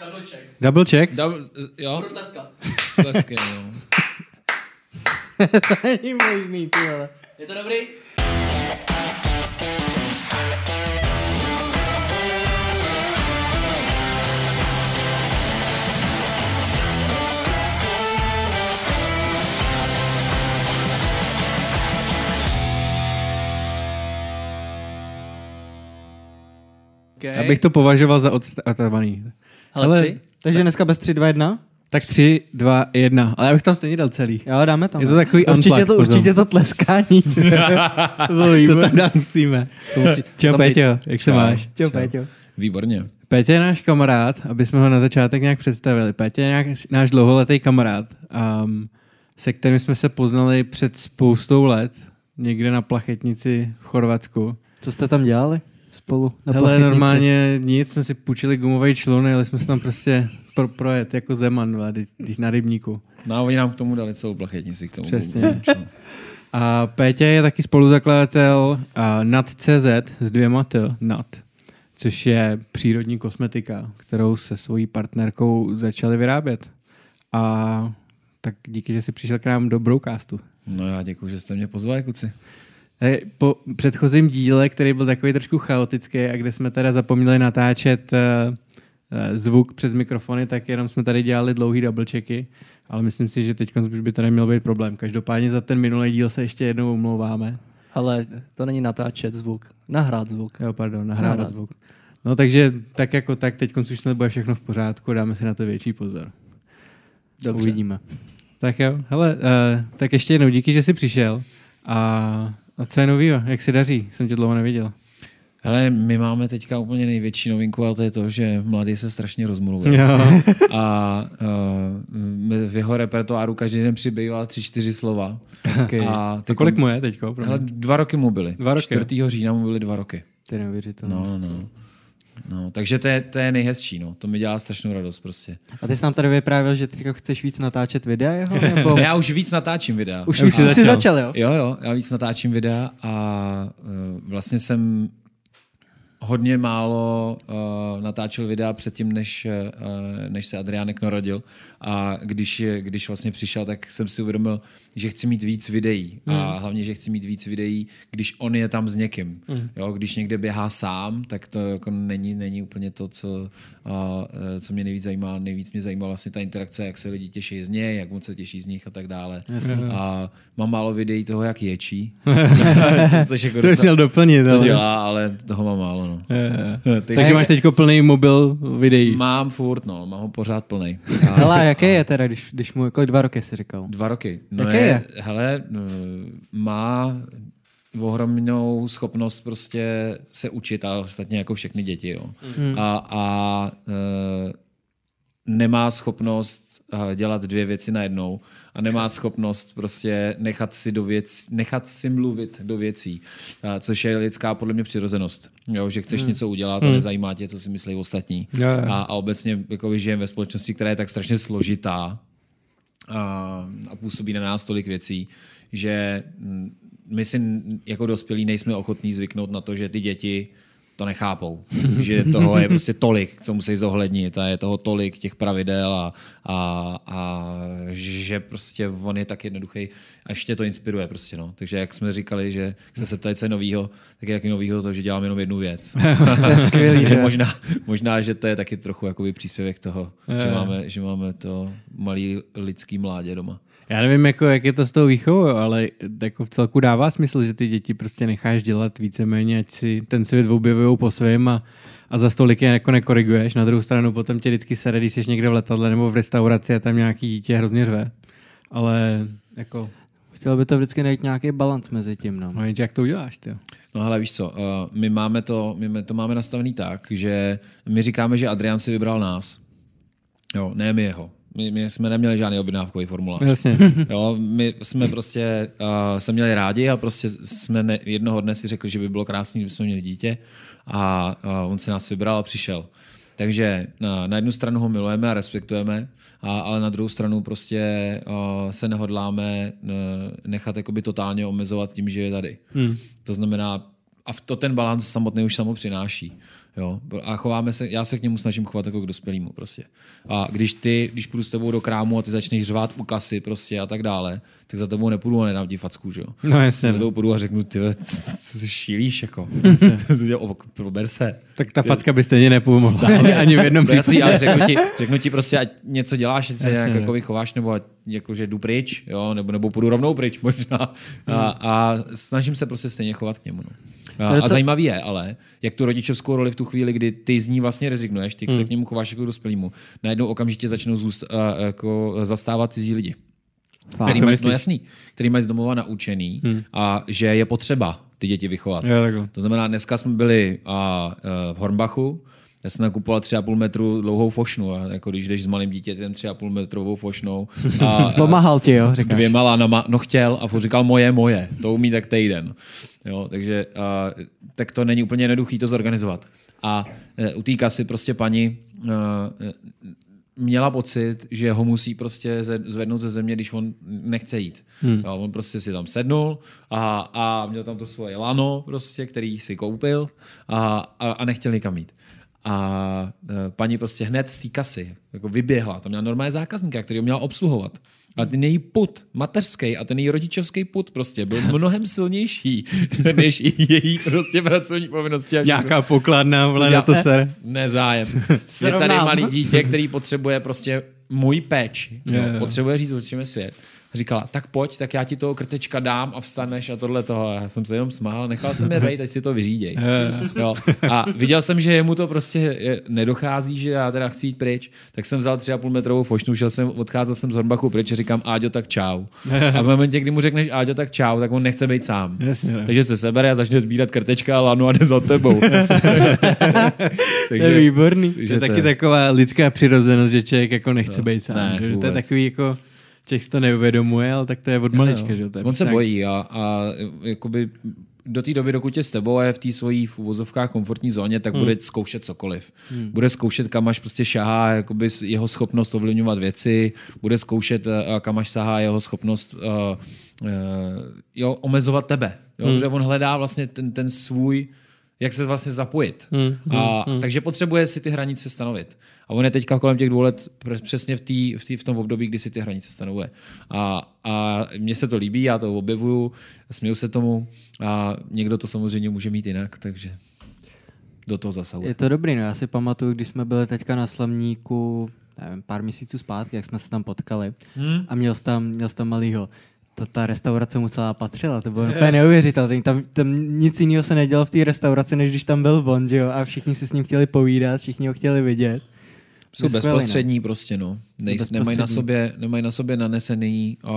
Double check. Double check? Double, eh, jo. Budu tleskat. Tleskej, jo. to není možný, ty vole. Je to dobrý? Okay. Abych to považoval za odstratovaný. Ale, Hele, tři? Takže dneska bez 3, 2, 1? Tak 3, 2, 1. Ale já bych tam stejně dal celý. Jo, dáme tam. Je to takový určitě unplug, to, určitě to tleskání. to, to tam dám, musíme. To musí, Čau, Péťo, jak čau, se máš? Čau, čau. Péťo. Výborně. Pétě je náš kamarád, aby jsme ho na začátek nějak představili. Pétě je náš, náš dlouholetý kamarád, um, se kterým jsme se poznali před spoustou let, někde na plachetnici v Chorvatsku. Co jste tam dělali? spolu na Hele, normálně nic, jsme si půjčili gumový člun, ale jsme se tam prostě pro, projet jako zeman, když na rybníku. No a oni nám k tomu dali celou plachetnici. K tomu Přesně. A Pétě je taky spoluzakladatel CZ s dvěma T, NAT, což je přírodní kosmetika, kterou se svojí partnerkou začali vyrábět. A tak díky, že jsi přišel k nám do Broadcastu. No já děkuji, že jste mě pozvali, kluci. E, po předchozím díle, který byl takový trošku chaotický a kde jsme teda zapomněli natáčet e, e, zvuk přes mikrofony, tak jenom jsme tady dělali dlouhý double checky, ale myslím si, že teď už by tady měl být problém. Každopádně za ten minulý díl se ještě jednou omlouváme. Ale to není natáčet zvuk, nahrát zvuk. Jo, pardon, nahrát, nahrát zvuk. No takže tak jako tak, teď už bude všechno v pořádku, dáme si na to větší pozor. Dobře. Uvidíme. Tak jo, hele, uh, tak ještě jednou díky, že jsi přišel. A a co je novýho? Jak se daří? Jsem tě dlouho neviděl. Ale my máme teďka úplně největší novinku a to je to, že mladý se strašně rozmluvil. A uh, v jeho repertoáru každý den přibývá tři, čtyři slova. Hezky. A, teď, a kolik mu je teď? dva roky mu byly. Dva roky. 4. října mu byly dva roky. To je neuvěřitelné. No, no. No, takže to je, to je nejhezčí, no. To mi dělá strašnou radost prostě. A ty jsi nám tady vyprávěl, že teďka chceš víc natáčet videa jeho? Nebo... já už víc natáčím videa. Už, už jsi začal. začal, jo? Jo, jo, já víc natáčím videa a uh, vlastně jsem eh, hodně málo uh, natáčel videa předtím, než, uh, než se Adriánek narodil a když, je, když vlastně přišel, tak jsem si uvědomil, že chci mít víc videí mm. a hmm. hlavně, že chci mít víc videí, když on je tam s někým. Mm. Jo, když někde běhá sám, tak to jako není, není úplně to, co, a, e, co mě nejvíc zajímá. Nejvíc mě zajímala vlastně ta interakce, jak se lidi těší z něj, jak moc se těší z nich a tak dále. Jasně. A mám málo videí toho, jak ječí. Což jako to docela, chtěl doplnit. To dělá, ale toho mám málo. No. Takže, máš teď jako plný mobil videí. Mám furt, no, mám ho pořád plný. Hele, jaký je teda, když, když mu jako dva roky si říkal? Dva roky. No jaký je, je? Hele, má ohromnou schopnost prostě se učit a ostatně jako všechny děti. Jo. Mm. A, a e, nemá schopnost e, dělat dvě věci najednou a nemá schopnost prostě nechat si, do věc, nechat si mluvit do věcí, což je lidská podle mě přirozenost. Jo, že chceš hmm. něco udělat, ale hmm. nezajímá zajímá tě, co si myslí ostatní. A, a obecně jako žijeme ve společnosti, která je tak strašně složitá a, a působí na nás tolik věcí, že mm, my si jako dospělí nejsme ochotní zvyknout na to, že ty děti to nechápou, že toho je prostě tolik, co musí zohlednit a je toho tolik těch pravidel a, a, a že prostě on je tak jednoduchý a ještě to inspiruje prostě, no. Takže jak jsme říkali, že se se ptají, co je novýho, tak je taky novýho to, že dělám jenom jednu věc. to je skvělý, že možná, možná, že to je taky trochu jakoby příspěvek toho, je. že máme, že máme to malý lidský mládě doma. Já nevím, jako, jak je to s tou výchovou, ale jako v celku dává smysl, že ty děti prostě necháš dělat víceméně, ať si ten svět objevují po svém a, a za stolik je jako nekoriguješ. Na druhou stranu potom tě vždycky se když jsi někde v letadle nebo v restauraci a tam nějaký dítě hrozně řve. Ale jako... Chtěl by to vždycky najít nějaký balans mezi tím. No, no jak to uděláš, ty? No ale víš co, uh, my, máme to, my to máme nastavený tak, že my říkáme, že Adrián si vybral nás. Jo, ne my jeho. My, my jsme neměli žádný objednávkový formulář. Jasně. Jo, my jsme prostě uh, se měli rádi a prostě jsme ne, jednoho dne si řekli, že by bylo krásné, jsme měli dítě a uh, on se nás vybral a přišel. Takže na, eh, na jednu stranu ho milujeme a respektujeme, a, ale na druhou stranu prostě uh, se nehodláme ne, nechat jakoby totálně omezovat tím, že je tady. Hmm. To znamená, a to ten balans samotný už samo přináší. Jo? A chováme se, já se k němu snažím chovat jako k dospělému prostě. A když ty, když půjdu s tebou do krámu a ty začneš řvát u kasy prostě a tak dále, tak za tebou nepůjdu a nedám ti facku, že jo? No jasně. Za no. tebou půjdu a řeknu, ty co se šílíš, jako. Prober se. Tak ta facka by stejně nepůjmohla. Ani v jednom případě. ale řeknu ti, řeknu ti prostě, ať něco děláš, ať se nějak no. jako vychováš, nebo ať jako, že jdu pryč, jo? Nebo, nebo půjdu rovnou pryč možná. Hmm. A, a snažím se prostě stejně chovat k němu. No. A, a zajímavý je ale, jak tu rodičovskou roli v tu chvíli, kdy ty z ní vlastně rezignuješ, ty hmm. se k němu chováš jako dospělýmu, najednou okamžitě začnou zůst, uh, jako zastávat cizí lidi. Fá, který mají, no jasný, který mají z domova naučený hmm. a že je potřeba ty děti vychovat. Já, to znamená, dneska jsme byli uh, uh, v Hornbachu, já jsem nakupoval 3,5 metru dlouhou fošnu a jako když jdeš s malým dítětem 3,5 metrovou fošnou a Pomáhal ti, jo, říkáš. Dvě malá, no chtěl a říkal moje, moje, to umí tak týden. Jo, takže a, tak to není úplně jednoduché to zorganizovat. A e, té kasy prostě paní, e, e, měla pocit, že ho musí prostě zvednout ze země, když on nechce jít. Hmm. Jo, on prostě si tam sednul a, a měl tam to svoje lano, prostě, který si koupil a, a, a nechtěl nikam jít. A e, paní prostě hned z té kasy jako vyběhla. Tam měla normální zákazníka, který ho měla obsluhovat. A ten její put, mateřský a ten její rodičovský put prostě byl mnohem silnější, než její prostě pracovní povinnosti. A Nějaká pokladná vle, na to se. Nezájem. Je tady malý dítě, který potřebuje prostě můj péč. No, potřebuje říct, o čem je svět říkala, tak pojď, tak já ti toho krtečka dám a vstaneš a tohle toho. Já jsem se jenom smál, nechal jsem je vejít, ať si to vyříděj. jo. A viděl jsem, že jemu to prostě nedochází, že já teda chci jít pryč, tak jsem vzal tři a půl metrovou fošnu, šel jsem, odcházel jsem z Hornbachu pryč a říkám, Áďo, tak čau. A v momentě, kdy mu řekneš Áďo, tak čau, tak on nechce být sám. Jasně, no. Takže se sebere a začne sbírat krtečka a lanu a jde za tebou. Takže, to je výborný. Že to je taky to... taková lidská přirozenost, že člověk jako nechce no, být sám. Ne, že? To je takový jako Těch to neuvědomuje, ale tak to je od malička, že? To je On se tak... bojí a, a jakoby do té doby, dokud je s tebou a je v té svojí v uvozovkách komfortní zóně, tak hmm. bude zkoušet cokoliv. Hmm. Bude zkoušet, kam až prostě šahá jakoby jeho schopnost ovlivňovat věci, bude zkoušet, eh, kam až sahá jeho schopnost uh, uh, jo, omezovat tebe. Jo? Hmm. Protože on hledá vlastně ten, ten svůj jak se vlastně zapojit. Hmm, a, hmm, hmm. takže potřebuje si ty hranice stanovit. A on je teďka kolem těch dvou let přesně v, tý, v, tý, v tom období, kdy si ty hranice stanovuje. A, a mně se to líbí, já to objevuju, směju se tomu a někdo to samozřejmě může mít jinak, takže do toho zasahuje. Je to dobrý, no já si pamatuju, když jsme byli teďka na Slamníku nevím, pár měsíců zpátky, jak jsme se tam potkali hmm? a měl jsi tam, měl jsi tam malýho ta, ta restaurace mu celá patřila, to bylo úplně neuvěřitelné. Tam, tam nic jiného se nedělo v té restauraci, než když tam byl Bond, že jo? A všichni si s ním chtěli povídat, všichni ho chtěli vidět. Jsou Vyskvělý, bezprostřední ne? No. prostě, no. Nej, nemají, na sobě, nemají na sobě nanesený uh,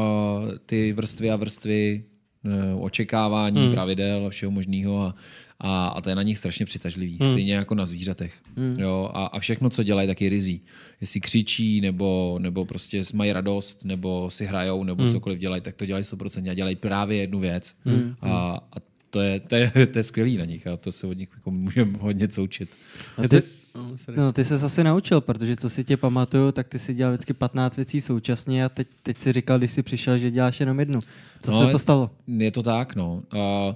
ty vrstvy a vrstvy Eh, očekávání, hmm. pravidel a všeho možného a, a, a to je na nich strašně přitažlivý, hmm. stejně jako na zvířatech. Hmm. Jo, a, a všechno, co dělají, tak je rizí. Jestli křičí, nebo, nebo prostě mají radost, nebo si hrajou, nebo hmm. cokoliv dělají, tak to dělají 100% a dělají právě jednu věc. Hmm. A, hmm. a to je, to, je, to je skvělý na nich a to se od nich jako můžeme hodně součit. A ty, No, no, ty se zase naučil, protože co si tě pamatuju, tak ty si dělal vždycky 15 věcí současně a teď, teď si říkal, když jsi přišel, že děláš jenom jednu. Co no, se to stalo? Je to tak, no. Uh,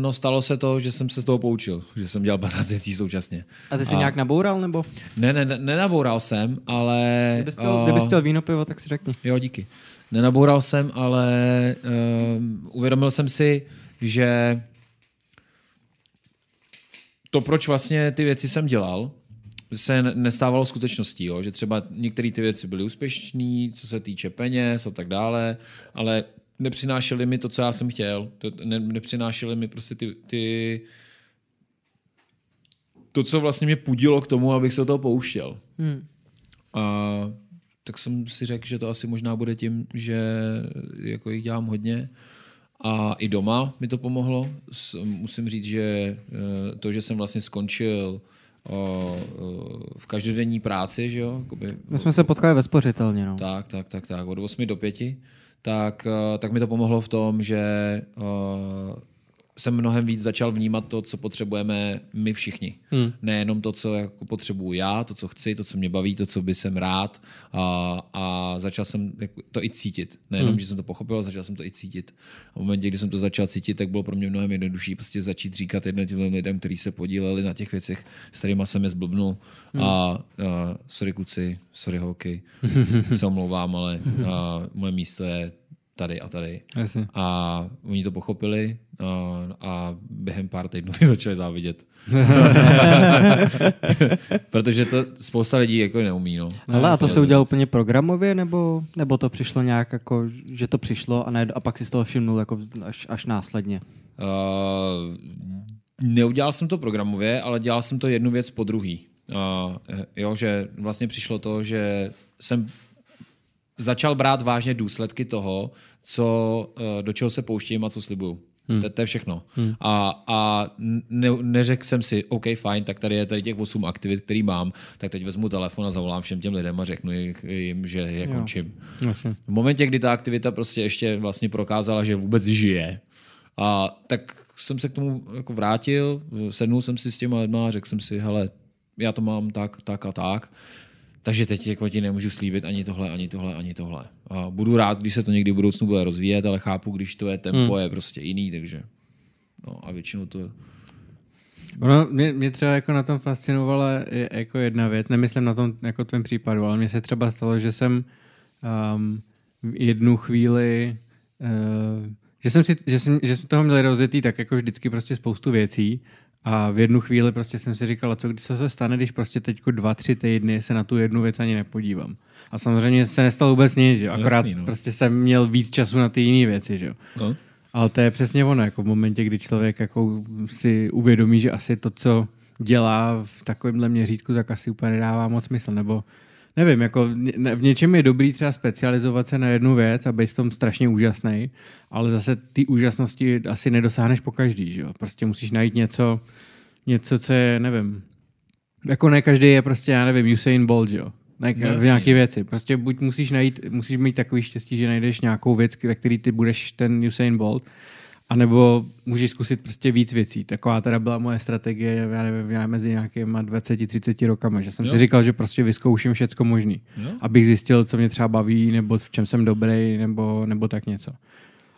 No stalo se to, že jsem se z toho poučil, že jsem dělal 15 věcí současně. A ty jsi a... nějak naboural nebo? Ne, ne, ne, nenaboural jsem, ale... Kdyby jsi chtěl, uh... kdyby chtěl víno, pivo, tak si řekni. Jo, díky. Nenaboural jsem, ale uh, uvědomil jsem si, že to, proč vlastně ty věci jsem dělal, se nestávalo skutečností, jo? že třeba některé ty věci byly úspěšné, co se týče peněz a tak dále, ale nepřinášely mi to, co já jsem chtěl. To, ne, nepřinášely mi prostě ty, ty to, co vlastně mě pudilo k tomu, abych se toho pouštěl. Hmm. A tak jsem si řekl, že to asi možná bude tím, že jako jich dělám hodně a i doma mi to pomohlo. Musím říct, že eh, to, že jsem vlastně skončil eh, v každodenní práci, že jo? Jakoby, My jsme se potkali ve spořitelně, no. Tak, tak, tak, tak. Od 8 do 5. Tak, eh, tak mi to pomohlo v tom, že jsem mnohem víc začal vnímat to, co potřebujeme my všichni. Hmm. Nejenom to, co jako potřebuju já, to, co chci, to, co mě baví, to, co by jsem rád. A, a začal jsem jako to i cítit. Nejenom, hmm. že jsem to pochopil, začal jsem to i cítit. A v momentě, kdy jsem to začal cítit, tak bylo pro mě mnohem jednodušší prostě začít říkat jednotlivým lidem, kteří se podíleli na těch věcech, s kterými jsem je zblbnul. Hmm. A, a sorry kluci, sorry holky, se omlouvám, ale a, moje místo je tady a tady. Jasně. A oni to pochopili a, no, a během pár týdnů začali závidět. Protože to spousta lidí jako neumí. No. no ale a to se udělalo úplně programově, nebo, nebo to přišlo nějak jako, že to přišlo a, ne, a pak si z toho všimnul jako až, až následně? Uh, neudělal jsem to programově, ale dělal jsem to jednu věc po druhý. Uh, jo, že vlastně přišlo to, že jsem začal brát vážně důsledky toho, co, eh, do čeho se pouštím a co slibuju. Hmm. To, to je všechno. Hmm. A, a ne, neřekl jsem si, OK, fajn, tak tady je tady těch 8 aktivit, který mám, tak teď vezmu telefon a zavolám všem těm lidem a řeknu jim, že je končím. V momentě, kdy ta aktivita prostě ještě vlastně prokázala, že vůbec žije, a tak jsem se k tomu jako vrátil, sednul jsem si s těma lidma a řekl jsem si, hele, já to mám tak, tak a tak takže teď jako ti nemůžu slíbit ani tohle, ani tohle, ani tohle. A budu rád, když se to někdy v budoucnu bude rozvíjet, ale chápu, když to je tempo hmm. je prostě jiný, takže no a většinou to Ono, mě, mě třeba jako na tom fascinovala jako jedna věc, nemyslím na tom jako tvém případu, ale mně se třeba stalo, že jsem um, jednu chvíli, uh, že, jsem si, že, jsem, že jsem toho měl rozjetý tak jako vždycky prostě spoustu věcí a v jednu chvíli prostě jsem si říkal, co když se stane, když prostě teď dva, tři týdny se na tu jednu věc ani nepodívám. A samozřejmě se nestalo vůbec nic, že? akorát Jasný, no. prostě jsem měl víc času na ty jiné věci. Že? No. Ale to je přesně ono, jako v momentě, kdy člověk jako si uvědomí, že asi to, co dělá v takovémhle měřítku, tak asi úplně nedává moc smysl, nebo nevím, jako v něčem je dobrý třeba specializovat se na jednu věc a být v tom strašně úžasný, ale zase ty úžasnosti asi nedosáhneš po každý, že jo? Prostě musíš najít něco, něco, co je, nevím, jako ne každý je prostě, já nevím, Usain Bolt, jo? Ne, no, v nějaké věci. Prostě buď musíš najít, musíš mít takový štěstí, že najdeš nějakou věc, ve který ty budeš ten Usain Bolt, a nebo můžeš zkusit prostě víc věcí. Taková teda byla moje strategie, já nevím, já mezi nějakýma 20-30 rokama, že jsem jo. si říkal, že prostě vyzkouším všecko možný, jo. abych zjistil, co mě třeba baví, nebo v čem jsem dobrý, nebo, nebo tak něco.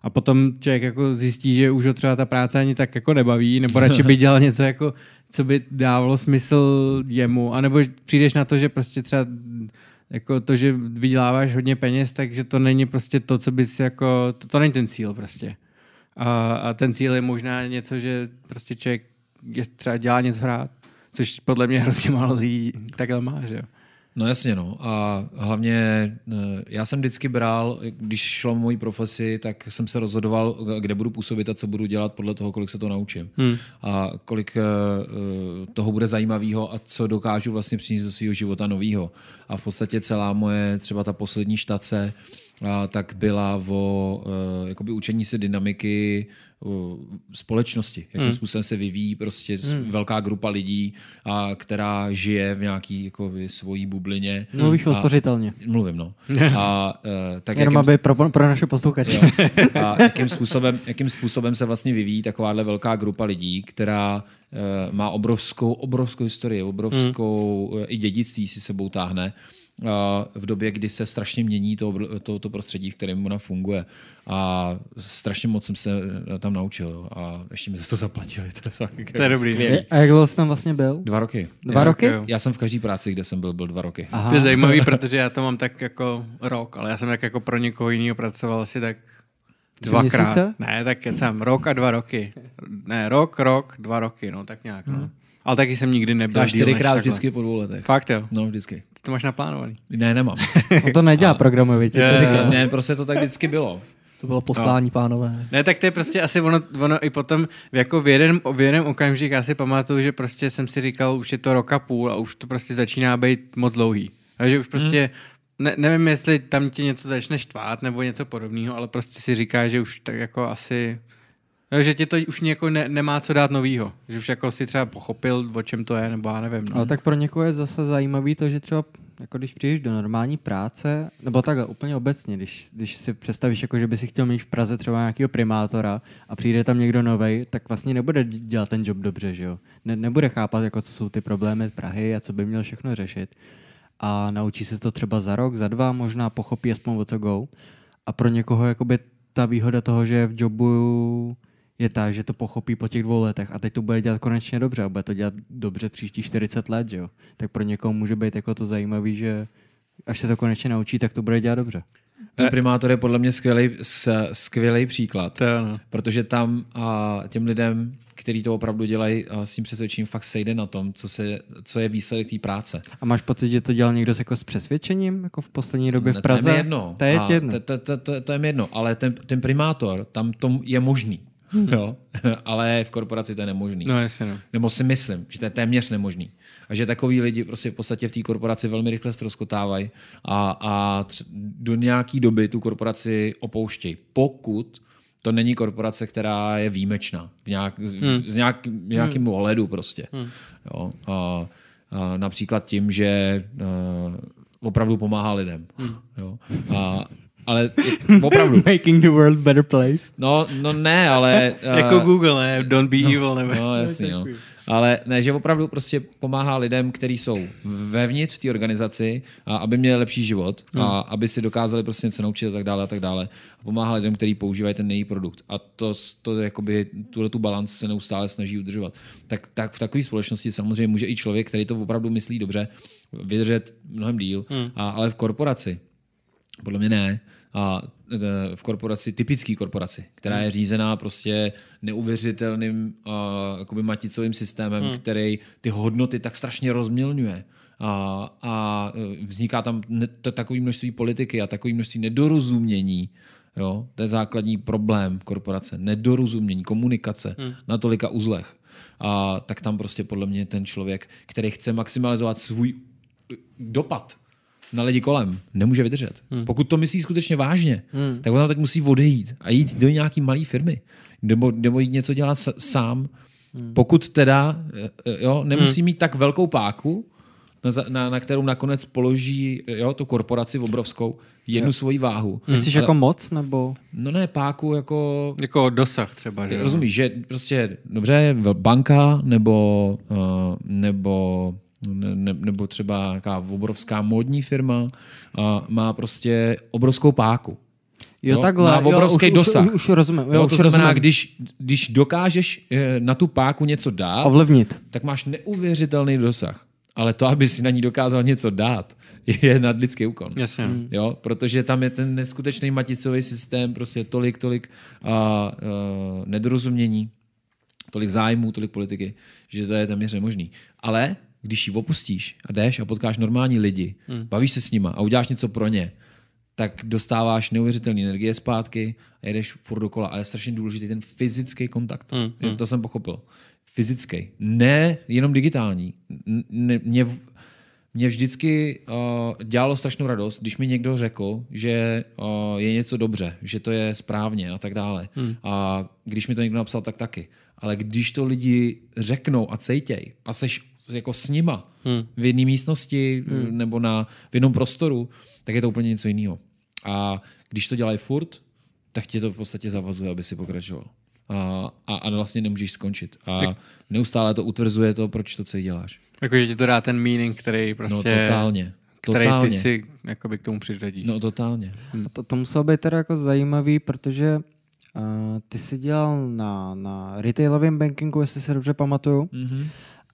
A potom člověk jako zjistí, že už ho třeba ta práce ani tak jako nebaví, nebo radši by dělal něco jako, co by dávalo smysl jemu. A nebo přijdeš na to, že prostě třeba jako to, že vyděláváš hodně peněz, takže to není prostě to, co bys jako, to, to není ten cíl prostě. A, a ten cíl je možná něco, že prostě člověk je, třeba dělá něco hrát, což podle mě hrozně málo lidí takhle má, že jo. No jasně, no. A hlavně eh, já jsem vždycky bral, když šlo o moji profesi, tak jsem se rozhodoval, kde budu působit a co budu dělat podle toho, kolik se to naučím. Hmm. A kolik eh, eh, toho bude zajímavého a co dokážu vlastně přinést do svého života nového. A v podstatě celá moje, třeba ta poslední štace, a, tak byla o eh, jakoby učení se dynamiky společnosti, jakým hmm. způsobem se vyvíjí prostě hmm. velká grupa lidí, a, která žije v nějaký jako, svojí bublině. Mluvíš a, Mluvím, no. A, eh, tak Jenom jakým, aby pro, pro naše posluchače. Jo, a jakým způsobem, jakým způsobem se vlastně vyvíjí takováhle velká grupa lidí, která uh, má obrovskou, obrovskou historii, obrovskou hmm. i dědictví si sebou táhne v době, kdy se strašně mění to, to, to prostředí, v kterém ona funguje. A strašně moc jsem se eh, tam naučil a ještě mi za to zaplatili. To je, tak, jako to je dobrý. Skvělý. A jak dlouho jsi tam vlastně byl? Dva roky. Dva já, roky? Já jsem v každé práci, kde jsem byl, byl dva roky. Aha. To je zajímavý, protože já to mám tak jako rok, ale já jsem tak jako pro někoho jiného pracoval asi tak dvakrát. Ne, tak jsem rok a dva roky. Ne, rok, rok, dva roky, no tak nějak. Hmm. No. Mhm. Ale taky jsem nikdy nebyl. Já čtyřikrát vždycky po dvou letech. Fakt jo? No, vždycky. Ty to máš naplánovaný. Ne, nemám. On to nedělá programově, ne, to Ne, prostě to tak vždycky bylo. To bylo poslání, no. pánové. Ne, tak to je prostě asi ono, ono i potom, jako v jeden, v jeden okamžik, já si pamatuju, že prostě jsem si říkal, už je to roka půl a už to prostě začíná být moc dlouhý. Takže už prostě, hmm. ne, nevím, jestli tam ti něco začne štvát nebo něco podobného, ale prostě si říká, že už tak jako asi No, že ti to už ne, nemá co dát novýho. Že už jako si třeba pochopil, o čem to je, nebo já nevím. No. Ale tak pro někoho je zase zajímavý to, že třeba jako když přijdeš do normální práce, nebo takhle úplně obecně, když, když si představíš, jako, že by si chtěl mít v Praze třeba nějakého primátora a přijde tam někdo nový, tak vlastně nebude dělat ten job dobře, že jo? Ne, nebude chápat, jako, co jsou ty problémy Prahy a co by měl všechno řešit. A naučí se to třeba za rok, za dva, možná pochopí aspoň o co go. A pro někoho jakoby ta výhoda toho, že je v jobu je ta, že to pochopí po těch dvou letech a teď to bude dělat konečně dobře a bude to dělat dobře příští 40 let, jo? tak pro někoho může být jako to zajímavý, že až se to konečně naučí, tak to bude dělat dobře. Ten eh. primátor je podle mě skvělý, skvělý příklad, to, no. protože tam a, těm lidem, kteří to opravdu dělají s tím přesvědčením, fakt sejde na tom, co, se, co je výsledek té práce. A máš pocit, že to dělal někdo s, jako s přesvědčením, jako v poslední době v Praze? No, to je mi jedno. To je, jedno. mi jedno, ale ten, ten primátor, tam to je možný. Hmm. Jo? Ale v korporaci to je nemožný. No, jasně, no. Nebo si myslím, že to je téměř nemožný. A že takový lidi prostě v podstatě v té korporaci velmi rychle ztroskotávají a, a tř- do nějaké doby tu korporaci opouštějí. Pokud to není korporace, která je výjimečná v nějak, hmm. z nějak, nějakým hmm. ohledu prostě. Hmm. Jo? A, a například tím, že a, eh, opravdu pomáhá lidem. Hmm. Jo? A, ale je, opravdu. Making the world better place. No, no ne, ale... Uh, jako eh, Google, ne? Don't be no, evil. Nebo... No, jasně, no. no. Ale ne, že opravdu prostě pomáhá lidem, kteří jsou vevnitř v té organizaci, a aby měli lepší život a a hmm. aby si dokázali prostě něco naučit a tak dále a tak dále. A pomáhá lidem, kteří používají ten její produkt. A to, to jakoby, tuhle tu balanc se neustále snaží udržovat. Tak, tak v takové společnosti samozřejmě může i člověk, který to opravdu myslí dobře, vydržet mnohem díl, mm. a, ale v korporaci podle mě ne a e, v korporaci, typický korporaci, která je řízená prostě neuvěřitelným uh, jakoby maticovým systémem, hmm. který ty hodnoty tak strašně rozmělňuje. A, a e, vzniká tam takové množství politiky a takové množství nedorozumění. Jo? To je základní problém korporace. Nedorozumění, komunikace hmm. na tolika uzlech. A tak tam prostě podle mě ten člověk, který chce maximalizovat svůj e, dopad, na lidi kolem nemůže vydržet. Hmm. Pokud to myslí skutečně vážně, hmm. tak ona tak musí odejít a jít do nějaký malé firmy, nebo, nebo jít něco dělat sám. Hmm. Pokud teda, eh, eh, jo, nemusí hmm. mít tak velkou páku, na, na, na kterou nakonec položí jo, tu korporaci obrovskou jednu jo. svoji váhu. Myslíš hmm. Ale, jako moc nebo? No ne, páku jako... Jako dosah třeba. Rozumíš, že prostě dobře, banka nebo, uh, nebo ne, nebo třeba nějaká obrovská módní firma a má prostě obrovskou páku. Jo, jo takhle. Má obrovský jo, už, dosah. Už, už, už rozumím. Jo, jo, to už znamená, rozumím. Když, když dokážeš eh, na tu páku něco dát, ovlivnit. tak máš neuvěřitelný dosah. Ale to, aby si na ní dokázal něco dát, je nadlidský úkon. Jasně. Mm. Jo, protože tam je ten neskutečný maticový systém, prostě tolik, tolik a, a, nedorozumění, tolik zájmů, tolik politiky, že to je téměř nemožný. Ale když ji opustíš a jdeš a potkáš normální lidi, hmm. bavíš se s nima a uděláš něco pro ně, tak dostáváš neuvěřitelné energie zpátky a jedeš furt dokola. Ale je strašně důležitý ten fyzický kontakt. Hmm, hmm. to jsem pochopil. Fyzický. Ne jenom digitální. N- mě, mě vždycky uh, dělalo strašnou radost, když mi někdo řekl, že uh, je něco dobře, že to je správně a tak dále. Hmm. A když mi to někdo napsal, tak taky. Ale když to lidi řeknou a cejtěj a seš jako s nima hmm. v jedné místnosti hmm. nebo na, v jednom prostoru, tak je to úplně něco jiného. A když to dělají furt, tak tě to v podstatě zavazuje, aby si pokračoval. A, a, a vlastně nemůžeš skončit. A tak. neustále to utvrzuje to, proč to, co děláš. Jakože ti to dá ten meaning, který no, prostě... No totálně. Který totálně. ty si jakoby k tomu přiřadíš. No totálně. Hmm. A to, to muselo být teda jako zajímavý, protože Uh, ty jsi dělal na, na retailovém bankingu, jestli se dobře pamatuju. Mm-hmm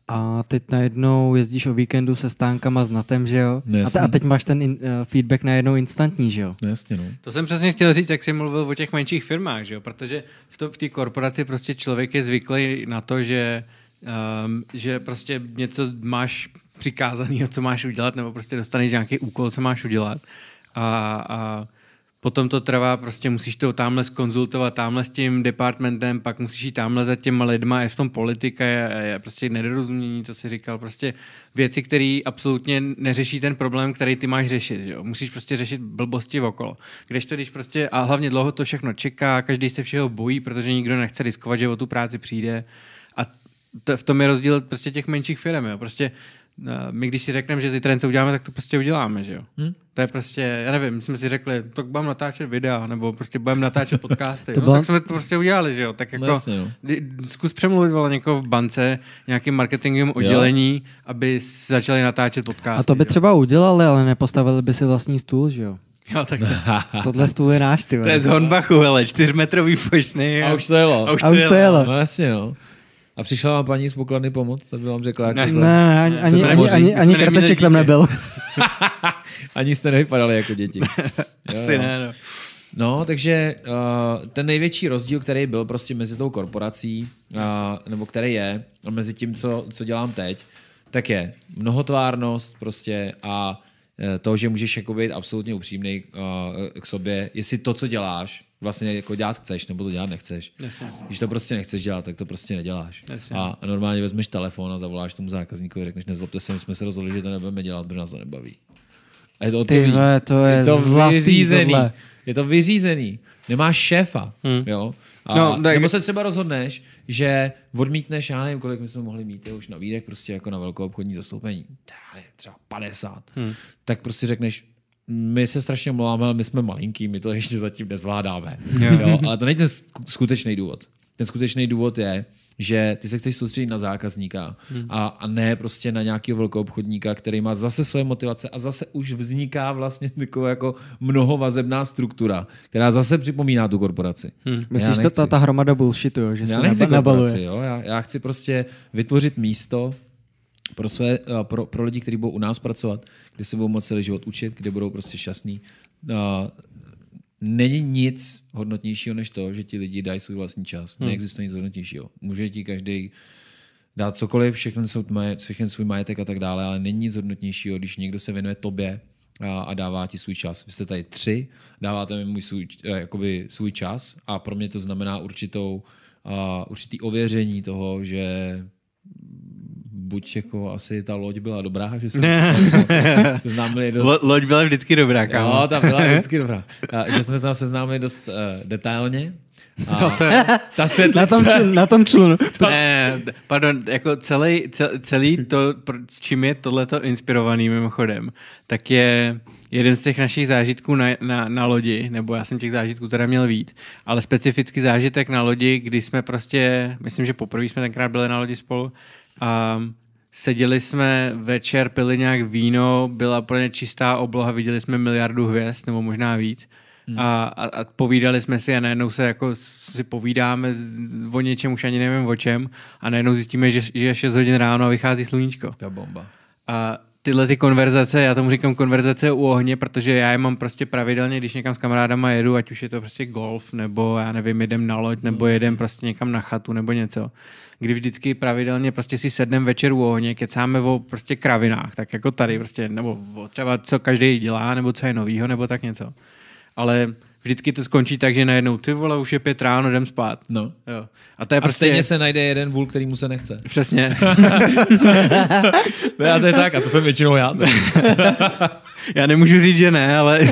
a teď najednou jezdíš o víkendu se stánkama s natem, že jo? No jasně. a, te, a teď máš ten in, uh, feedback najednou instantní, že jo? No jasně, no. To jsem přesně chtěl říct, jak jsi mluvil o těch menších firmách, že jo? Protože v té v korporaci prostě člověk je zvyklý na to, že, um, že prostě něco máš přikázaného, co máš udělat, nebo prostě dostaneš nějaký úkol, co máš udělat. A, a potom to trvá, prostě musíš to tamhle skonzultovat, tamhle s tím departmentem, pak musíš jít tamhle za těma lidma, je v tom politika, je, je prostě nedorozumění, co si říkal, prostě věci, které absolutně neřeší ten problém, který ty máš řešit, jo? musíš prostě řešit blbosti okolo. Když to, když prostě, a hlavně dlouho to všechno čeká, každý se všeho bojí, protože nikdo nechce riskovat, že o tu práci přijde a to, v tom je rozdíl prostě těch menších firm, jo? prostě Eh, my když si řekneme, že zítra něco uděláme, tak to prostě uděláme, že jo? Hmm? To je prostě, já nevím, my jsme si řekli, tak budeme natáčet videa, nebo prostě budeme natáčet podcasty, to no, byla... tak jsme to prostě udělali, že jo? Tak jako, no, jasně, jo. No. zkus přemluvit vole někoho v bance, nějakým marketingovým oddělení, jo. aby začali natáčet podcasty. A to by třeba udělali, ale nepostavili by si vlastní stůl, že jo? Jo, tak to, tohle stůl je náš, ty. To je z Honbachu, hele, čtyřmetrový fošny. A už to jelo. A už to, a už to jelo. jelo. No jasně, no. A přišla vám paní z pokladny pomoc, aby vám řekla, jak ne, to, ne, ani, ani, ani, ani, ani krteček tam nebyl. ani jste nevypadali jako děti. Asi jo, ne, no. No, takže uh, ten největší rozdíl, který byl prostě mezi tou korporací, uh, nebo který je, a mezi tím, co, co dělám teď, tak je mnohotvárnost prostě a eh, to, že můžeš jako být absolutně upřímný uh, k sobě, jestli to, co děláš, vlastně jako dělat chceš, nebo to dělat nechceš. Jasně. Když to prostě nechceš dělat, tak to prostě neděláš. Jasně. A normálně vezmeš telefon a zavoláš tomu zákazníkovi, řekneš, nezlobte se, my jsme se rozhodli, že to nebudeme dělat, protože nás to nebaví. A je to Ty ve, to je, je to zlatý vyřízený. Tohle. Je to vyřízený. Nemáš šéfa, hmm. jo? A no, Nebo se třeba rozhodneš, že odmítneš, já nevím, kolik my jsme mohli mít, je už na výdech, prostě jako na velkou obchodní zastoupení, třeba 50. Hmm. Tak prostě řekneš, my se strašně mluváme, ale my jsme malinký, my to ještě zatím nezvládáme. Yeah. Jo? Ale to není ten skutečný důvod. Ten skutečný důvod je, že ty se chceš soustředit na zákazníka hmm. a, a ne prostě na nějakého velkého obchodníka, který má zase svoje motivace a zase už vzniká vlastně taková jako mnohovazebná struktura, která zase připomíná tu korporaci. Hmm. Myslíš, že ta, ta hromada bullshitu, že já se nechci nabaluje? Jo? Já, já chci prostě vytvořit místo, pro, své, eh, pro, pro lidi, kteří budou u nás pracovat, kde se budou moci celý život učit, kde budou prostě šťastní. Eh, není nic hodnotnějšího než to, že ti lidi dají svůj vlastní čas. Hmm. Neexistuje nic hodnotnějšího. Může ti každý dát cokoliv, jsou tmaje, všechny svůj majetek a tak dále, ale není nic hodnotnějšího, když někdo se věnuje tobě a, a dává ti svůj čas. Vy jste tady tři, dáváte mi můj svůj, eh, jakoby svůj čas a pro mě to znamená určitou, uh, určitý ověření toho, že buď jako asi ta loď byla dobrá, že jsme se jako seznámili dost... Lo, loď byla vždycky dobrá, kámo. Jo, ta byla vždycky dobrá. A, že jsme se seznámili dost uh, detailně. A no to je... Ta světlice. Na tom, na tom člunu. Ta... Eh, pardon, jako celý, cel, celý to, čím je tohleto inspirovaný mimochodem, tak je jeden z těch našich zážitků na, na, na lodi, nebo já jsem těch zážitků teda měl víc, ale specifický zážitek na lodi, kdy jsme prostě, myslím, že poprvé jsme tenkrát byli na lodi spolu, a um, Seděli jsme večer, pili nějak víno, byla plně čistá obloha, viděli jsme miliardu hvězd, nebo možná víc. Hmm. A, a, a povídali jsme si a najednou se jako si povídáme o něčem, už ani nevím o čem a najednou zjistíme, že, že je 6 hodin ráno a vychází sluníčko. To bomba. A tyhle ty konverzace, já tomu říkám konverzace u ohně, protože já je mám prostě pravidelně, když někam s kamarádama jedu, ať už je to prostě golf, nebo já nevím, jedem na loď, nebo jedem prostě někam na chatu, nebo něco. Kdy vždycky pravidelně prostě si sednem večer u ohně, kecáme o prostě kravinách, tak jako tady prostě, nebo třeba co každý dělá, nebo co je novýho, nebo tak něco. Ale vždycky to skončí tak, že najednou ty vole, už je pět ráno, jdem spát. No. Jo. A, to je a prostě... stejně se najde jeden vůl, který mu se nechce. Přesně. ne, a to je tak, a to jsem většinou já. já nemůžu říct, že ne, ale...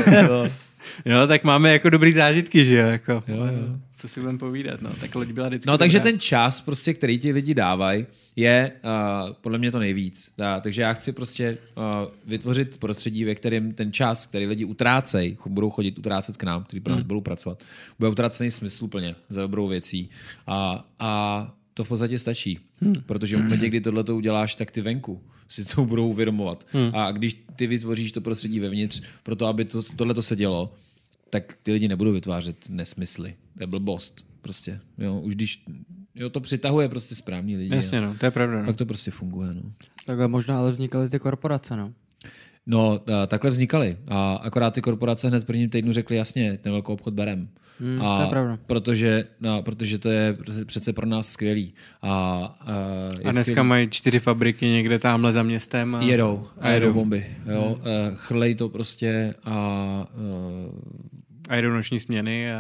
jo, tak máme jako dobrý zážitky, že jo? Jako... jo, jo co si budeme povídat, no. Tak loď byla vždycky... No, takže dobrá. ten čas, prostě, který ti lidi dávají, je uh, podle mě to nejvíc. Ta, takže já chci prostě uh, vytvořit prostředí, ve kterém ten čas, který lidi utrácejí, budou chodit utrácet k nám, který pro nás hmm. budou pracovat, bude utrácený smysluplně za dobrou věcí. A, a to v podstatě stačí. Hmm. Protože v momentě, kdy tohle to uděláš, tak ty venku si to budou uvědomovat. Hmm. A když ty vytvoříš to prostředí vevnitř pro to, aby to, tohle to se dělo, tak ty lidi nebudou vytvářet nesmysly. To je blbost prostě. Jo, už když jo, to přitahuje prostě správní lidi. Jasně, no, to je pravda. No. to prostě funguje. No. Takhle možná ale vznikaly ty korporace, no. No, takhle vznikaly. A akorát ty korporace hned v prvním týdnu řekly, jasně, ten velký obchod berem. Hmm, a to je pravda. Protože, no, protože to je přece pro nás skvělý. A, a, a dneska skvělý. mají čtyři fabriky někde tamhle za městem. A jedou. A jedou, a jedou bomby. Jo? Hmm. Eh, Chrlej to prostě a, a eh, a jedou noční směny a,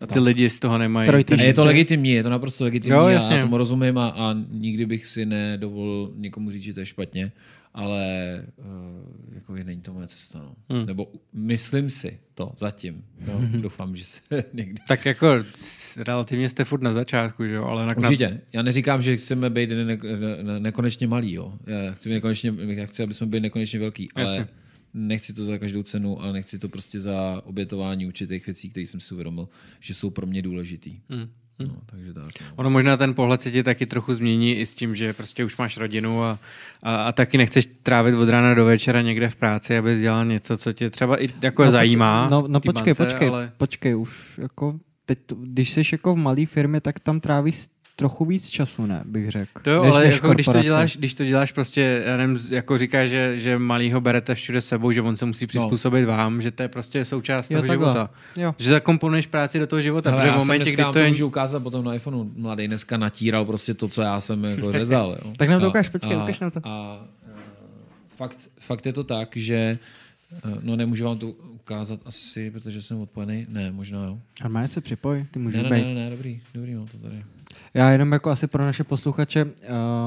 a ty tak. lidi z toho nemají. Trojty, je to legitimní, je to naprosto legitimní, jo, jasně. já tomu rozumím a, a nikdy bych si nedovolil někomu říct, že to je špatně, ale uh, jako není to moje cesta. No. Hmm. Nebo myslím si to zatím. No, doufám, že se někdy... Tak jako relativně jste furt na začátku, že jo? Ale na... Určitě. Já neříkám, že chceme být ne- ne- ne- nekonečně malý, jo. Já chci, nekonečně, já chci, aby jsme byli nekonečně velký, ale... Jasně nechci to za každou cenu, ale nechci to prostě za obětování určitých věcí, které jsem si uvědomil, že jsou pro mě důležitý. Mm. No, hmm. takže tak. No. Ono možná ten pohled se ti taky trochu změní i s tím, že prostě už máš rodinu a, a, a taky nechceš trávit od rána do večera někde v práci, aby dělal něco, co tě třeba i jako no, zajímá. No, no počkej, mance, počkej, ale... počkej, už jako teď, když jsi jako v malé firmě, tak tam trávíš trochu víc času, ne, bych řekl. To jo, ale jako když, to děláš, když to děláš prostě, já nevím, jako říká, že, že malýho berete všude sebou, že on se musí no. přizpůsobit no. vám, že to je prostě součást jo, toho takhle. života. Jo. Že zakomponuješ práci do toho života. Hele, já v momentě, kdy to je... můžu ukázat potom na iPhoneu. Mladý dneska natíral prostě to, co já jsem jako řezal. Jo. tak nám to ukáž, počkej, ukáž nám to. A, a, eh, fakt, fakt je to tak, že eh, No nemůžu vám to ukázat asi, protože jsem odpojený. Ne, možná jo. A má se připoj, ty můžeš ne, ne, ne, ne, dobrý, dobrý, mám no, to tady. Já jenom jako asi pro naše posluchače, uh,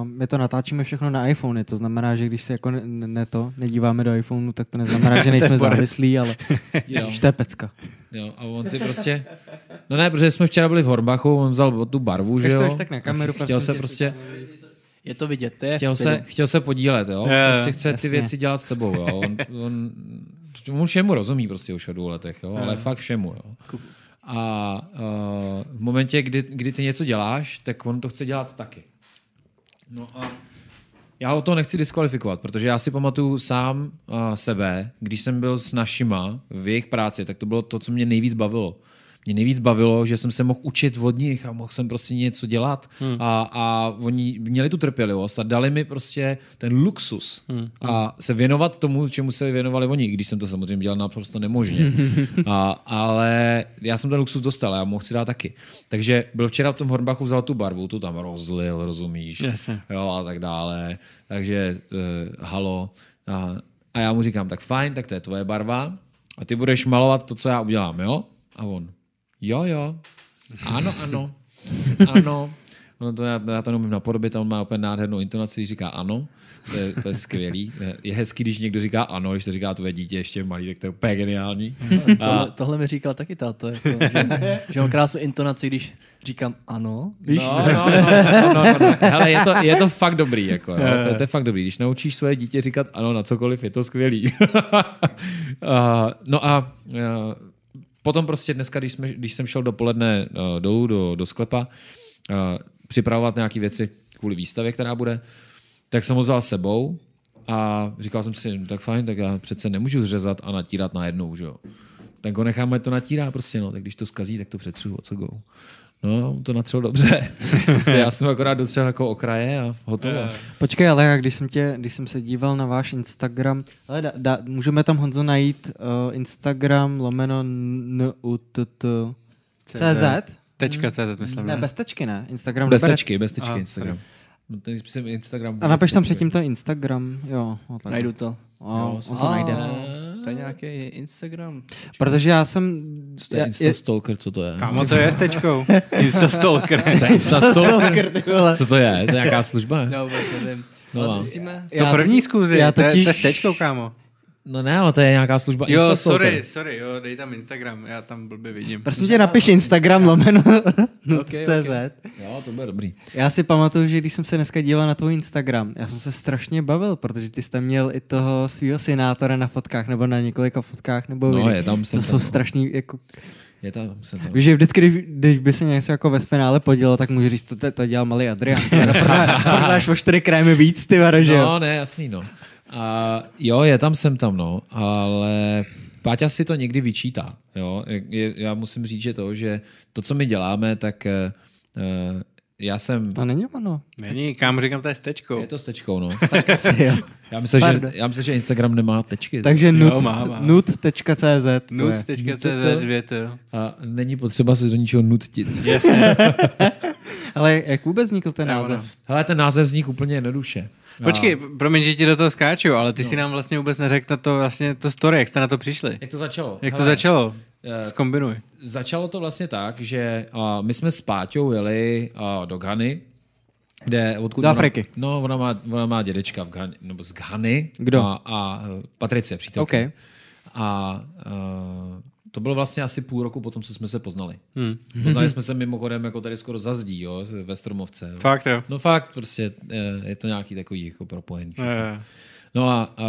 my to natáčíme všechno na iPhone, to znamená, že když se jako ne, ne to, nedíváme do iPhoneu, tak to neznamená, že nejsme závislí, ale jo. to je pecka. Jo, a on si prostě, no ne, protože jsme včera byli v Horbachu, on vzal tu barvu, že jo. tak na kameru, Chtěl se prostě, je to vidět, je chtěl, se, chtěl se podílet, jo. Je, prostě chce jasně. ty věci dělat s tebou, jo. On, on, on všemu rozumí prostě už o dvou letech, jo, ale fakt všemu, jo. A uh, v momentě, kdy, kdy ty něco děláš, tak on to chce dělat taky. No a já o to nechci diskvalifikovat, protože já si pamatuju sám uh, sebe, když jsem byl s našima v jejich práci, tak to bylo to, co mě nejvíc bavilo mě nejvíc bavilo, že jsem se mohl učit od nich a mohl jsem prostě něco dělat. Hmm. A, a oni měli tu trpělivost a dali mi prostě ten luxus hmm. a hmm. se věnovat tomu, čemu se věnovali oni, když jsem to samozřejmě dělal naprosto nemožně. a, ale já jsem ten luxus dostal a já mohl si dát taky. Takže byl včera v tom Hornbachu, vzal tu barvu, tu tam rozlil, rozumíš, yes. jo, a tak dále. Takže uh, halo. A, a já mu říkám, tak fajn, tak to je tvoje barva a ty budeš malovat to, co já udělám, jo? A on, jo, jo, ano, ano, ano. Ono to já, já to neumím napodobit, on má úplně nádhernou intonaci, říká ano, to je, to je skvělý. Je hezký, když někdo říká ano, když to říká tvoje dítě ještě malý, tak to je úplně geniální. A... Tohle, tohle mi říkal taky tato, jako, že, že mám krásnou intonaci, když říkám ano. Víš? No, no, no, no, no, no. no, no. Hele, je to, je to fakt dobrý, jako, no. To, to je fakt dobrý. Když naučíš svoje dítě říkat ano na cokoliv, je to skvělý. no a... Uh, Potom prostě dneska, když, jsme, když jsem šel dopoledne uh, dolů do, do sklepa, uh, připravovat nějaké věci kvůli výstavě, která bude, tak jsem ho vzal sebou a říkal jsem si, no, tak fajn, tak já přece nemůžu řezat a natírat najednou, že jo. Tak ho necháme to natírá prostě, no, tak když to skazí, tak to přetřu, co go. No, to natřel dobře. Prostě já jsem akorát dotřel jako okraje a hotovo. Yeah. Počkej, ale já když jsem, tě, když jsem se díval na váš Instagram, ale da, da, můžeme tam Honzo najít uh, Instagram lomeno c CZ? Tečka CZ, hmm. myslím. Ne, bez tečky ne. Instagram bez tečky, bez tečky Instagram. No, Instagram. A napiš tam předtím to Instagram, jo. No Najdu to. Jo, on to najde. To je nějaký Instagram. Protože já jsem... To je Stalker, co to je? Kámo, to je s tečkou. stalker. Co je Co to je? To je nějaká služba? No, vlastně. nevím. No, zkusíme. Já, to první zkuzi, já totiž, to je s tečkou, kámo. No ne, ale to je nějaká služba Jo, Insta sorry, sorry, jo, dej tam Instagram, já tam blbě vidím. Prosím tě, napiš Instagram lomeno okay, CZ. Okay. Jo, to bude dobrý. Já si pamatuju, že když jsem se dneska díval na tvůj Instagram, já jsem se strašně bavil, protože ty jsi tam měl i toho svého synátora na fotkách, nebo na několika fotkách, nebo No, je tam. Jsem to tam, jsou no. strašný, jako... Je tam, jsem tam. Víš, že vždycky, když, když by se něco jako ve finále podělal, tak můžu říct, to, to dělal malý Adrian. Prodáš o čtyři krémy víc, ty varo, že No, ne, jasný, no. A jo, je tam, jsem tam, no, ale Páťa si to někdy vyčítá. Jo? Je, já musím říct, že to, že to, co my děláme, tak uh, já jsem... To není ono. Není, kam říkám, to je s tečkou. Je to s tečkou, no. tak asi, jo. Já myslím, že, že Instagram nemá tečky. Takže nut.cz. Nut.cz. A není potřeba se do ničeho nutit. Ale jak vůbec vznikl ten název? Hele, ten název vznikl úplně jednoduše. No. Počkej, promiň, že ti do toho skáču, ale ty no. si nám vlastně vůbec neřekl to, vlastně to story, jak jste na to přišli. Jak to začalo? Jak Hele, to začalo? Eh, Zkombinuj. Začalo to vlastně tak, že uh, my jsme s Páťou jeli uh, do Ghany, kde, odkud do Afriky. Ona, no, ona má, ona má dědečka v Ghani, nebo z Ghany. Kdo? A, a Patrice, přítelkyně. Okay. A uh, to bylo vlastně asi půl roku potom, co jsme se poznali. Hmm. Poznali hmm. jsme se mimochodem jako tady skoro zazdí, jo, ve Stromovce. Jo. Fakt, jo. No fakt, prostě eh, je to nějaký takový jako propojení. Je, je. No a, a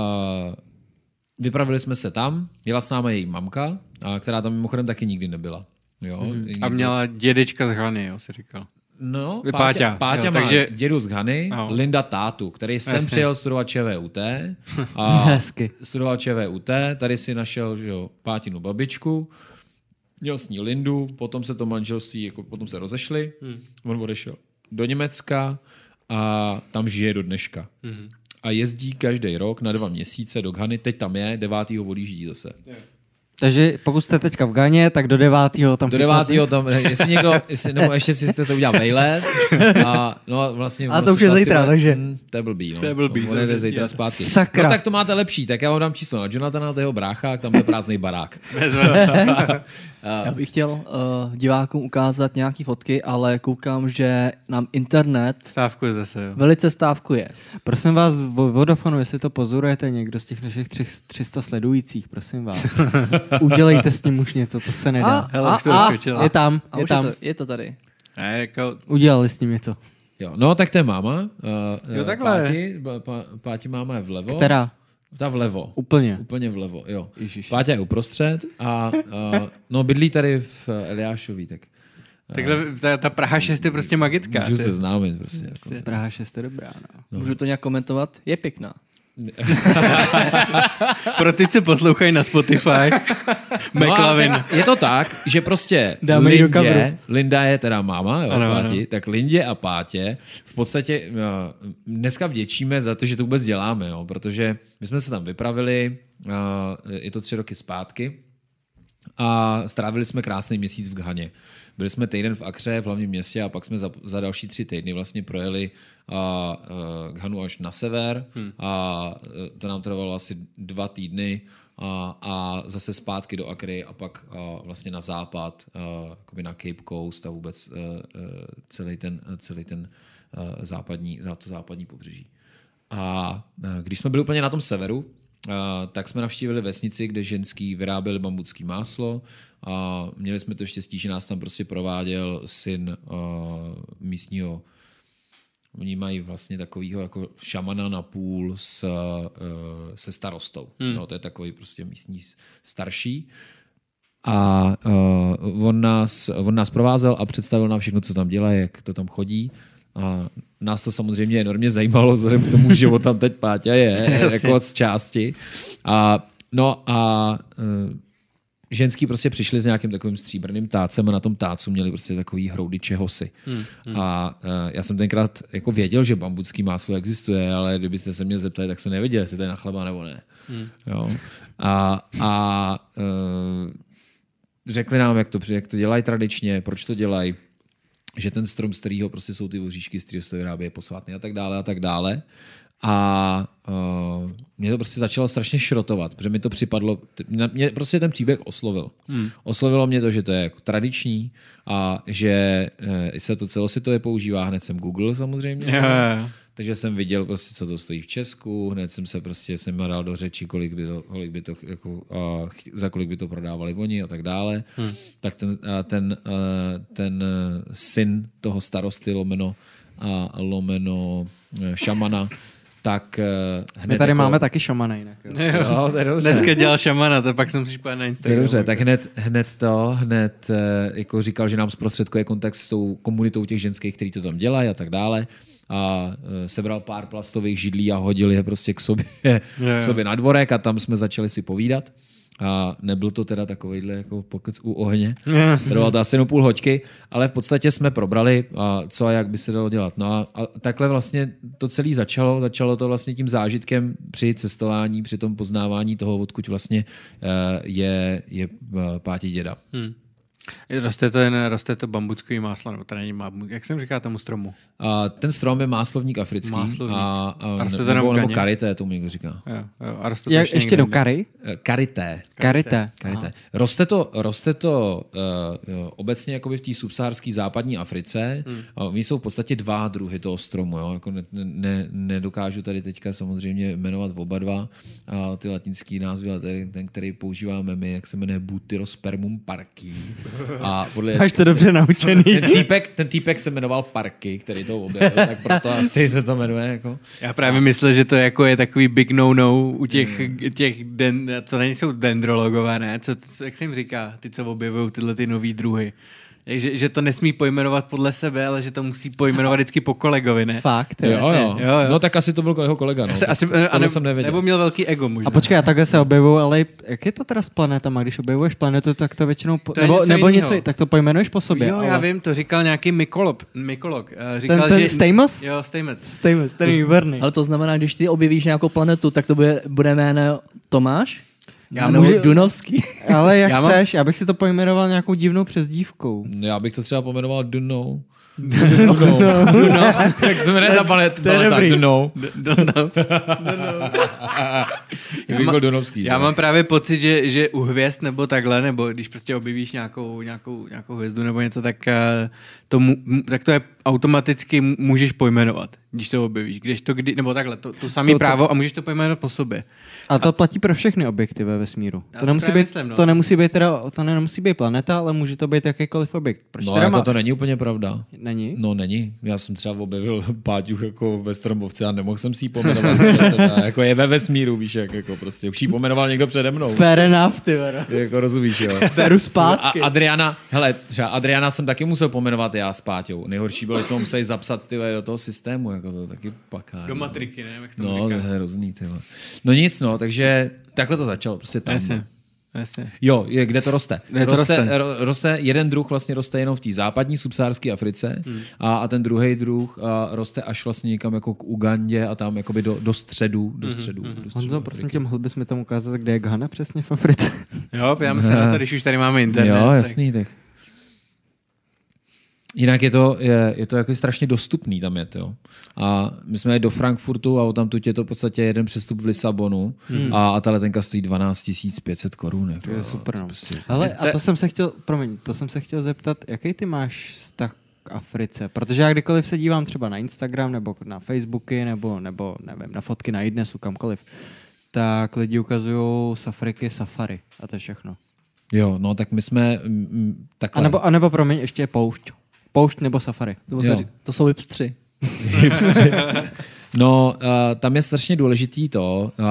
vypravili jsme se tam, jela s náma její mamka, a která tam mimochodem taky nikdy nebyla. Jo, hmm. A měla dědečka z Hany, jo, si říkal. No, Páťa. Páťa, Páťa jo, má takže... dědu z Ghany, Aho. Linda tátu, který jsem Jasně. přijel studovat ČVUT. A Hezky. Studoval ČVUT, tady si našel že jo, Pátinu babičku, měl s ní Lindu, potom se to manželství, jako potom se rozešli, hmm. on odešel do Německa a tam žije do dneška. Hmm. A jezdí každý rok na dva měsíce do Ghany, teď tam je, devátýho odjíždí zase. Yeah. Takže pokud jste teďka v Ganě, tak do devátého tam... Do devátého tam, jestli někdo, jestli, nebo ještě si jste to udělal vejlet. A, no, vlastně, a to už je zítra, bude, takže... Hm, to je blbý, no. To je blbý. On to zítra zpátky. Sakra. No tak to máte lepší, tak já vám dám číslo na Jonathana, toho brácha, tam je prázdný barák. já bych chtěl uh, divákům ukázat nějaké fotky, ale koukám, že nám internet... Stávkuje zase, jo. Velice stávkuje. Prosím vás, Vodafonu, jestli to pozorujete někdo z těch našich 300 sledujících, prosím vás. udělejte s ním už něco, to se nedá. A, Hele, a, už to a, je tam, a je tam. Je to, je to tady. Ne, jako... Udělali s ním něco. Jo, no tak to je máma. Uh, jo, eh, takhle. Páti, pá, páti máma je vlevo. Která? Ta vlevo. Úplně. Úplně vlevo, jo. Ježiš. Páťa je uprostřed a uh, no bydlí tady v Eliášoví, tak. Takhle ta, ta Praha 6 je prostě magická. Můžu se známit prostě. prostě. Jako. Praha 6 je dobrá, no. no. Můžu to nějak komentovat? Je pěkná. Pro ty, co poslouchají na Spotify, McLavin. No je to tak, že prostě Dáme Lindě, Linda je teda máma, jo, ano, Páti, ano. tak Lindě a Pátě v podstatě no, dneska vděčíme za to, že to vůbec děláme, jo, protože my jsme se tam vypravili, no, je to tři roky zpátky, a strávili jsme krásný měsíc v Ghaně. Byli jsme týden v Akře, v hlavním městě a pak jsme za, za další tři týdny vlastně projeli a, a, e, Ghanu až na sever hmm. a e, to nám trvalo asi dva týdny a, a zase zpátky do Akry a pak a vlastně na západ, a, na Cape Coast a vůbec a, e, a, celý ten, a celý ten a, západní, to západní pobřeží. A, a když jsme byli úplně na tom severu, tak jsme navštívili vesnici, kde ženský vyráběli bambucký máslo. A měli jsme to štěstí, že nás tam prostě prováděl syn místního Oni mají vlastně takovýho jako šamana na půl s, se starostou. Hmm. No, to je takový prostě místní starší. A uh, on, nás, on nás provázel a představil nám všechno, co tam dělá, jak to tam chodí. A nás to samozřejmě enormně zajímalo, vzhledem k tomu, že o tam teď Páťa je, jako z části. A, no a e, ženský prostě přišli s nějakým takovým stříbrným tácem a na tom tácu měli prostě takový hroudy čehosi. Hmm, hmm. A e, já jsem tenkrát jako věděl, že bambucký máslo existuje, ale kdybyste se mě zeptali, tak jsem nevěděl, jestli to je na chleba nebo ne. Hmm. Jo. A, a e, řekli nám, jak to, jak to dělají tradičně, proč to dělají že ten strom, z kterého prostě jsou ty voříšky, z kterého se vyrábí posvátný a tak dále a tak dále. A uh, mě to prostě začalo strašně šrotovat, protože mi to připadlo, mě prostě ten příběh oslovil. Hmm. Oslovilo mě to, že to je jako tradiční a že uh, se to celosvětově používá, hned jsem Google samozřejmě. Yeah. Takže jsem viděl prostě, co to stojí v Česku, hned jsem se prostě jsem dal do řeči, kolik by to, kolik by to jako, uh, za kolik by to prodávali oni a tak dále. Hmm. Tak ten, uh, ten, uh, ten e, syn toho starosty lomeno a lomeno e, šamana tak e, hned My tady jako... máme taky šamana jinak. Jo. Jo, to je dobře. Dneska dělal šamana, to pak jsem připadal na Instagram. To je dobře, tak hned, hned to, hned jako říkal, že nám zprostředkuje kontakt s tou komunitou těch ženských, kteří to tam dělají a tak dále a eh, sebral pár plastových židlí a hodil je prostě k sobě, yeah. k sobě na dvorek a tam jsme začali si povídat. A nebyl to teda takovýhle jako pokec u ohně. Trvalo to asi no půl hoďky, ale v podstatě jsme probrali, a co a jak by se dalo dělat. No a, a takhle vlastně to celé začalo. Začalo to vlastně tím zážitkem při cestování, při tom poznávání toho, odkud vlastně eh, je, je eh, pátí děda. Hmm. Roste to, jen, roste to bambuckový máslo, nebo to není bambuk, jak jsem říká tomu stromu? A, ten strom je máslovník africký. Máslovník. A, a, a roste to nebo, nebo karité, tomu někdo říká. Jo, jo, a roste to Jak, ještě, ještě do kary? Eh, karité. Karité. karité. Roste to, roste to uh, obecně jakoby v té subsaharské západní Africe. Hmm. Uh, jsou v podstatě dva druhy toho stromu. Jo? Jako ne, ne, nedokážu tady teďka samozřejmě jmenovat oba dva uh, ty latinský názvy, ale ten, ten, který používáme my, jak se jmenuje Butyrospermum parkii. A podle... Až to dobře naučený. Ten týpek, ten týpek se jmenoval Parky, který to objevil, tak proto asi se to jmenuje. Jako. Já právě a... myslím, že to jako je takový big no-no u těch, hmm. těch den, co nejsou dendrologové, ne? Co, jak se jim říká, ty, co objevují tyhle ty nové druhy že, že to nesmí pojmenovat podle sebe, ale že to musí pojmenovat vždycky po kolegovi, ne? Fakt, jo, jo. jo, jo. No tak asi to byl jeho kolega, no. Asi, asi, to, ne, jsem nevěděl. Nebo měl velký ego možná. A počkej, já takhle se objevuju, ale jak je to teda s planetama? Když objevuješ planetu, tak to většinou... Po, to nebo něco nebo něco, tak to pojmenuješ po sobě. Jo, ale... já vím, to říkal nějaký Mikolob, Mikolog. Eh, říkal, ten, ten že... Stamos? Jo, Stamos. Stamos, ten je výborný. Ale to znamená, když ty objevíš nějakou planetu, tak to bude, bude jméno Tomáš? Já můžu... Dunovský. Ale jak já mám... chceš, já bych si to pojmenoval nějakou divnou přezdívkou. Já bych to třeba pojmenoval Dunou. Dunou. Jak jsme ne na balet, baleta, Dunou. Dunou. Dunovský, já mám právě pocit, že, že u hvězd nebo takhle, nebo když prostě objevíš nějakou, nějakou, nějakou hvězdu nebo něco, tak eh, to, mu, tak to je automaticky můžeš pojmenovat, když to objevíš. Když to kdy, nebo takhle, to, to samé právo a můžeš to pojmenovat po sobě. A to a... platí pro všechny objekty ve vesmíru. Já to nemusí, být, myslím, no. to nemusí být teda, to nemusí být planeta, ale může to být jakýkoliv objekt. Proč no, jako má... to není úplně pravda. Není? No není. Já jsem třeba objevil páťuch jako ve Stromovce a nemohl jsem si ji pomenovat. jako je ve vesmíru, víš, jak jako prostě. Už ji pomenoval někdo přede mnou. Fair enough, ty Jako rozumíš, jo. Beru zpátky. A Adriana, hele, třeba Adriana jsem taky musel pomenovat já s Páťou. Nejhorší bylo, že jsme museli zapsat ty do toho systému, jako to taky paká. Do no. matriky, ne? Jak no, to je hrozný, ty No nic, no, No, takže takhle to začalo, prostě tam. Jasně. No. Jasně. Jo, je, kde to roste. Kde to roste, roste. roste. Jeden druh vlastně roste jenom v té západní subsárské Africe hmm. a, a ten druhý druh a, roste až vlastně někam jako k Ugandě a tam jakoby do, do středu. Do hmm, středu, mm-hmm. do středu Honzo, prosím tě, mohl bys mi tam ukázat, kde je Ghana přesně v Africe? Jo, já myslím, že když už tady máme internet. Jo, jasný, tak. tak. Jinak je to, je, je to jako strašně dostupný tam je to, jo. A my jsme jeli do Frankfurtu a tam tu je to v podstatě jeden přestup v Lisabonu hmm. a, a ta letenka stojí 12 500 korun. Jako, to je super. To no. Prostě... Ale, a to jsem se chtěl, promiň, to jsem se chtěl zeptat, jaký ty máš vztah k Africe, protože já kdykoliv se dívám třeba na Instagram nebo na Facebooky nebo, nebo nevím, na fotky na iDnesu, kamkoliv, tak lidi ukazují z Afriky safari a to je všechno. Jo, no tak my jsme... M, takhle. A nebo, a nebo promiň, ještě je poušť. Poušť nebo safari. To, se, to jsou hipstři. hipstři. No, uh, tam je strašně důležitý to, uh,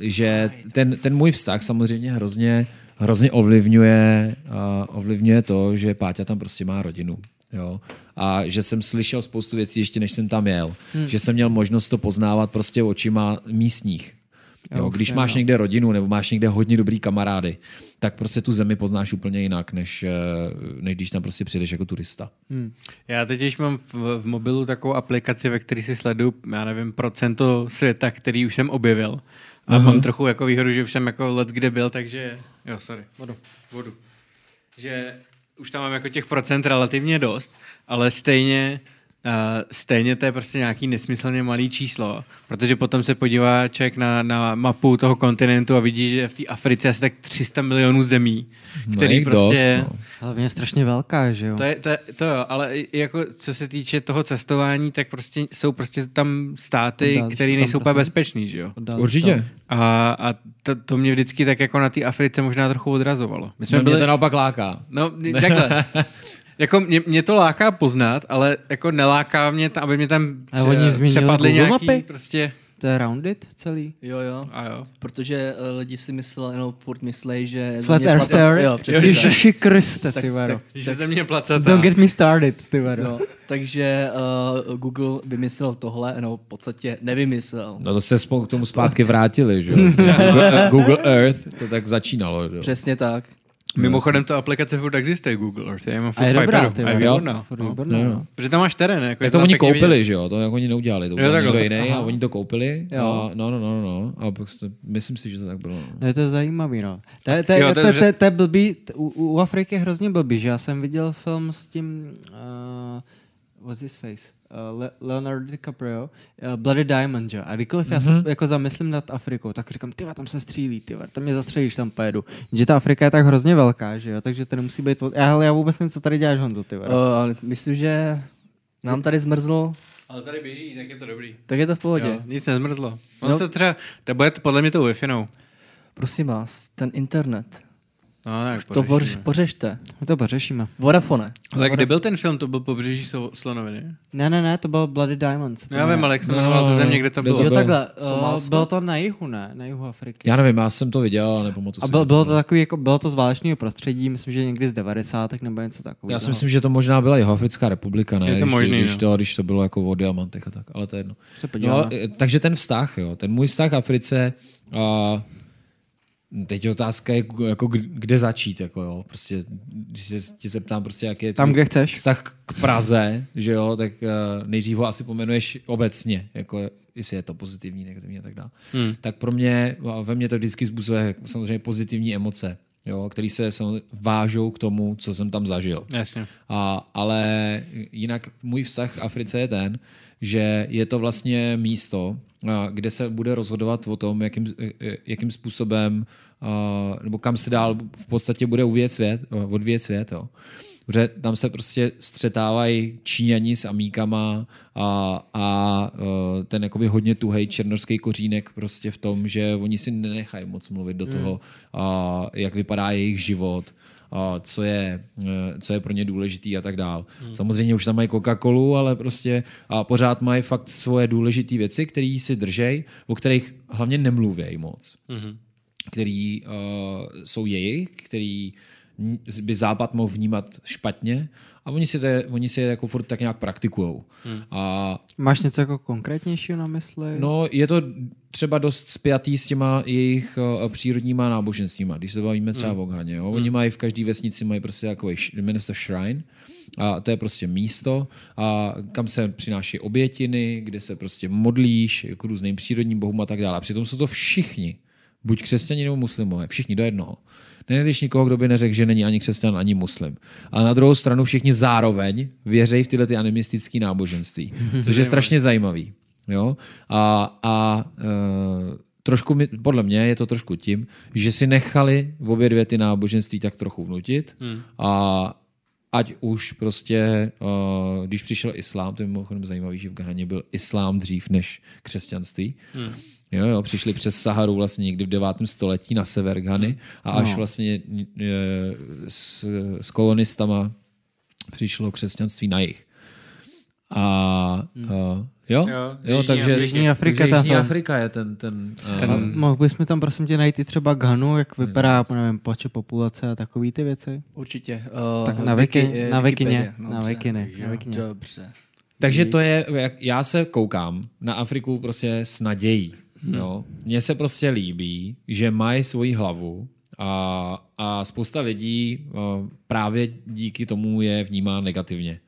že ten, ten můj vztah samozřejmě hrozně, hrozně ovlivňuje, uh, ovlivňuje to, že Páťa tam prostě má rodinu. Jo? A že jsem slyšel spoustu věcí ještě, než jsem tam jel. Hmm. Že jsem měl možnost to poznávat prostě očima místních. Jo, když máš někde rodinu nebo máš někde hodně dobrý kamarády, tak prostě tu zemi poznáš úplně jinak, než, eh, než když tam prostě přijdeš jako turista. Hmm. Já teď mám v, v mobilu takovou aplikaci, ve které si sleduju, já nevím, procento světa, který už jsem objevil. A Aha. mám trochu jako výhodu, že už jsem jako let kde byl, takže... Jo, sorry, vodu, vodu. Že už tam mám jako těch procent relativně dost, ale stejně Uh, stejně to je prostě nějaký nesmyslně malý číslo, protože potom se podívá člověk na, na mapu toho kontinentu a vidí, že v té Africe asi tak 300 milionů zemí, no který no, prostě... Dost, no. Hlavně je strašně velká, že jo? To, je, to, to jo, ale jako co se týče toho cestování, tak prostě jsou prostě tam státy, které nejsou úplně prostě? bezpečný, že jo? Určitě. A, a to, to mě vždycky tak jako na té Africe možná trochu odrazovalo. My jsme no, byli... mě to naopak láká. No, takhle. Jako mě, mě, to láká poznat, ale jako neláká mě, ta, aby mě tam pře- oni přepadly nějaký mapy? prostě... To je rounded celý? Jo, jo. A jo. Protože uh, lidi si mysleli, no furt myslej, že... Flat Earth Theory? Jo, přesně Ježiši Kriste, ty varo. Tak, tak, že země placatá. Don't get me started, ty varo. No, takže uh, Google vymyslel tohle, no v podstatě nevymyslel. No to se spolu k tomu zpátky vrátili, že jo. Google, Google Earth, to tak začínalo, že jo. Přesně tak. Mimochodem, ta aplikace furt existuje, Google Earth. Já mám furt dobrá, ty, a je výborná. No. No. No. Protože tam máš terén. Jako je to oni koupili, že jo? To jako oni neudělali, to byl někdo jiný a oni to koupili. Jo. A, no, no, no, no. no. A pak myslím si, že to tak bylo. No. Je to zajímavý, no. To je blbý, u Afriky je hrozně blbý, že já jsem viděl film s tím... Uh, what's his face? Uh, Le- Leonardo DiCaprio, uh, Bloody Diamond, že? A kdykoliv mm-hmm. já se mhm. jako zamyslím nad Afrikou, tak říkám, ty tam se střílí, ty tam mě zastřelíš, tam pojedu. Že ta Afrika je tak hrozně velká, že jo, takže to nemusí být... Já, ale já vůbec nevím, co tady děláš, Honzo, ty uh, Myslím, že nám tady zmrzlo ale tady běží, tak je to dobrý. Tak je to v pohodě. Jo, nic nezmrzlo. On no. se třeba, to bude podle mě tou wi Prosím vás, ten internet, No, tak to pořešíme. pořešte. To pořešíme. Vodafone. Ale kde byl ten film? To byl Pobřeží slonoviny? Ne, ne, ne, to byl Bloody Diamonds. já vím, ale jak se no, jmenoval no, země, no, kde to bylo. Jo, takhle. Somálsko? Eh, bylo to na jihu, ne? Na jihu Afriky. Já nevím, já jsem to viděl, ale to A bylo, bylo to takový, jako, bylo to z válečného prostředí, myslím, že někdy z 90. nebo něco takového. Já si myslím, že to možná byla Jihoafrická republika, ne? Je to možný, když, no. to, když to bylo jako o diamantech a tak, ale to je jedno. no, eh, takže ten vztah, jo, ten můj vztah Africe, uh, Teď je otázka, jako, kde začít. Jako, jo. Prostě, když se tě zeptám, prostě, jak je Tam, kde chceš. vztah k Praze, že jo, tak uh, nejdřív ho asi pomenuješ obecně, jako, jestli je to pozitivní, negativní a tak dále. Hmm. Tak pro mě, ve mně to vždycky způsobuje jako samozřejmě pozitivní emoce, jo, které se vážou k tomu, co jsem tam zažil. Jasně. A, ale jinak můj vztah k Africe je ten, že je to vlastně místo, Eh, kde se bude rozhodovat o tom, jakým, eh, eh, jakým způsobem nebo kam se dál v podstatě bude uvět svět, odvět svět. Jo. Protože tam se prostě střetávají Číňani s Amíkama a, a ten jakoby hodně tuhej černorský kořínek prostě v tom, že oni si nenechají moc mluvit do hmm. toho, a, jak vypadá jejich život co je, e, co je pro ně důležitý a tak dál. Hmm. Samozřejmě už tam mají Coca-Colu, ale prostě a pořád mají fakt svoje důležité věci, které si držej, o kterých hlavně nemluvějí moc. Hmm. Který uh, jsou jejich, který uh, by západ mohl vnímat špatně a oni si, te, oni si je jako furt tak nějak praktikujou. Hmm. A, Máš něco jako konkrétnějšího na mysli? No, je to třeba dost spjatý s těma jejich uh, přírodníma náboženstvíma. Když se bavíme třeba hmm. v Oghaně. jo? Hmm. oni hmm. mají v každé vesnici mají prostě jako minister shrine a to je prostě místo, a kam se přináší obětiny, kde se prostě modlíš jako různým přírodním bohům a tak dále. A přitom jsou to všichni, buď křesťané nebo muslimové, všichni do jednoho. Nenajdeš nikoho, kdo by neřekl, že není ani křesťan, ani muslim. Ale na druhou stranu všichni zároveň věří v tyhle ty animistické náboženství, což je strašně zajímavý. Jo? A, a e, trošku, mi, podle mě je to trošku tím, že si nechali obě dvě ty náboženství tak trochu vnutit hmm. a ať už prostě, uh, když přišel islám, to je mimochodem zajímavý, že v Ghaně byl islám dřív než křesťanství, hmm Jo, jo, přišli přes Saharu vlastně někdy v 9. století na sever Ghany a až no. vlastně e, s, s kolonistama přišlo křesťanství na jich. A, hmm. a Jo, jo, jo takže Jižní Afrika, takže Jižní Afrika je ten... ten, e, ten uh, mohli bychom tam prosím tě najít i třeba Ghanu, jak vypadá, nevím, nevím počet populace a takové ty věci? Určitě. Uh, tak na, Wiki, Viki, na Wikině. No, na Wikině. Dobře. Takže to je, já se koukám na Afriku prostě s nadějí. Hmm. Jo. Mně se prostě líbí, že mají svoji hlavu a, a spousta lidí eh, právě díky tomu je vnímá negativně.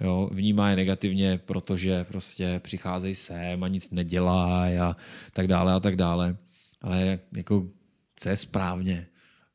Jo, vnímá je negativně, protože prostě přicházejí sem a nic nedělá a tak dále a tak dále. Ale jako, co je správně?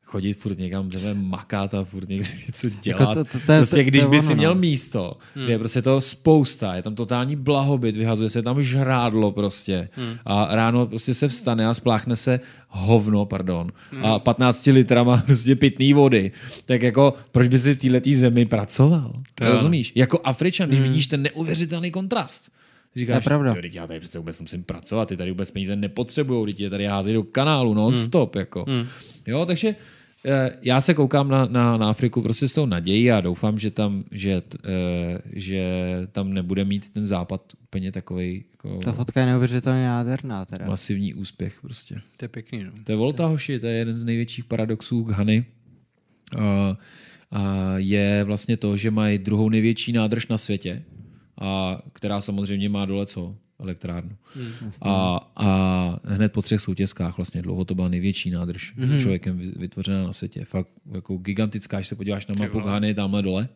chodit furt někam zeme makat a furt někde něco jako dělat. Jako to, to, to, prostě když by si měl no. místo, kde hmm. je prostě to spousta, je tam totální blahobyt, vyhazuje se tam žrádlo prostě hmm. a ráno prostě se vstane a spláchne se hovno, pardon, hmm. a 15 litrama prostě pitný vody. Tak jako, proč by si v této zemi pracoval? Rozumíš? Jako Afričan, když vidíš ten neuvěřitelný kontrast. Říkáš, to je pravda. já tady přece vůbec musím pracovat, ty tady vůbec peníze nepotřebují, ty tady házejí do kanálu non-stop. Hmm. Jako. Hmm. Jo, takže Eh, já se koukám na, na, na Afriku prostě s tou nadějí a doufám, že tam, že, eh, že tam nebude mít ten západ úplně takový. Jako Ta fotka je neuvěřitelně nádherná. Teda. Masivní úspěch prostě. To je pěkný. No. To je Volta hoši, to je jeden z největších paradoxů Ghany. A, a je vlastně to, že mají druhou největší nádrž na světě, a která samozřejmě má dole co? elektrárnu. Hmm, A, a hned po třech soutězkách vlastně dlouho to byla největší nádrž hmm člověkem vytvořená na světě. Fakt jako gigantická, když se podíváš na mapu Ghany tamhle dole.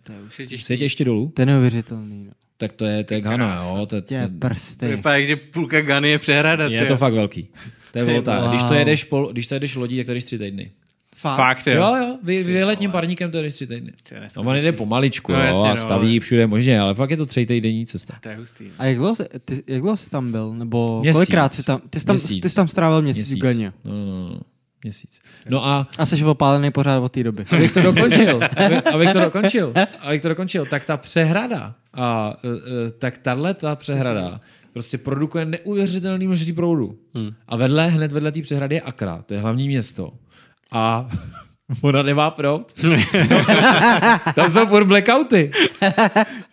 To je ještě dolů. To je neuvěřitelný. No. Tak to je, to je Ghana, jo. To je, prsty. To je že půlka Gany je přehrada. Je to fakt velký. To je volta. Když, to jedeš pol, když to jedeš lodí, tak tady tři týdny. Fakt, Fakt jo. Jo, jo, vy, vyletním parníkem to jdeš tři týdny. No, on jde pomaličku no, jo, jasně, a no, staví no. všude možně, ale fakt je to tři denní cesta. To je hustý. No. A jak dlouho, ty, jak dlouho jsi tam byl? Nebo měsíc. kolikrát jsi tam, ty jsi tam, měsíc. ty jsi tam strávil měsíc, měsíc. v no, no, no, no. Měsíc. No a... A jsi opálený pořád od té doby. Abych to dokončil. Abych, abych to dokončil. Abych to dokončil. Tak ta přehrada, a, e, e, tak tahle ta přehrada, prostě produkuje neuvěřitelný množství proudu. Hmm. A vedle, hned vedle té přehrady je Akra, to je hlavní město a ona nemá prout. Tam jsou, furt blackouty.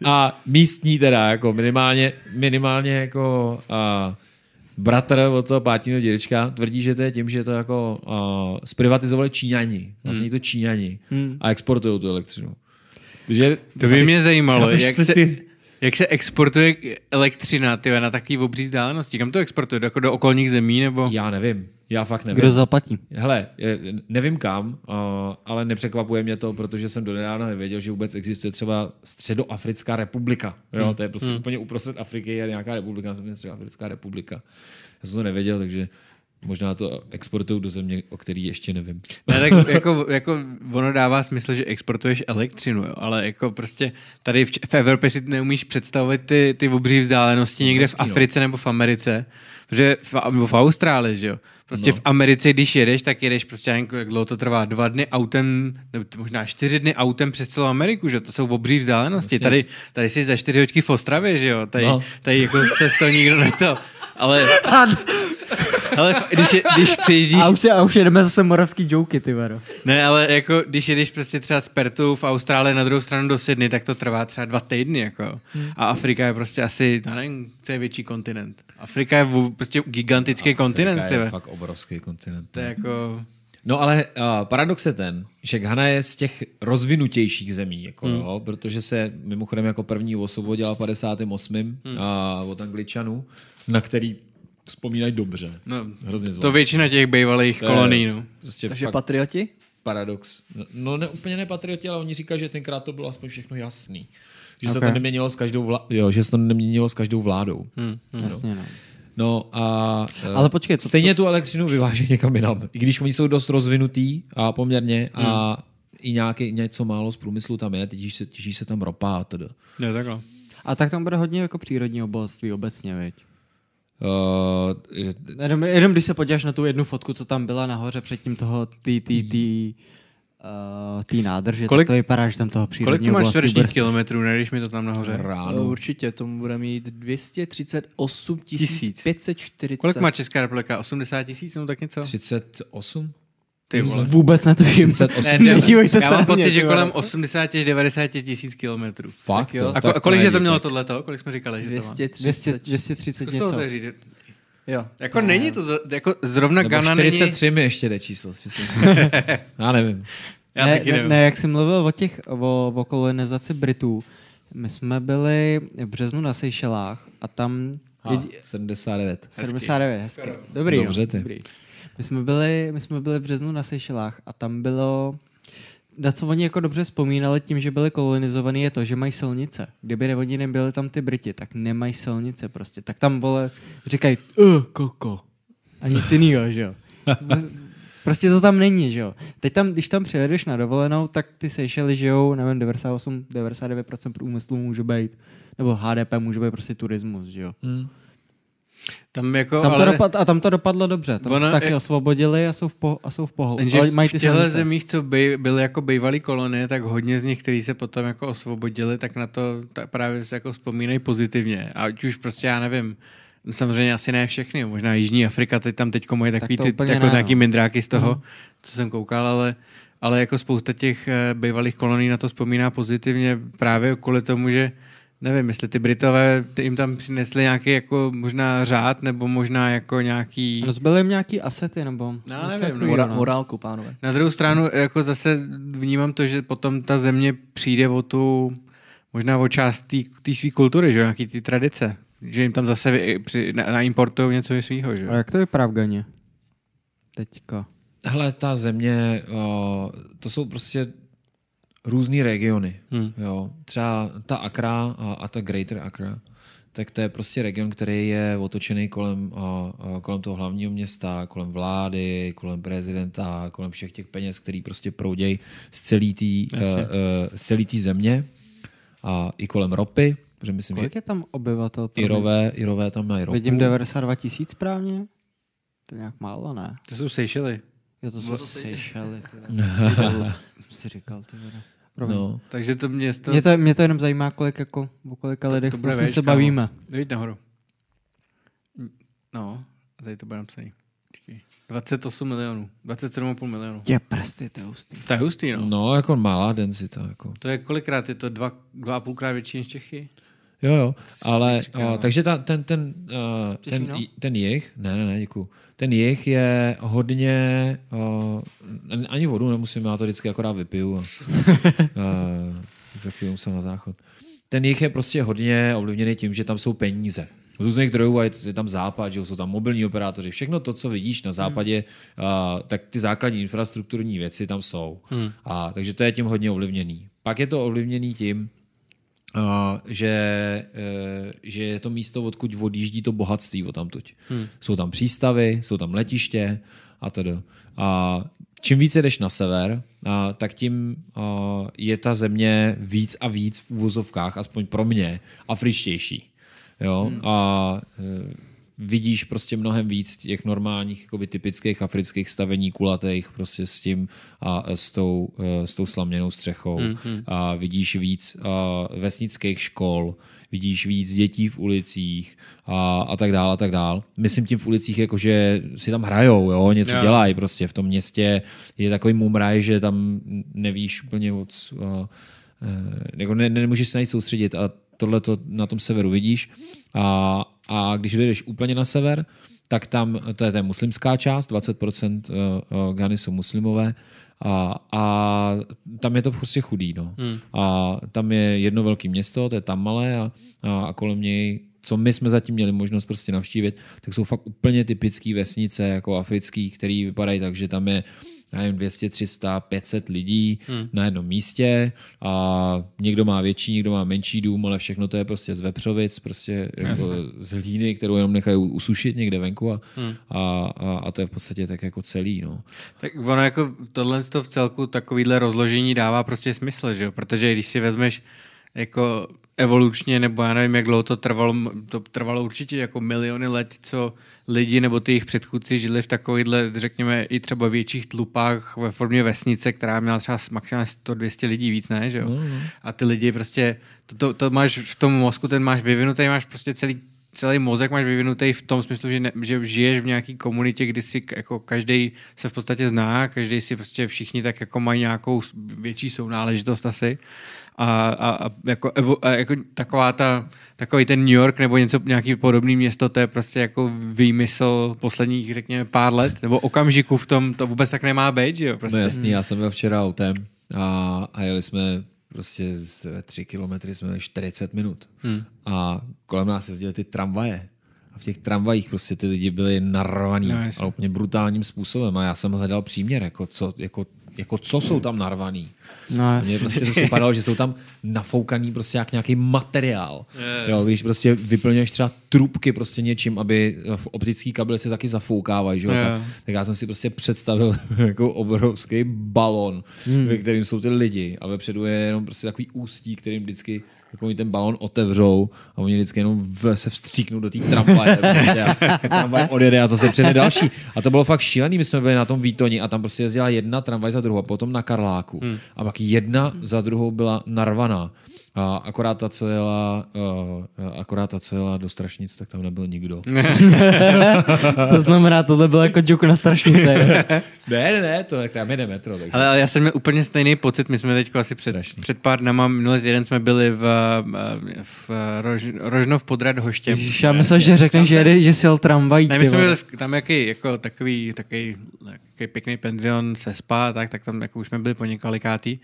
A místní teda, jako minimálně, minimálně jako uh, bratr od toho pátního dědečka tvrdí, že to je tím, že to jako uh, zprivatizovali Číňani. Vlastně hmm. to Číňani. Hmm. A exportují tu elektřinu. Takže, to by mě zajímalo, jak se, ty... jak se exportuje elektřina tyve, na takový obří vzdálenosti. Kam to exportuje? Jako do okolních zemí? nebo? Já nevím. Já fakt nevím. Kdo zaplatí? Hele, nevím kam, ale nepřekvapuje mě to, protože jsem do nedávna nevěděl, že vůbec existuje třeba Středoafrická republika. Jo, hmm. to je prostě hmm. úplně uprostřed Afriky je nějaká republika, jsem Středoafrická republika. Já jsem to nevěděl, takže Možná to exportují do země, o který ještě nevím. Ne, tak jako, jako ono dává smysl, že exportuješ elektřinu, jo, ale jako prostě tady v, v Evropě si neumíš představit ty, ty obří vzdálenosti někde v no. Africe nebo v Americe, protože v, nebo v Austrálii, že jo Prostě no. v Americe, když jedeš, tak jedeš prostě, nevím, jak dlouho to trvá, dva dny autem, nebo možná čtyři dny autem přes celou Ameriku, že to jsou obří vzdálenosti. Vlastně. Tady, tady jsi za čtyři hoďky v Ostravě, že jo? Tady, no. tady jako cestou nikdo ne to. Ale... Ale když, je, když přijíždíš... A už, je, a už jedeme zase moravský joky, ty varo. Ne, ale jako když jedeš prostě třeba z Pertu v Austrálii na druhou stranu do Sydney, tak to trvá třeba dva týdny, jako. A Afrika je prostě asi, já nevím, co je větší kontinent. Afrika je prostě gigantický Afrika kontinent, je tyve. fakt obrovský kontinent. To je jako... No ale uh, paradox je ten, že Ghana je z těch rozvinutějších zemí, jako, hmm. jo, protože se mimochodem jako první osobodila 58. Hmm. Uh, od Angličanů, na který vzpomínají dobře. No, Hrozně To většina těch bývalých kolonií. No. Prostě Takže patrioti? Paradox. No, no ne, úplně ne patrioti, ale oni říkají, že tenkrát to bylo aspoň všechno jasný. Že okay. se to neměnilo s každou, vla- jo, že se to neměnilo s každou vládou. Hmm, no. Jasně, no. No, no a eh, ale počkej, to, stejně tu elektřinu vyváží někam jinam. I když oni jsou dost rozvinutý a poměrně hmm. a i nějaký, něco málo z průmyslu tam je, těží se, těží se tam ropa a teda. Ne takhle. A tak tam bude hodně jako přírodní oblaství obecně, viď? Uh, jenom, jenom když se podíváš na tu jednu fotku, co tam byla nahoře předtím toho tý tý tý uh, tý nádrže, kolik, tak to vypadá, že tam toho přírodního Kolik to máš čtverečních kilometrů, ne, když mi to tam nahoře? Ráno. No, určitě, tomu bude mít 238 540. Kolik má Česká republika? 80 tisíc, no tak něco? 38? Ty vole. Vůbec netuším. Ne, Nedívejte já mám pocit, mě, že kolem 80 až 90 tisíc kilometrů. Fakt jo. A, ko- a kolik, to že to mělo tohleto? Kolik jsme říkali, že 230, to má? 230 něco. To říct. Jo. Jako to není to, jako zrovna Nebo Ghana 43 není... mi ještě jde číslo. já nevím. Já ne, taky nevím. Ne, jak jsi mluvil o těch, o, o kolonizaci Britů, my jsme byli v březnu na sejšelách a tam... Ha, 79. 79, hezky. Dobrý, no. Dobře, ty. Dobrý. My jsme byli, my jsme byli v březnu na Sešilách a tam bylo na co oni jako dobře vzpomínali tím, že byli kolonizovaní, je to, že mají silnice. Kdyby ne, oni nebyli tam ty Briti, tak nemají silnice prostě. Tak tam vole, říkají, uh, koko. A nic jiného, že jo. Prostě to tam není, že jo. Teď tam, když tam přijedeš na dovolenou, tak ty Seychely žijou, nevím, 98, 99% průmyslu může být, nebo HDP může být prostě turismus, že jo. Hmm. Tam jako, tam to ale... dopad, a tam to dopadlo dobře, tam ona, se taky je... osvobodili a jsou v, po, a jsou v pohu. Jenže mají ty v těchto zemích, co by, byly jako bývalý kolonie, tak hodně z nich, kteří se potom jako osvobodili, tak na to ta, právě jako vzpomínají pozitivně. A už prostě, já nevím, no samozřejmě asi ne všechny, možná Jižní Afrika, teď tam teď mají takový tak ty, jako ne, nějaký no. mindráky z toho, mm. co jsem koukal, ale ale jako spousta těch eh, bývalých kolonií na to vzpomíná pozitivně právě kvůli tomu, že Nevím, jestli ty Britové ty jim tam přinesli nějaký jako možná řád, nebo možná jako nějaký... Rozbili jim nějaký asety, nebo... No, nevím, nevím, nevím, no. morálku, pánové. Na druhou stranu, jako zase vnímám to, že potom ta země přijde o tu, možná o část té své kultury, že nějaký ty tradice. Že jim tam zase naimportují na, něco svého, že A jak to je právganě? Teďka. Hele, ta země, o, to jsou prostě různé regiony. Hmm. Jo. Třeba ta Akra a, a ta Greater Akra, tak to je prostě region, který je otočený kolem, a, a, kolem toho hlavního města, kolem vlády, kolem prezidenta, kolem všech těch peněz, který prostě proudějí z celé té uh, uh, země a i kolem ropy. Protože myslím, Kolik že je tam obyvatel? Irové, Irové tam mají ropu. Vidím 92 tisíc správně? To je nějak málo, ne? To jsou Seychely. Jo, to jsou Seychely. jsem si říkal, ty No. Takže to mě to... Mě to, mě to jenom zajímá, kolik jako, o kolika to, lidech to vlastně se bavíme. Dejte nahoru. No, a tady to bude napsaný. 28 milionů. 27,5 milionů. Je prsty, to je hustý. To je hustý, no. No, jako malá densita. Jako. To je kolikrát? Je to dva, dva a půlkrát větší než Čechy? Jo, jo, ale a, takže ta, ten, ten, uh, ten, no? ten, jich, ne, ne, ne, děkuji. Ten jich je hodně, uh, ani vodu nemusím, já to vždycky akorát vypiju. A, uh, za chvíli musím na záchod. Ten jich je prostě hodně ovlivněný tím, že tam jsou peníze. Z různých zdrojů, a je tam západ, že jsou tam mobilní operátoři, všechno to, co vidíš na západě, hmm. uh, tak ty základní infrastrukturní věci tam jsou. Hmm. A, takže to je tím hodně ovlivněný. Pak je to ovlivněný tím, Eh, že, eh, že je to místo, odkud odjíždí to bohatství od tamtuť. Hmm. Jsou tam přístavy, jsou tam letiště a tedy. A čím více jdeš na sever, a, tak tím a, eh, je ta země víc a víc v úvozovkách, aspoň pro mě, afričtější. Jo? Hmm. A vidíš prostě mnohem víc těch normálních, jakoby typických afrických stavení kulatých prostě s tím a s tou, eh, s tou slaměnou střechou. Mm-hmm. A vidíš víc a eh, vesnických škol, vidíš víc dětí v ulicích a, a tak dál a tak dál. Myslím tím v ulicích, jako že si tam hrajou, jo, něco yeah. dělají prostě. V tom městě je takový mumraj, že tam nevíš úplně moc, a, eh, jako ne, nemůžeš se na soustředit a tohle to na tom severu vidíš a a když jdeš úplně na sever, tak tam to je, ta muslimská část, 20% eh, eh, Gany jsou muslimové a, a tam je to prostě chudý. No. Hmm. A tam je jedno velké město, to je tam malé a, a, a kolem něj co my jsme zatím měli možnost prostě navštívit, tak jsou fakt úplně typické vesnice jako africký, které vypadají tak, že tam je uh, nevím, 200, 300, 500 lidí hmm. na jednom místě a někdo má větší, někdo má menší dům, ale všechno to je prostě z vepřovic, prostě jako z hlíny, kterou jenom nechají usušit někde venku a, hmm. a, a, a to je v podstatě tak jako celý. No. Tak ono jako tohle to v celku takovýhle rozložení dává prostě smysl, že jo? protože když si vezmeš jako evolučně, nebo já nevím, jak dlouho to trvalo, to trvalo určitě jako miliony let, co lidi nebo ty jejich předchůdci žili v takovýchhle, řekněme, i třeba větších tlupách ve formě vesnice, která měla třeba maximálně 100-200 lidí víc, ne, že jo? Mm. A ty lidi prostě, to, to, to, máš v tom mozku, ten máš vyvinutý, máš prostě celý celý mozek máš vyvinutý v tom smyslu, že, ne, že žiješ v nějaké komunitě, kdy si jako každý se v podstatě zná, každý si prostě všichni tak jako mají nějakou větší sounáležitost asi. A, a, a, jako, a jako taková ta, takový ten New York nebo něco, nějaký podobný město, to je prostě jako výmysl posledních, řekněme, pár let nebo okamžiků v tom, to vůbec tak nemá být, že jo? No prostě. No jasný, já jsem byl včera autem a, a jeli jsme prostě z tři kilometry jsme 40 minut. Hmm. A kolem nás jezdily ty tramvaje. A v těch tramvajích prostě ty lidi byli narvaný, no, úplně brutálním způsobem. A já jsem hledal příměr, jako co, jako, jako co jsou tam narvaný. No, Mně prostě to připadalo, že jsou tam nafoukaný prostě jak nějaký materiál. Je, jo, když prostě vyplňuješ třeba trubky prostě něčím, aby v optický kabel se taky zafoukávají, že Tak, tak, já jsem si prostě představil jako obrovský balon, hmm. ve kterým jsou ty lidi a vepředu je jenom prostě takový ústí, kterým vždycky jako oni ten balon otevřou a oni vždycky jenom v, se vstříknou do té tramvaje. prostě a tramvaj odjede a zase přijde další. A to bylo fakt šílený, my jsme byli na tom výtoni a tam prostě jezdila jedna tramvaj za druhou a potom na Karláku. Hmm. A pak jedna za druhou byla narvaná. A akorát ta, co jela, uh, akorát ta, co jela do Strašnic, tak tam nebyl nikdo. to znamená, tohle bylo jako joke na Strašnice. ne, ne, ne, to tak tam jede metro. Takže... Ale, ale, já jsem měl úplně stejný pocit, my jsme teď asi před, Strašný. před pár dnama, minulý týden jsme byli v, eh, v eh, Rož, Rožnov pod Radhoštěm. Ježíš, já myslím, že řekneš, že, jede, že si jel tramvají. Ne, my jsme byli v, tam jaký, jako takový, takový, takový pěkný penzion se spa, tak, tak tam jako už jsme byli po několikátý.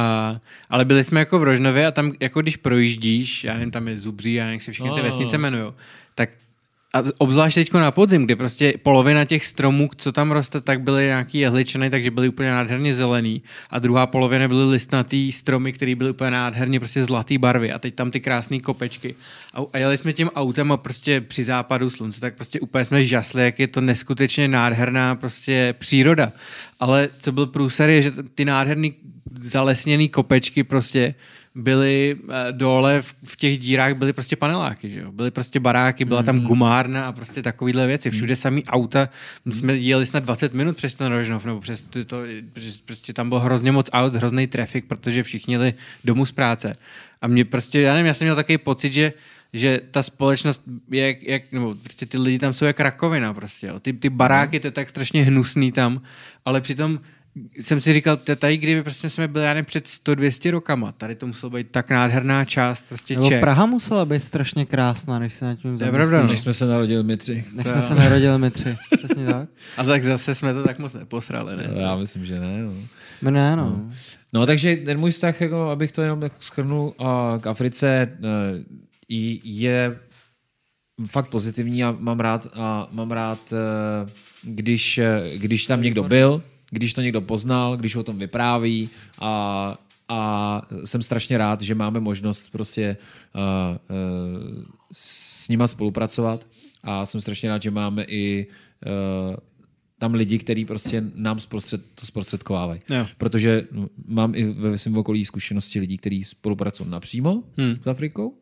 A, ale byli jsme jako v Rožnově a tam, jako když projíždíš, já nevím, tam je Zubří, já nevím, jak se všechny ty no, no, no. vesnice jmenují, tak a obzvlášť teď na podzim, kdy prostě polovina těch stromů, co tam roste, tak byly nějaký jehličany, takže byly úplně nádherně zelený. A druhá polovina byly listnatý stromy, které byly úplně nádherně prostě zlatý barvy. A teď tam ty krásné kopečky. A, a jeli jsme tím autem a prostě při západu slunce, tak prostě úplně jsme žasli, jak je to neskutečně nádherná prostě příroda. Ale co byl průser, je, že ty nádherný zalesněný kopečky prostě byly eh, dole v těch dírách byly prostě paneláky, že jo? Byly prostě baráky, byla tam hmm. gumárna a prostě takovýhle věci. Hmm. Všude samý auta. My jsme jeli snad 20 minut přes ten Rožnov, nebo přes to, prostě tam bylo hrozně moc aut, hrozný trafik, protože všichni jeli domů z práce. A mě prostě, já nevím, já jsem měl takový pocit, že že ta společnost, je, jak, jak, nebo prostě ty lidi tam jsou jak rakovina prostě, jo. Ty, ty baráky, hmm. to je tak strašně hnusný tam, ale přitom jsem si říkal, tady kdyby prostě jsme byli, já nevím, před 100-200 rokama, tady to muselo být tak nádherná část, prostě Nebo Čech. Praha musela být strašně krásná, než se na tím zamyslím. pravda, no. Než jsme se narodili my tři. Než jsme se narodili my tři, přesně tak. A tak zase jsme to tak moc neposrali, ne? No, já myslím, že ne. No. Ne, no. no. No, takže ten můj vztah, jako, abych to jenom schrnul uh, k Africe e, je fakt pozitivní a mám rád, a mám rád e, když, e, když tam někdo byl, když to někdo poznal, když o tom vypráví a, a jsem strašně rád, že máme možnost prostě uh, uh, s nima spolupracovat a jsem strašně rád, že máme i uh, tam lidi, kteří prostě nám zprostřed, to zprostředkovávají. Jo. Protože no, mám i ve svém okolí zkušenosti lidí, kteří spolupracují napřímo hmm. s Afrikou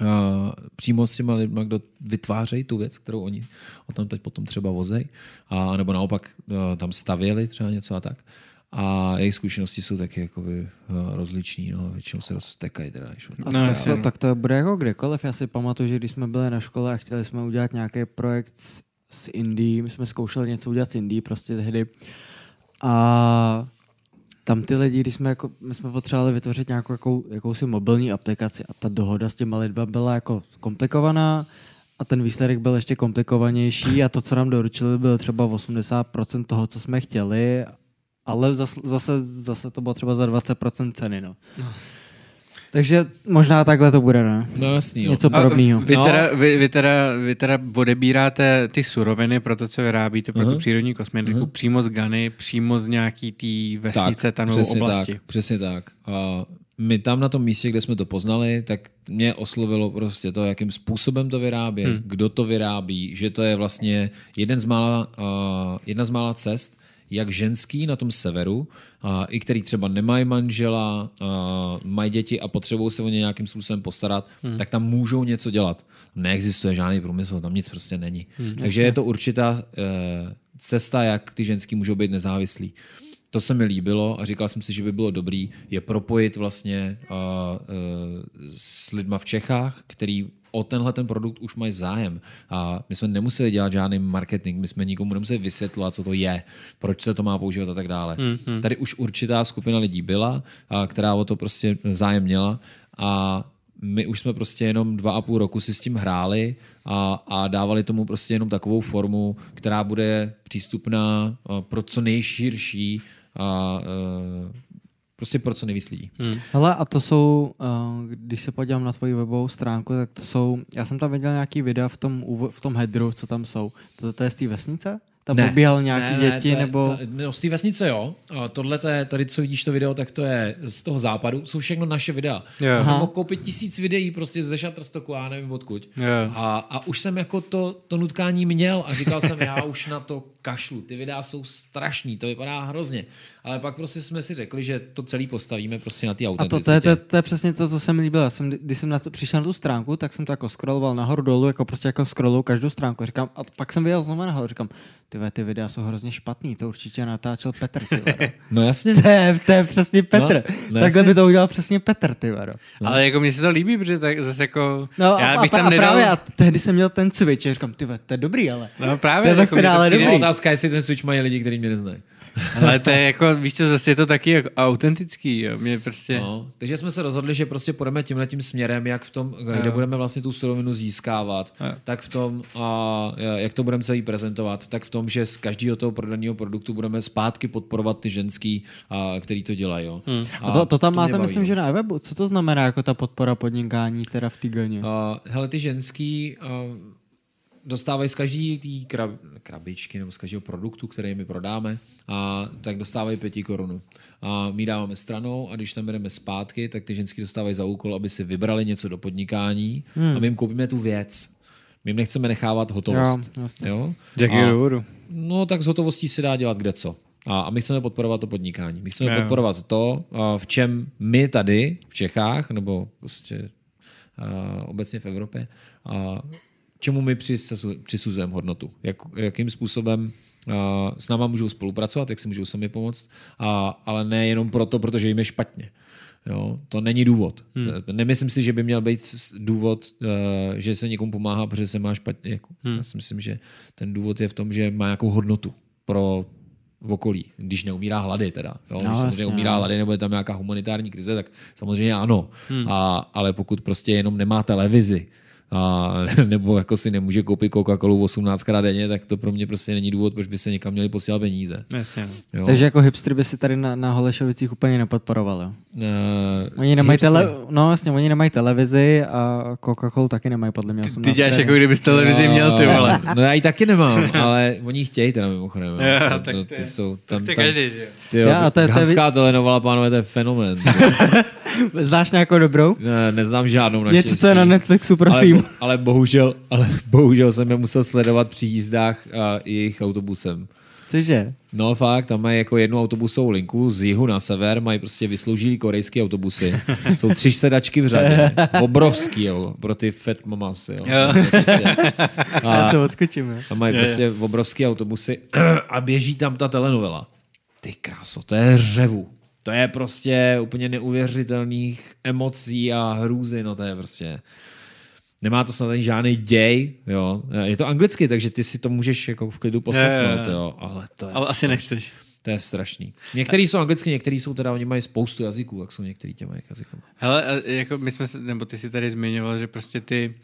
Eh, přímo s těma lidma, kdo vytvářejí tu věc, kterou oni o tom teď potom třeba vozejí, a, nebo naopak eh, tam stavěli třeba něco a tak. A jejich zkušenosti jsou taky jakoby eh, rozliční, no. většinou se roztekají. Teda, no, tak, to, no. tak to je bude jako kdekoliv. Já si pamatuju, že když jsme byli na škole a chtěli jsme udělat nějaký projekt s, s Indií, my jsme zkoušeli něco udělat s Indií prostě tehdy. A tam ty lidi, když jsme, jako, my jsme potřebovali vytvořit nějakou jakou, jakousi mobilní aplikaci a ta dohoda s těma lidma byla jako komplikovaná a ten výsledek byl ještě komplikovanější a to, co nám doručili, bylo třeba 80% toho, co jsme chtěli, ale zase, zase, zase to bylo třeba za 20% ceny. No. No. Takže možná takhle to bude, ne? No jasný, Něco podobného. Vy, no. teda, vy, vy, teda, vy teda odebíráte ty suroviny pro to, co vyrábíte, pro uh-huh. tu mhm. přírodní kosmetiku, uh-huh. přímo z Gany, přímo z nějaký té vesnice, tam nebo přesně oblasti. Tak, přesně tak. A my tam na tom místě, kde jsme to poznali, tak mě oslovilo prostě to, jakým způsobem to vyrábí, hmm. kdo to vyrábí, že to je vlastně jeden z mála, uh, jedna z mála cest, jak ženský na tom severu, a, i který třeba nemají manžela, a, mají děti a potřebují se o ně nějakým způsobem postarat, hmm. tak tam můžou něco dělat. Neexistuje žádný průmysl, tam nic prostě není. Hmm, Takže je to určitá e, cesta, jak ty ženský můžou být nezávislí. To se mi líbilo a říkal jsem si, že by bylo dobrý je propojit vlastně uh, uh, s lidma v Čechách, který o tenhle ten produkt už mají zájem. A my jsme nemuseli dělat žádný marketing, my jsme nikomu nemuseli vysvětlovat, co to je, proč se to má používat a tak dále. Mm-hmm. Tady už určitá skupina lidí byla, a která o to prostě zájem měla a my už jsme prostě jenom dva a půl roku si s tím hráli a, a dávali tomu prostě jenom takovou formu, která bude přístupná pro co nejširší a, a e, prostě pro co nejvíc lidí. Hmm. Hele, a to jsou, eh, když se podívám na tvoji webovou stránku, tak to jsou, já jsem tam viděl nějaký videa v tom, v tom headru, co tam jsou. To, to je z té vesnice? tam ne, pobíhal nějaký ne, ne, děti, to je, nebo... Ta, no, z té vesnice jo, a tohle to je, tady co vidíš to video, tak to je z toho západu, jsou všechno naše videa. Yeah. Jsem mohl koupit tisíc videí prostě ze Shutterstocku, já nevím odkud. Yeah. A, a už jsem jako to, to nutkání měl a říkal jsem, já už na to kašlu, ty videa jsou strašný, to vypadá hrozně. Ale pak prostě jsme si řekli, že to celý postavíme prostě na ty auta. A to, to, je, to, to, je, přesně to, co se mi líbilo. jsem, když jsem na to, přišel na tu stránku, tak jsem to jako scrolloval nahoru dolů, jako prostě jako scrolloval každou stránku. Říkám, a pak jsem vyjel znovu nahoru, říkám, ty ty videa jsou hrozně špatný, to určitě natáčel Petr, ty No jasně. To je, to je přesně no, Petr. No, no Takhle by to udělal přesně Petr, ty No. Ale jako mně se to líbí, protože tak zase jako... No já bych a, tam a nedal... právě a tehdy jsem měl ten switch, a říkám, ty to je dobrý, ale... No právě. To je jako finále no, dobrý. Otázka, jestli ten switch mají lidi, který mě neznají. Ale to je jako, víš co, zase je to taky jako autentický, jo. Mě prostě... No, takže jsme se rozhodli, že prostě půjdeme tímhle tím směrem, jak v tom, jo. kde budeme vlastně tu surovinu získávat, jo. tak v tom, a, jak to budeme celý prezentovat, tak v tom, že z každého toho prodaného produktu budeme zpátky podporovat ty ženský, a, který to dělají, jo. Hmm. A, to, to tam to máte, baví, myslím, no. že na webu. Co to znamená jako ta podpora podnikání teda v Tiganě? hele, ty ženský... A, dostávají z každé té krab, krabičky nebo z každého produktu, který my prodáme, a, tak dostávají pěti korunu. A my dáváme stranou a když tam jdeme zpátky, tak ty ženský dostávají za úkol, aby si vybrali něco do podnikání hmm. a my jim koupíme tu věc. My jim nechceme nechávat hotovost. Jo, vlastně. jo? A, No tak s hotovostí se dá dělat kde co. A, a my chceme podporovat to podnikání. My chceme jo. podporovat to, v čem my tady v Čechách, nebo prostě obecně v Evropě, čemu my přisuzujeme hodnotu, jak, jakým způsobem eh, s náma můžou spolupracovat, jak si můžou sami pomoct, a, ale ne jenom proto, protože jim je špatně. Jo, to není důvod. Hmm. Eh, nemyslím si, že by měl být důvod, eh, že se někomu pomáhá, protože se má špatně. Jako. Hmm. Já si myslím, že ten důvod je v tom, že má nějakou hodnotu pro v okolí, když neumírá hlady teda. Jo? no, když samozřejmě umírá no. hlady nebo je tam nějaká humanitární krize, tak samozřejmě ano. Hmm. A, ale pokud prostě jenom nemá televizi, a, nebo jako si nemůže koupit Coca-Colu 18 krát denně, tak to pro mě prostě není důvod, proč by se někam měli posílat peníze. Jasně. Jo. Takže jako hipstry by si tady na, na Holešovicích úplně nepodporovali. Uh, oni nemají tele, no jasně, oni nemají televizi a Coca-Colu taky nemají podle mě. Ty, ty děláš krát. jako kdyby televizi no, měl ty vole. No já ji taky nemám, ale oni chtějí teda mimochodem. Jo, jako to, tak ty, ty jsou tam, tak každý, že jo. Ty, jo, já, to je, to je, Hanská telenovala, pánové, to je fenomen. Znáš nějakou dobrou? Ne, neznám žádnou naštěstí. Něco, co je na Netflixu, prosím. Ale, ale, bohužel, ale bohužel jsem je musel sledovat při jízdách a jejich autobusem. Cože? No fakt, tam mají jako jednu autobusovou linku z jihu na sever, mají prostě vysloužilý korejské autobusy. Jsou tři sedačky v řadě. Obrovský, jo, pro ty fat mamas, jo. Prostě prostě. A, Já se odskočím, jo. Tam mají prostě jo. obrovský autobusy a běží tam ta telenovela. Ty kráso, to je řevu to je prostě úplně neuvěřitelných emocí a hrůzy, no to je prostě... Nemá to snad ani žádný děj, jo. Je to anglicky, takže ty si to můžeš jako v klidu poslechnout, jo. Ale to je... Ale asi nechceš. To je strašný. Některý jsou anglicky, některý jsou teda, oni mají spoustu jazyků, jak jsou některý těma jazykama. Hele, jako my jsme, nebo ty si tady zmiňoval, že prostě ty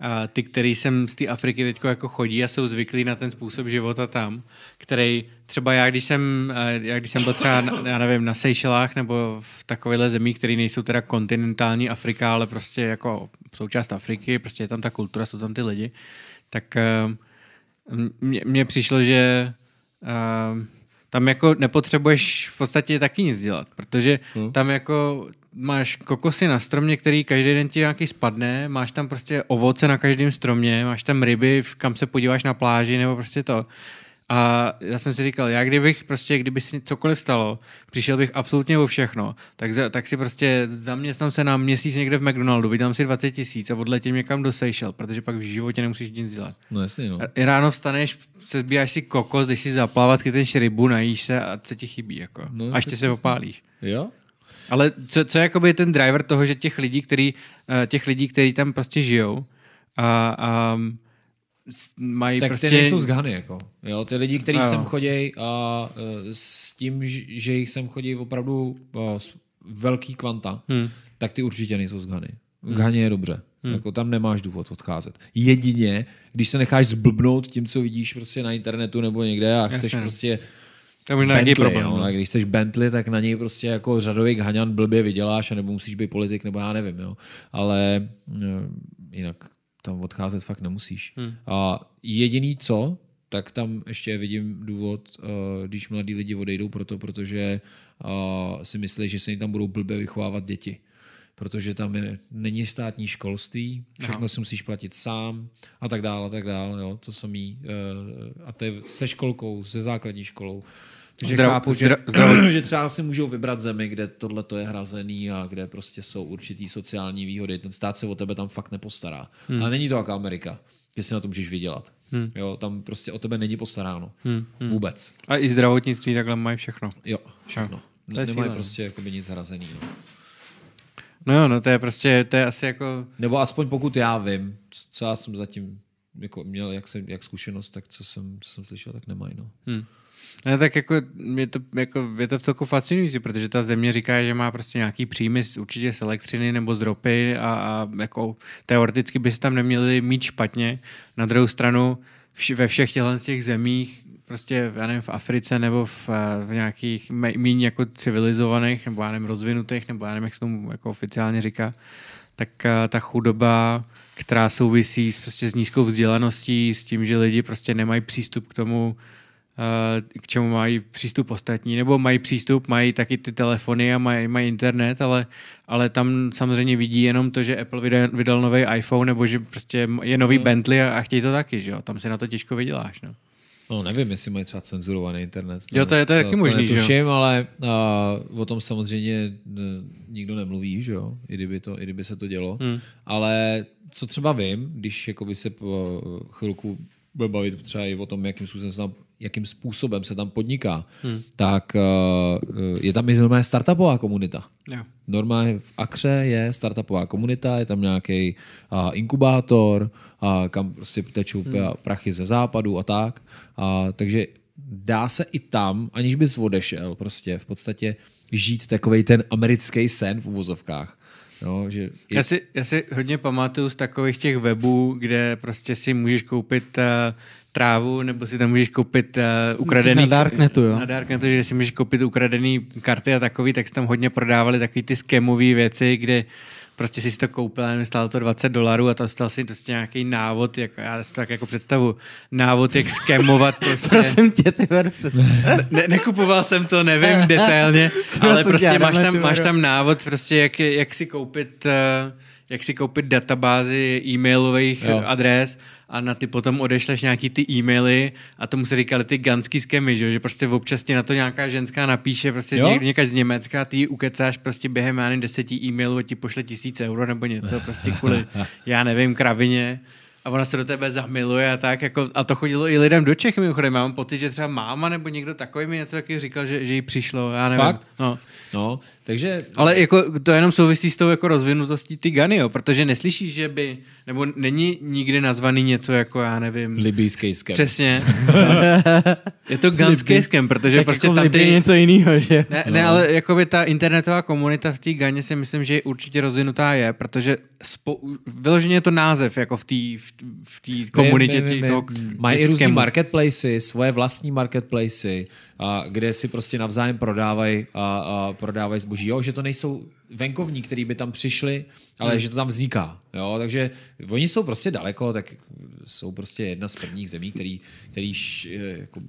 a ty, který jsem z té Afriky teď jako chodí a jsou zvyklí na ten způsob života tam, který třeba já, když jsem, eh, já, když jsem byl třeba, já nevím, na Seychelách nebo v takovéhle zemí, které nejsou teda kontinentální Afrika, ale prostě jako součást Afriky, prostě je tam ta kultura, jsou tam ty lidi, tak eh, mně přišlo, že eh, tam jako nepotřebuješ v podstatě taky nic dělat, protože hmm. tam jako máš kokosy na stromě, který každý den ti nějaký spadne, máš tam prostě ovoce na každém stromě, máš tam ryby, kam se podíváš na pláži nebo prostě to. A já jsem si říkal, já kdybych prostě, kdyby si cokoliv stalo, přišel bych absolutně o všechno, tak, za, tak si prostě zaměstnám se na měsíc někde v McDonaldu, vydám si 20 tisíc a odletím někam do Seychelles, protože pak v životě nemusíš nic dělat. No jasně, no. I ráno vstaneš, sezbíráš si kokos, jdeš si zaplavat, ten rybu, najíš se a co ti chybí, jako. No, A ještě se opálíš. Jo? Ale co, co je jakoby ten driver toho, že těch lidí, který, eh, těch lidí, který tam prostě žijou, a, a mají tak prostě... ty nejsou z Ghany, jako. Jo, ty lidi, kteří sem chodí a eh, s tím, že jich sem chodí opravdu eh, velký kvanta, hmm. tak ty určitě nejsou z Ghany. V hmm. Ghaně je dobře. Hmm. Jako tam nemáš důvod odcházet. Jedině, když se necháš zblbnout tím, co vidíš prostě na internetu nebo někde a chceš Jasne. prostě to je možná Bentley, problém. Jo, no. když chceš Bentley, tak na něj prostě jako řadový haňan blbě vyděláš a nebo musíš být politik, nebo já nevím. Jo. Ale jo, eh, jinak tam odcházet fakt nemusíš. Hmm. A jediný co, tak tam ještě vidím důvod, eh, když mladí lidi odejdou proto, protože eh, si myslí, že se jim tam budou blbě vychovávat děti protože tam je, není státní školství, všechno no. si musíš platit sám a tak dále, a tak dále, jo, to samý, a to je se školkou, se základní školou, že Zdrav, chápu, zdra, že, že třeba si můžou vybrat zemi, kde tohle je hrazený a kde prostě jsou určitý sociální výhody. Ten stát se o tebe tam fakt nepostará. Hmm. Ale není to jako Amerika, kde si na to můžeš vydělat. Hmm. Jo, tam prostě o tebe není postaráno. Hmm. hmm. Vůbec. A i zdravotnictví takhle mají všechno. Jo, všechno. Ne nemají síla, prostě jakoby nic No. No jo, no to je prostě, to je asi jako... Nebo aspoň pokud já vím, co já jsem zatím jako měl, jak, jsem, jak zkušenost, tak co jsem, co jsem slyšel, tak nemají, no. Hmm. No, tak jako je, to, jako je to v celku fascinující, protože ta země říká, že má prostě nějaký příjmy z, určitě z elektřiny nebo z ropy a, a jako teoreticky by se tam neměli mít špatně. Na druhou stranu vš- ve všech těchto těch zemích prostě, já nevím, v Africe nebo v, eh, v nějakých méně jako civilizovaných nebo já nevím, rozvinutých nebo já nevím, jak se tomu jako oficiálně říká, tak eh, ta chudoba, která souvisí s, prostě s nízkou vzdělaností, s tím, že lidi prostě nemají přístup k tomu, Eh, k čemu mají přístup ostatní, nebo mají přístup, mají taky ty telefony a mají, mají internet, ale, ale tam samozřejmě vidí jenom to, že Apple vydal, vydal nový iPhone, nebo že prostě je nový no. Bentley a, a chtějí to taky, že jo? Tam si na to těžko vyděláš, no. No nevím, jestli mají třeba cenzurovaný internet. Jo, to je, to to, taky to, možný, to netuším, že jo? ale a, eh, o tom samozřejmě eh, nikdo nemluví, že jo? I kdyby, to, i kdyby se to dělo. Hmm. Ale co třeba vím, když jakoby se po chvilku bude bavit třeba i o tom, jakým způsobem se jakým způsobem se tam podniká, hmm. tak eh, eh, je tam i normálně startupová komunita. Yeah. Normálně v Akře je startupová komunita, je tam nějaký uh, inkubátor, uh, kam prostě tečou hmm. prachy ze západu a tak. Uh, takže dá se i tam, aniž bys odešel, prostě v podstatě žít takový ten americký sen v uvozovkách. No, že je... já, si, já si hodně pamatuju z takových těch webů, kde prostě si můžeš koupit uh, trávu, nebo si tam můžeš koupit uh, ukradený... Jsi na Darknetu, jo? Na Darknetu, že si můžeš koupit ukradený karty a takový, tak se tam hodně prodávali takový ty skémové věci, kde prostě si to koupil, nevím, stálo to 20 dolarů a tam stál si prostě nějaký návod, jak, já si to tak jako představu, návod, jak skemovat prostě. Prosím tě, ty ne, ne, Nekupoval jsem to, nevím detailně, ale prostě máš tam, máš tam návod, prostě jak, jak si koupit... Uh, jak si koupit databázy e-mailových jo. adres a na ty potom odešleš nějaký ty e-maily a tomu se říkali ty ganský skemy, že, že prostě občas ti na to nějaká ženská napíše, prostě jo? někdo z Německa, ty ji ukecáš prostě během já deseti e-mailů a ti pošle tisíc euro nebo něco, prostě kvůli, já nevím, kravině. A ona se do tebe zamiluje a tak, jako, a to chodilo i lidem do Čech mimochodem, mám pocit, že třeba máma nebo někdo takový mi něco taky říkal, že, že jí přišlo, já nevím. Fakt? No. no. takže... Ale jako, to jenom souvisí s tou jako rozvinutostí ty gany, jo, protože neslyšíš, že by nebo není nikdy nazvaný něco jako, já nevím... Libýský skem. Přesně. je to ganský skem, protože tak prostě jako tam... Ty... je něco jiného, že? Ne, no. ne ale jako by ta internetová komunita v té Ganě si myslím, že určitě rozvinutá je, protože spo... vyloženě je to název jako v té v, v komunitě. Mají různý marketplaces, svoje vlastní marketplaces, a, kde si prostě navzájem prodávají a, a prodávají zboží. Jo, že to nejsou venkovní, který by tam přišli, ale hmm. že to tam vzniká. Jo, takže oni jsou prostě daleko, tak jsou prostě jedna z prvních zemí, který, který š, eh, jako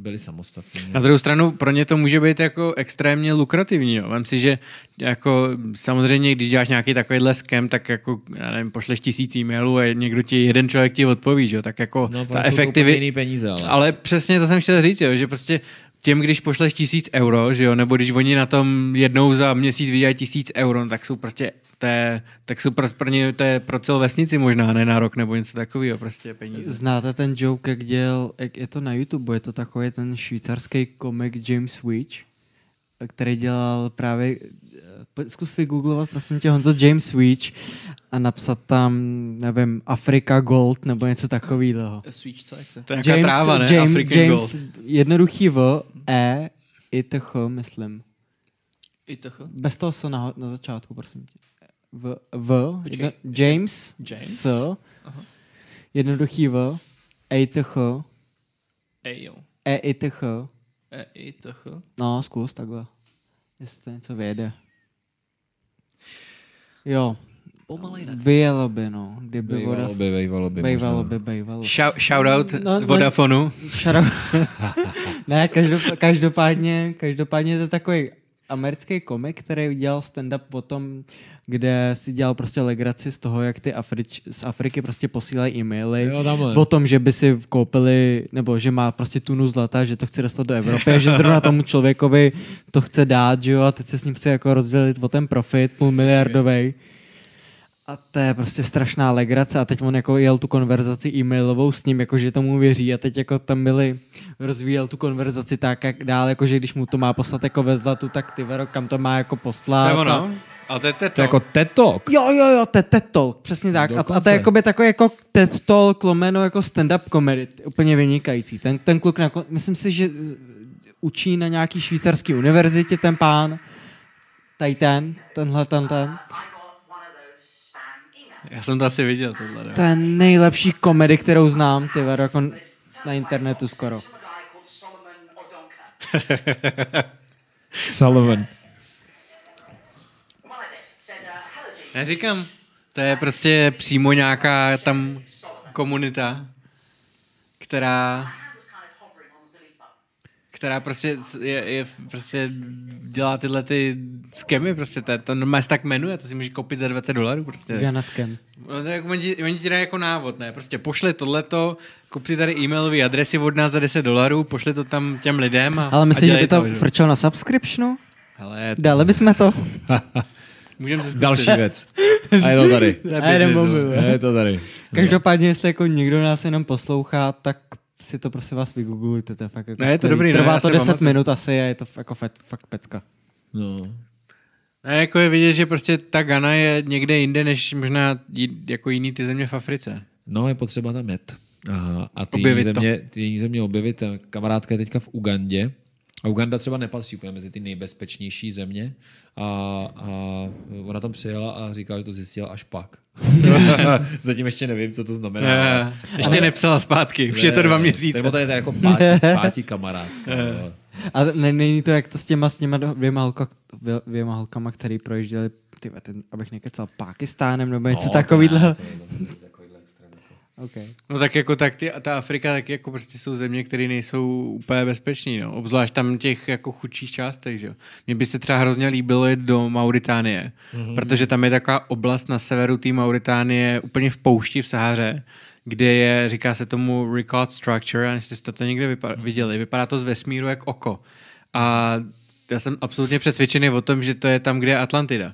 byli samostatní. Na druhou stranu pro ně to může být jako extrémně lukrativní. Jo. Vem si, že jako samozřejmě, když děláš nějaký takovýhle skem, tak jako, já nevím, pošleš tisíc e-mailů a někdo ti, jeden člověk ti odpoví, jo. tak jako no, ta efektivní peníze, ale... ale... přesně to jsem chtěl říct, jo, že prostě těm, když pošleš tisíc euro, že jo, nebo když oni na tom jednou za měsíc vydělají tisíc euro, no tak jsou prostě té, tak jsou pro, pro, ně, té, pro celou vesnici možná, ne na rok nebo něco takového, prostě peníze. Znáte ten joke, jak děl, jak je to na YouTube, je to takový ten švýcarský komik James Witch, který dělal právě, eh, zkus vygooglovat, prosím tě, Honzo, James Witch, a napsat tam, nevím, Afrika Gold nebo něco takového. Svíč, co je to? je James, tráva, ne? James, African James, Gold. jednoduchý V, E, h, myslím. ITH? Bez toho se na, na začátku, prosím tě. V, v jedno, James, James, S, Aha. jednoduchý V, e, e, e, e i t h. No, zkus takhle. Jestli to něco věde. Jo pomalej na Vyjelo by, no. Kdyby bejvalo Vodaf... by, bejvalo by. Bejvalo by, bejvalo by. Shout, out no, no, no Vodafonu. No, ne, každopádně, každopádně to je takový americký komik, který udělal stand-up o tom, kde si dělal prostě legraci z toho, jak ty Afrič, z Afriky prostě posílají e-maily jo, o tom, že by si koupili, nebo že má prostě tunu zlata, že to chce dostat do Evropy a že zrovna tomu člověkovi to chce dát, že jo, a teď se s ním chce jako rozdělit o ten profit půl miliardový. A to je prostě strašná legrace a teď on jako jel tu konverzaci e-mailovou s ním, jako že tomu věří a teď jako tam byli, rozvíjel tu konverzaci tak, jak dál, jako že když mu to má poslat jako ve zlatu, tak ty vero, kam to má jako poslat. To je ono. A to je TED To jako TED Talk. Jo, jo, jo, to je TED Talk, přesně tak. Dokonce. A, a to je jako by takový jako TED Talk lomeno jako stand-up comedy, úplně vynikající. Ten, ten kluk, na, myslím si, že učí na nějaký švýcarské univerzitě ten pán, tady ten, tenhle, ten, ten. Já jsem to asi viděl tohle. Ne? To je nejlepší komedy, kterou znám, ty vero, jako na internetu skoro. Sullivan. Já říkám, to je prostě přímo nějaká tam komunita, která která prostě je, je prostě dělá tyhle ty skemy, prostě to, to normálně se tak jmenuje, to si může koupit za 20 dolarů prostě. Já na skem. No, to jako, oni, oni ti dají jako návod, ne, prostě pošli tohleto, kup si tady e-mailové adresy od nás za 10 dolarů, pošli to tam těm lidem a Ale myslíš, že by to, to frčelo na subscriptionu? Ale... To... Dali bychom to. Můžeme to Další věc. A je to tady. A jeden A je to tady. Každopádně, jestli jako někdo nás jenom poslouchá, tak si to prosím vás vygooglujte, to je fakt jako ne, je to dobrý, Trvá ne, to 10 pamatuju. minut asi a je to jako fakt, fakt pecka. No. Ne, jako je vidět, že prostě ta Ghana je někde jinde, než možná jako jiný ty země v Africe. No, je potřeba tam jet. Aha, a ty jiný země, ty jiný země objevit. Kamarádka je teďka v Ugandě. A Uganda třeba nepatří úplně mezi ty nejbezpečnější země. A, a ona tam přijela a říkala, že to zjistila až pak. Zatím ještě nevím, co to znamená. Ne, ještě ale... nepsala zpátky, už ne, je to dva měsíce. Nebo to je jako pátí, pátí kamarádka. Ne. Eh. A ne, není to jak to s těma, s těma dvěma, holka, dvěma holkama, který projížděli, ty, ten, abych nekecal, Pákistánem nebo něco no, takového. Okay. No tak jako tak ty, ta Afrika tak jako prostě jsou země, které nejsou úplně bezpečné, no. Obzvlášť tam těch jako chudších částech, že jo. Mně by se třeba hrozně líbilo jít do Mauritánie, mm-hmm. protože tam je taková oblast na severu té Mauritánie, úplně v poušti v Sahaře, kde je, říká se tomu record structure, a jestli jste to někde vypa- mhm. viděli, vypadá to z vesmíru jak oko. A já jsem absolutně přesvědčený o tom, že to je tam, kde je Atlantida.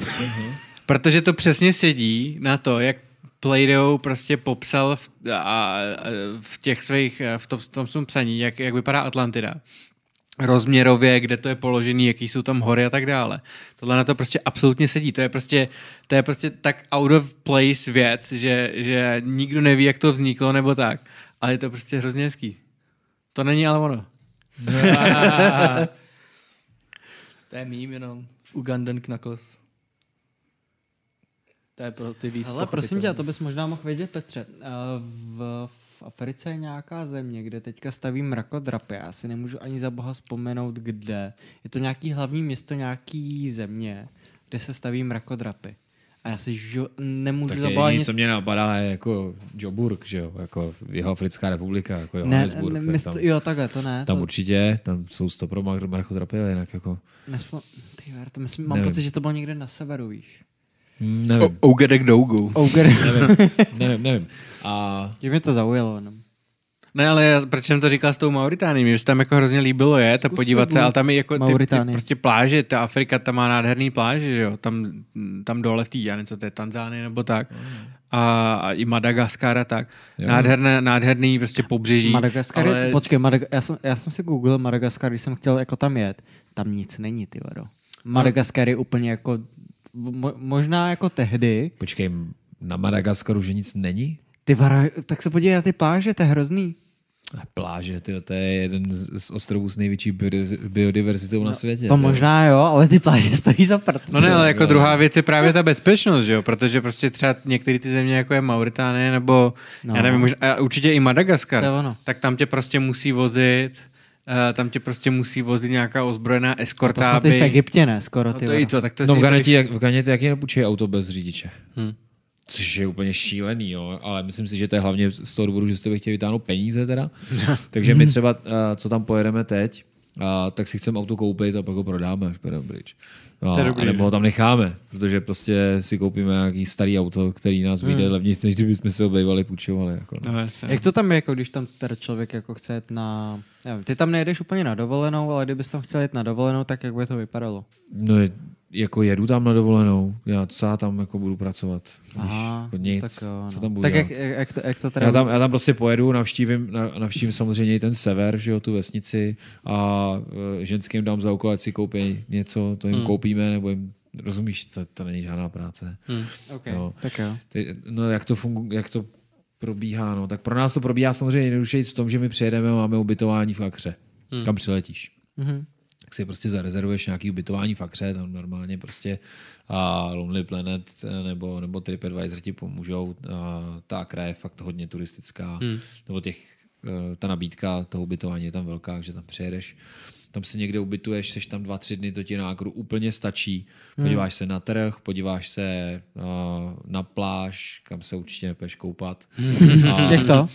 Mm-hmm. Protože to přesně sedí na to, jak Plato prostě popsal v, a, a v těch svých, v tom, v tom svém psaní, jak, jak vypadá Atlantida. Rozměrově, kde to je položený, jaký jsou tam hory a tak dále. Tohle na to prostě absolutně sedí. To je prostě, to je prostě tak out of place věc, že, že nikdo neví, jak to vzniklo nebo tak. Ale je to prostě hrozně hezký. To není ale ono. to je mým jenom. Ugandan Knuckles. To je pro ty víc Ale prosím tě, to bys možná mohl vědět, Petře. Eh, v, v Africe je nějaká země, kde teďka staví mrakodrapy. Já si nemůžu ani za boha vzpomenout, kde. Je to nějaký hlavní město nějaký země, kde se staví mrakodrapy. A já si žo- nemůžu tak zabalit. Tak nic... co mě napadá, je jako Joburg, že jo? Jako jeho Africká republika, jako Johannesburg. Ne, ne, mist, tam, jo, takhle, to ne. Tam to... určitě, tam jsou stopro mrakodrapy, ale jinak jako... Nespo- Ty, to myslím, mám nevím. pocit, že to bylo někde na severu, víš. Nevím. Ogerek Dougu. Ougedek. nevím, nevím, nevím. A... Že mě to zaujalo. jenom. Ne, ale proč jsem to říkal s tou Mauritánií? Mně se tam jako hrozně líbilo je, to podívat se, ale tam je jako ty, ty, prostě pláže, ta Afrika tam má nádherný pláže, že jo? Tam, tam dole v té, já nevím, to je Tanzánie nebo tak. A, a i Madagaskar a tak. Nádherné, nádherný prostě pobřeží. Madagaskar, ale... počkej, Madag- já, jsem, já jsem si googlil Madagaskar, když jsem chtěl jako tam jet. Tam nic není, ty vado. Madagaskar je úplně jako možná jako tehdy. Počkej, na Madagaskaru že nic není? Ty vara, tak se podívej na ty pláže, to je hrozný. Pláže, tyjo, to je jeden z ostrovů s největší biodiverzitou no, na světě. To možná jo, ale ty pláže stojí za prd. No ne, ale jako jo. druhá věc je právě ta bezpečnost, že jo? protože prostě třeba některé ty země, jako je Mauritánie nebo no. já nevím, možná, určitě i Madagaskar, tak tam tě prostě musí vozit Eh, tam tě prostě musí vozit nějaká ozbrojená eskorta. No to jsme aby... v Egyptě, ne? Skoro, no ty no to je to, tak to no, v jak, v Ghaně jak je auto bez řidiče. Hmm. Což je úplně šílený, jo. ale myslím si, že to je hlavně z toho důvodu, že jste chtěli vytáhnout peníze teda. Takže my třeba, eh, co tam pojedeme teď, a tak si chceme auto koupit a pak ho prodáme šperem pryč. A, a nebo ho no. tam necháme, protože prostě si koupíme nějaký starý auto, který nás hmm. vyjde hmm. levnější, než kdybychom si ho bývali půjčovali. Jako, no. no jak to tam je, jako když tam ten člověk jako chce jít na... ty tam nejdeš úplně na dovolenou, ale kdybys tam chtěl jít na dovolenou, tak jak by to vypadalo? No jako jedu tam na dovolenou, já co tam jako budu pracovat, Aha, jako nic, tak, jo, no. co tam budu Tak dělat? jak, jak, to, jak to teda... já, tam, já tam prostě pojedu, navštívím, navštívím samozřejmě i ten sever, že jo, tu vesnici a e, ženským dám za úkol, ať si koupí něco, to jim hmm. koupíme, nebo jim rozumíš, to, to není žádná práce. Hmm, okay, no. Tak jo. Ty, no jak to, fungu, jak to probíhá, no, tak pro nás to probíhá samozřejmě jednodušeji v tom, že my přijedeme a máme ubytování v Akře, hmm. kam přiletíš. hmm tak si prostě zarezervuješ nějaký ubytování v tam normálně prostě a Lonely Planet eh, nebo, nebo TripAdvisor ti pomůžou. A ta kraje je fakt hodně turistická, hmm. nebo těch eh, ta nabídka toho ubytování je tam velká, že tam přijedeš tam se někde ubytuješ, seš tam dva, tři dny, to ti na Agru úplně stačí. Hmm. Podíváš hmm. se na trh, podíváš se uh, na pláž, kam se určitě nepeš koupat. Hmm. a, Jak to?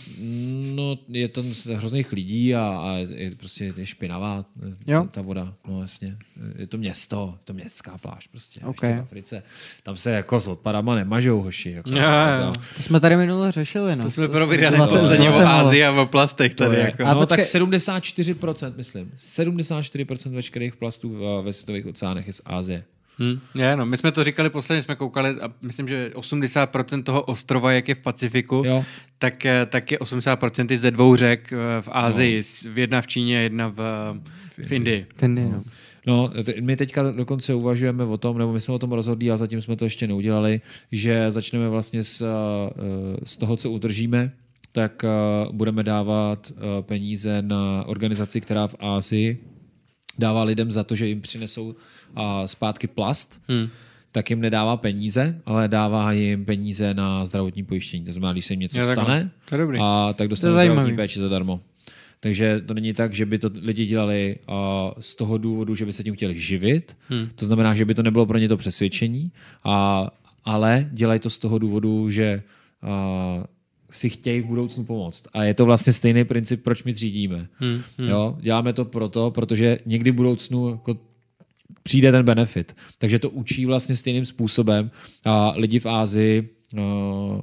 No, je tam hrozných lidí a, a je prostě je špinavá eh, jo? ta, ta voda. No jasně. Je to město, je to městská pláž prostě. Okay. v Africe. Tam se jako s odpadama nemažou hoši. Jako, jo, jo. To jsme tady minule řešili. No. To jsme probírali posledně o Ázii a o plastech tady. Jako. A no, tak 74%, myslím. 70 84% veškerých plastů eh, ve světových oceánech je z Asie. Hmm, Yeah, no, my jsme to říkali posledně, jsme koukali a myslím, že 80% toho ostrova, jak je v Pacifiku, jo. Tak, eh, tak je 80% ze dvou řek eh, v Ázii, no. jedna v Číně, jedna v, v Indii. V Indii, no. No, my teďka dokonce uvažujeme o tom, nebo my jsme o tom rozhodli a zatím jsme to ještě neudělali, že začneme vlastně s, z toho, co udržíme, tak budeme dávat peníze na organizaci, která v Ázii dává lidem za to, že jim přinesou uh, zpátky plast, hmm. tak jim nedává peníze, ale dává jim peníze na zdravotní pojištění. To znamená, když se jim něco Já, stane, to je dobrý. A, tak dostanou zdravotní péči zadarmo. Takže to není tak, že by to lidi dělali uh, z toho důvodu, že by se tím chtěli živit. Hmm. To znamená, že by to nebylo pro ně to přesvědčení, a, ale dělají to z toho důvodu, že uh, si chtějí v budoucnu pomoct. A je to vlastně stejný princip, proč my třídíme. Hmm, hmm. Jo? Děláme to proto, protože někdy v budoucnu jako přijde ten benefit. Takže to učí vlastně stejným způsobem a lidi v Ázii no,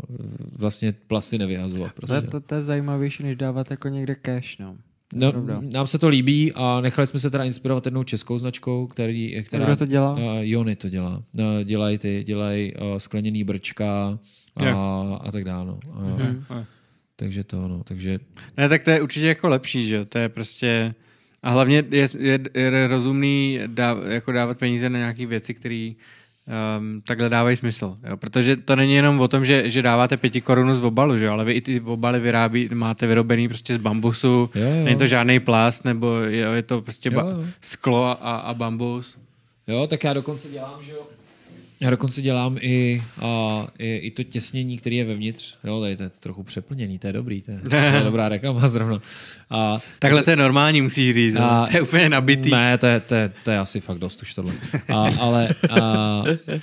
vlastně plasty nevyhazovat. Prostě. To, to, to je zajímavější, než dávat jako někde cash. No. No, nám se to líbí a nechali jsme se teda inspirovat jednou českou značkou, který, která Kdo to dělá? Uh, Jony to dělá. Uh, eh, dělají ty, dělají uh, eh, skleněný brčka, yeah. a, a tak dále. No. A, mm-hmm. Takže to, no, takže... Ne, tak to je určitě jako lepší, že to je prostě... A hlavně je, je, je rozumný dá, jako dávat peníze na nějaké věci, které um, ehm, takhle dávají smysl. Jo? Protože to není jenom o tom, že, že dáváte pěti korunu z obalu, že? ale vy i ty obaly vyrábí, máte vyrobený prostě z bambusu, jo, jo. není to žádný plast, nebo je, je to prostě jo, jo. sklo a, a bambus. Jo, tak já dokonce dělám, že jo, já dokonce dělám i, a, i, i to těsnění, které je vevnitř. Jo, tady to je trochu přeplněný, to je dobrý, to je, to je dobrá reklama zrovna. A, Takhle to je normální, musíš říct. No. A, to je úplně nabitý. Ne, to je, to, je, to je asi fakt dost už tohle. A, ale a, a, e,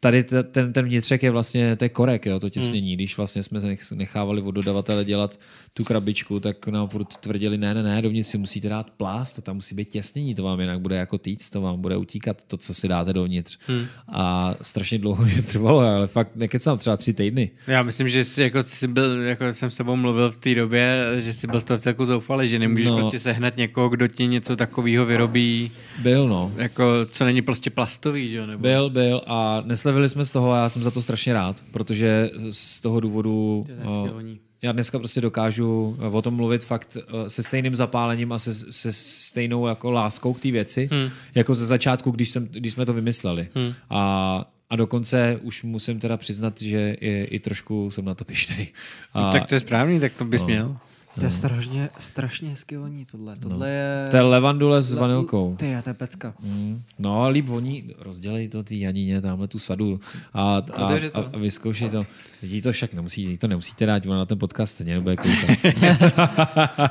tady ten, ten vnitřek je vlastně, to je korek, jo, to těsnění. Mm. Když vlastně jsme nechávali od dodavatele dělat tu krabičku, tak nám furt tvrdili, ne, ne, ne, dovnitř si musíte dát plást a tam musí být těsnění, to vám jinak bude jako týc, to vám bude utíkat to, co si dáte dovnitř. Mm. A strašně dlouho mě trvalo, ale fakt nekecám třeba tři týdny. Já myslím, že jsi, jako, jsi byl, jako jsem s mluvil v té době, že jsi byl z toho celku zoufalý, že nemůžeš no. prostě sehnat někoho, kdo ti něco takového vyrobí. Byl, no. Jako, co není prostě plastový, že jo? Nebo... Byl, byl a nesl slavili jsme z toho a já jsem za to strašně rád, protože z toho důvodu... To eh, já dneska prostě dokážu eh, o tom mluvit fakt eh, se stejným zapálením a se, se stejnou jako láskou k té věci, hmm. jako ze začátku, když, jsem, když jsme to vymysleli. Hmm. A, a dokonce už musím teda přiznat, že je, i trošku jsem na to pišnej. no, tak to je správný, tak to bys no. měl. To je no. strašně, strašně hezky voní tohle. No. tohle je... To je levandule s vanilkou. Ty, to je pecka. Mm. No a líp voní, rozdělej to ty Janině, tamhle tu sadu a, a, a, a vyzkoušej to. Vidí to však nemusí, to nemusíte dát, ona na ten podcast stejně nebude koukat.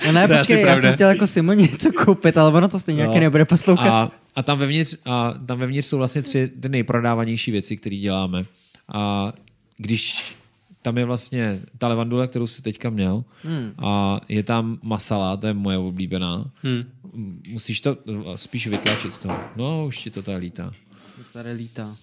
no ne, to počkej, já jsem chtěl jako Simon něco koupit, ale ona to stejně no. nebude poslouchat. A, a, tam vevnitř, a tam vevnitř jsou vlastně tři ty nejprodávanější věci, které děláme. A když tam je vlastně ta levandule, kterou si teďka měl hmm. a je tam masala, to je moje oblíbená. Hmm. Musíš to spíš vytlačit z toho. No, už ti to tady lítá. Tady lítá.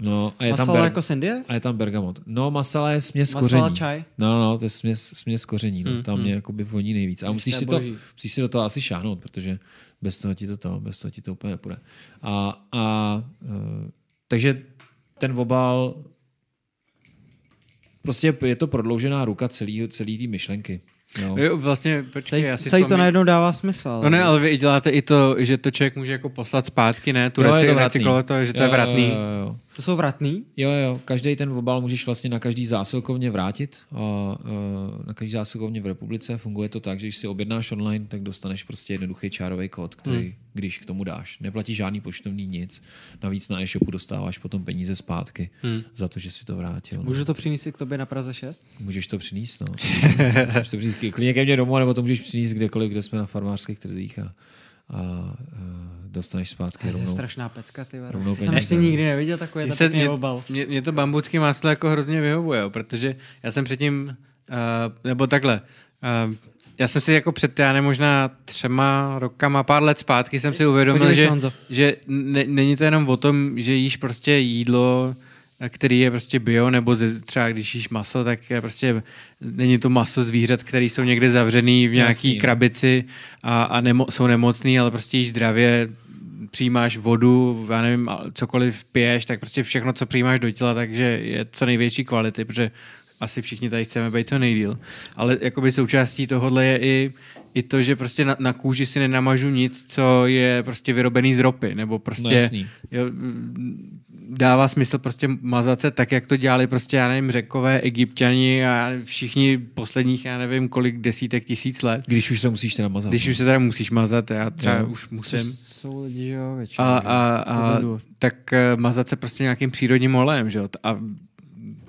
No, a je masala tam ber- jako sendie? A je tam bergamot. No, masala je směs masala koření. čaj? No, no, no to je směs, směs koření. No. Mm, tam mm. mě jakoby voní nejvíc. A musíš si, to, musíš si do toho asi šáhnout, protože bez toho ti to, to bez toho ti to úplně nepůjde. A, a, eh, takže ten obal Prostě je to prodloužená ruka celý, celý té myšlenky. No. jo. vlastně, počkej, já si to mě... najednou dává smysl. Ale... No ne, ale vy děláte i to, že to člověk může jako poslat zpátky, ne? Tu jo, recyklovat, to, to, že to jo, je vratný. Jo, jo, jo. To jsou vratný? Jo, jo, každý ten obal můžeš vlastně na každý zásilkovně vrátit. A, a, e, na každý zásilkovně v republice funguje to tak, že když si objednáš online, tak dostaneš prostě jednoduchý čárový kód, který, hmm. když k tomu dáš, neplatí žádný poštovní nic. Navíc na e-shopu dostáváš potom peníze zpátky hmm. za to, že si to vrátil. No. Můžu to přinést k tobě na Praze 6? Můžeš to přinést, no. můžeš to přinést klidně ke mně domů, nebo to můžeš přinést kdekoliv, kde jsme na farmářských trzích. A, a, a dostaneš zpátky rovnou. To je strašná pecka, ty rovnou Jsem ještě nikdy neviděl takový mě mě, obal. Mě, mě, to bambucký máslo jako hrozně vyhovuje, protože já jsem předtím, uh, nebo takhle, uh, já jsem si jako před, já ne, možná třema rokama, pár let zpátky jsem si uvědomil, Podívej, že, že ne, není to jenom o tom, že jíš prostě jídlo, který je prostě bio, nebo ze, třeba když jíš maso, tak je prostě není to maso zvířat, které jsou někde zavřený v nějaký Jasný. No. krabici a, a nemo, jsou nemocný, ale prostě jíš zdravě, přijímáš vodu, já nevím, cokoliv piješ, tak prostě všechno, co přijímáš do těla, takže je co největší kvality, protože asi všichni tady chceme být co nejdíl. Ale jakoby součástí tohohle je i, i to, že prostě na, na kůži si nenamažu nic, co je prostě vyrobený z ropy, nebo prostě no jasný. jo, dává smysl prostě mazat se tak, jak to dělali prostě, já nevím, řekové, egyptěni a všichni posledních, já nevím, kolik desítek tisíc let. Když už se musíš teda mazat. Když no. už se teda musíš mazat, já třeba no. už musím. Jsou lidi, jo, většinou. A, a, a, tak eh, mazat se prostě nějakým přírodním olejem, že jo? A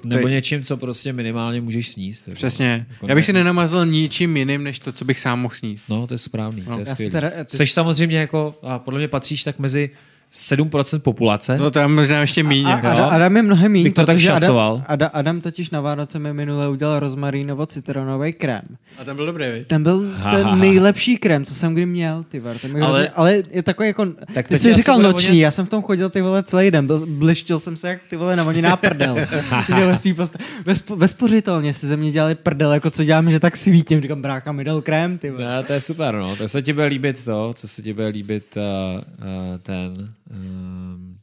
nebo je... něčím, co prostě minimálně můžeš sníst. Jako, Přesně. Jako Já bych si nenamazal ničím jiným, než to, co bych sám mohl sníst. No, to je správný. No. To je no, já Teda, ty... Seš samozřejmě jako, a podle mě patříš tak mezi 7% populace. No tam možná ještě méně. A, jako, a, no? Adam je mnohem méně, to tak šacoval. Adam, Adam, Adam totiž na Vánoce mi minule udělal rozmarínovo citronový krém. A ten byl dobrý, viď? Ten byl ha, ten ha, nejlepší krém, co jsem kdy měl, ty var. Ale, hrozně, ale je takový jako, tak ty jsi říkal noční, vodě... já jsem v tom chodil ty vole celý den, byl, blištil jsem se jak ty vole navoněná náprdel. Vespořitelně si ze mě dělali prdel, jako co dělám, že tak svítím, říkám brácha mi dal krém, ty vole. No, to je super, no, to se ti bude líbit to, co se ti bude líbit uh, uh, ten um, ehm,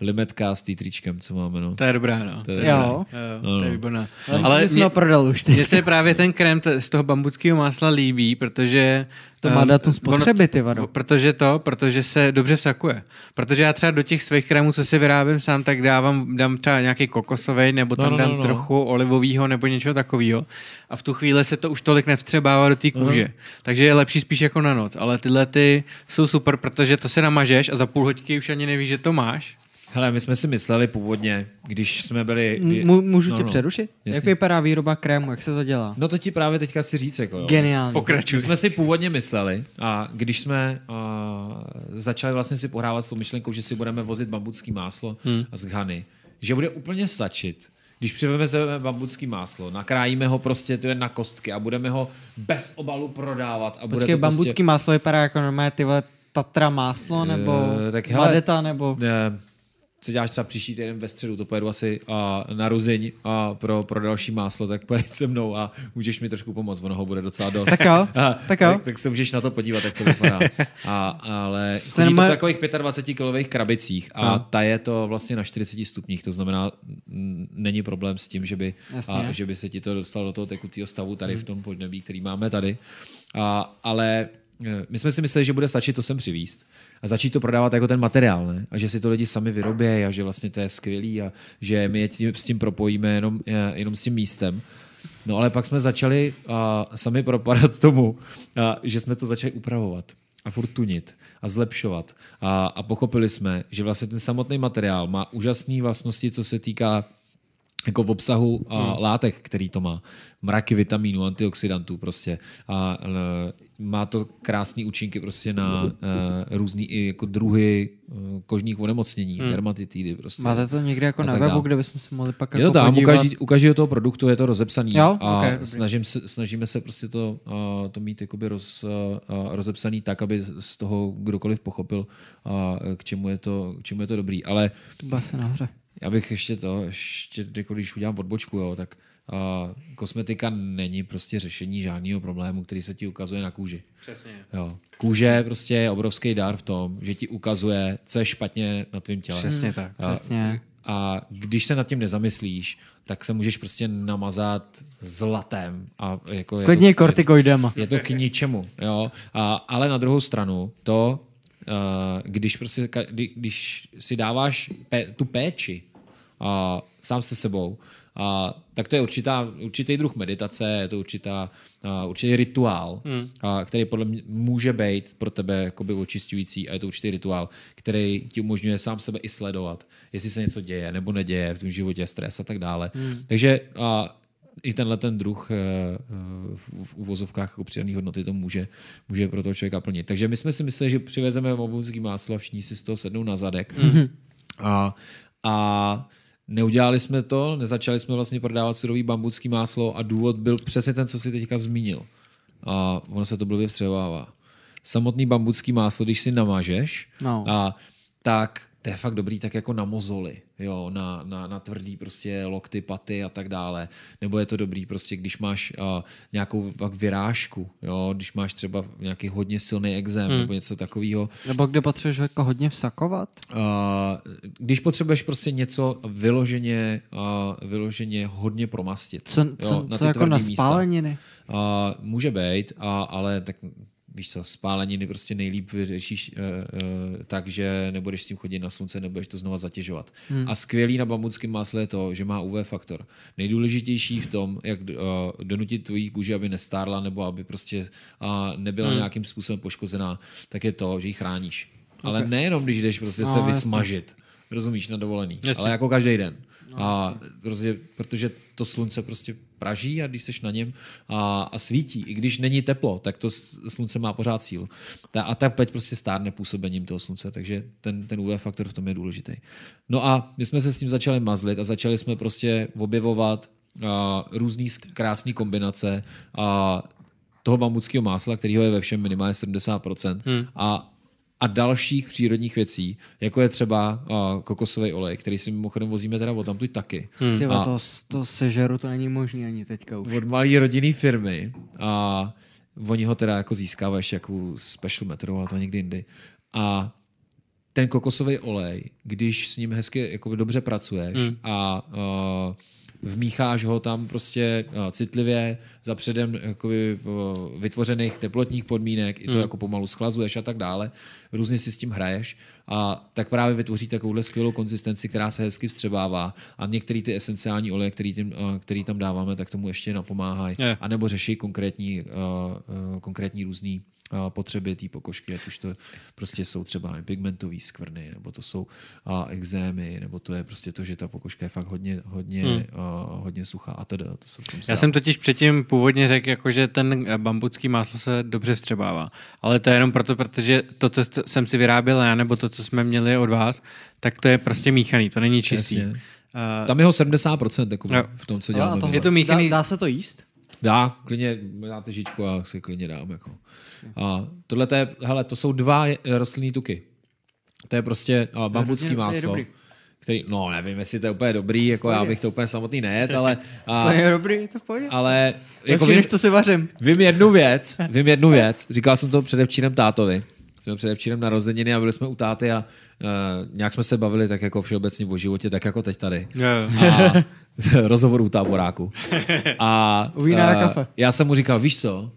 limetka s týtričkem, co máme, no. To je dobrá, no. To je, jo. jo. No, to je no. výborná. No. Ale, Ale jsme mě, prodal už teď. Mně se právě ten krém t- z toho bambuckého másla líbí, protože to má ehm, datum spotřeby, ty vado. Protože to, protože se dobře vsakuje. Protože já třeba do těch svých krémů, co si vyrábím sám, tak dávám, dám třeba nějaký kokosový, nebo no, tam no, no, dám no, no. trochu olivového, nebo něčeho takového. A v tu chvíli se to už tolik nevstřebává do té kůže. No. Takže je lepší spíš jako na noc. Ale tyhle ty jsou super, protože to se namažeš a za půl hoďky už ani nevíš, že to máš. Hele, my jsme si mysleli původně, když jsme byli... Můžu no, tě no. přerušit? Jasný. Jak vypadá výroba krému, jak se to dělá? No to ti právě teďka si říct, jako Geniálně. Pokračuj. My jsme si původně mysleli a když jsme uh, začali vlastně si pohrávat s tou myšlenkou, že si budeme vozit bambucký máslo hmm. z Ghany, že bude úplně stačit, když přivezeme bambucký máslo, nakrájíme ho prostě to je na kostky a budeme ho bez obalu prodávat. A Počkej, bude to prostě- bambucký prostě... máslo vypadá jako normálně tyhle Tatra máslo eh, nebo uh, tak hele, Madeta nebo... Uh, co děláš třeba příští týden ve středu, to pojedu asi a, na Ruziň a pro, pro další máslo, tak pojď se mnou a můžeš mi trošku pomoct, ono ho bude docela dost. tak, jo, tak, jo. tak, tak, se můžeš na to podívat, jak to vypadá. A, ale chodí to v takových 25 kilových krabicích a no. ta je to vlastně na 40 stupních, to znamená, není problém s tím, že by, a, že by se ti to dostalo do toho tekutého stavu tady hmm. v tom podnebí, který máme tady. A, ale e, my jsme si mysleli, že bude stačit to sem přivíst a začít to prodávat jako ten materiál, ne? A že si to lidi sami vyrobí a že vlastně to je skvělý a že my je tím, s tím propojíme jenom, jenom s tím místem. No ale pak jsme začali a, sami propadat tomu, a, že jsme to začali upravovat a furt tunit a zlepšovat. A, a pochopili jsme, že vlastně ten samotný materiál má úžasné vlastnosti, co se týká jako v obsahu a, hmm. látek, který to má. Mraky vitaminů, antioxidantů prostě. A, má to krásné účinky prostě na uh, různý i jako druhy uh, kožních onemocnění, hmm. dermatitidy prostě. Máte to někde jako na webu, kde bychom se mohli pak jo, jako tam, podívat? u každého toho produktu je to rozepsaný jo? a okay, snažím se, snažíme se prostě to, uh, to mít jakoby roz, uh, rozepsaný tak, aby z toho kdokoliv pochopil, uh, k, čemu je to, k čemu je to dobrý, ale... To se nahoře. Já bych ještě to, ještě, jako když udělám odbočku, jo, tak uh, kosmetika není prostě řešení žádného problému, který se ti ukazuje na kůži. Přesně. Jo. Kůže prostě je obrovský dar v tom, že ti ukazuje, co je špatně na tvém těle. Přesně tak. A, Přesně. A když se nad tím nezamyslíš, tak se můžeš prostě namazat zlatem. A jako Klidně je to, kortikoidem. Je to k ničemu. Jo? A, ale na druhou stranu, to, eh, když, prostě, když si dáváš pe, tu péči a, sám se sebou, a, tak to je určitá, určitý druh meditace, je to určitá, a, určitý rituál, hmm. a, který podle mě může být pro tebe očistující a je to určitý rituál, který ti umožňuje sám sebe i sledovat, jestli se něco děje nebo neděje v tom životě, stres a tak dále. Hmm. Takže a, i tenhle ten druh e, e, v uvozovkách jako přidané hodnoty to může, může pro toho člověka plnit. Takže my jsme si mysleli, že přivezeme oboucký máslo a všichni si z toho sednou na zadek. Mm-hmm. A, a Neudělali jsme to, nezačali jsme vlastně prodávat surový bambucký máslo a důvod byl přesně ten, co si teďka zmínil. A ono se to blbě vstřebává. Samotný bambucký máslo, když si namažeš, no. a, tak to je fakt dobrý tak jako na mozoli jo, na, na, na tvrdý prostě lokty, paty a tak dále. Nebo je to dobrý prostě, když máš uh, nějakou pak vyrážku, jo, když máš třeba nějaký hodně silný exém hmm. nebo něco takového. Nebo kde potřebuješ jako hodně vsakovat? Uh, když potřebuješ prostě něco vyloženě, uh, vyloženě hodně promastit. Co, jo, co, na co jako na spáleniny? Místa. Uh, může být, a, ale tak víš co, spáleniny prostě nejlíp vyřešíš uh, uh, tak, že nebudeš s tím chodit na slunce, nebudeš to znova zatěžovat. Hmm. A skvělý na bambuckém másle je to, že má UV faktor. Nejdůležitější v tom, jak uh, donutit tvojí kůži, aby nestárla nebo aby prostě uh, nebyla hmm. nějakým způsobem poškozená, tak je to, že ji chráníš. Okay. Ale nejenom, když jdeš prostě no, se vysmažit, jasný. rozumíš, na dovolený, jasný. ale jako každý den. No, a prostě, protože to slunce prostě praží a když seš na něm a, a svítí, i když není teplo, tak to slunce má pořád sílu. Ta, a ta peť prostě stárne působením toho slunce, takže ten, ten UV faktor v tom je důležitý. No a my jsme se s tím začali mazlit a začali jsme prostě objevovat a, různý krásné kombinace a toho bambuckého másla, kterého je ve všem minimálně 70%. Hmm. A a dalších přírodních věcí, jako je třeba uh, kokosový olej, který si mimochodem vozíme teda od tamtuť taky. Hmm. A to, to sežeru to není možné ani teďka už. Od malé rodinné firmy a oni ho teda jako získáváš jako special metodou, ale to někdy jindy. A ten kokosový olej, když s ním hezky jako dobře pracuješ hmm. a uh, vmícháš ho tam prostě uh, citlivě za předem eh, jakoby, eh, vytvořených teplotních podmínek, i to hmm. jako pomalu schlazuješ a tak dále. Různě si s tím hraješ a tak právě vytvoří takovouhle skvělou konzistenci, která se hezky vstřebává a některé ty esenciální oleje, který, tím, který tam dáváme, tak tomu ještě napomáhají. Je. A nebo řeší konkrétní, uh, uh, konkrétní různý potřeby té pokožky, ať už to prostě jsou třeba pigmentové skvrny, nebo to jsou a, exémy, nebo to je prostě to, že ta pokožka je fakt hodně, hodně, hmm. a, hodně suchá a teda. To jsem Já jsem totiž předtím původně řekl, jako, že ten bambucký máslo se dobře vstřebává, ale to je jenom proto, protože to, co jsem si vyráběl já, nebo to, co jsme měli od vás, tak to je prostě míchaný, to není čistý. Jasně. Tam je ho 70% jako v tom, co děláme. je to míchaný... dá, dá se to jíst? Dá, klidně dáte žičku a si klidně dám. Jako. A tohle to je, hele, to jsou dva eh, rostlinné tuky. To je prostě uh, bambucký máslo který, no nevím, jestli to je úplně dobrý, jako já bych to úplně samotný nejet, ale... A, to je dobrý, je to v pohodě. Ale... Jako vím, než to si vařím. Vím jednu věc, vím jednu věc, říkal jsem to předevčírem tátovi, jsme předevčírem narozeniny a byli jsme u táty a uh, nějak jsme se bavili tak jako všeobecně o životě, tak jako teď tady. Yeah. A rozhovor u táboráku. A uh, eh, a já jsem mu říkal, víš co,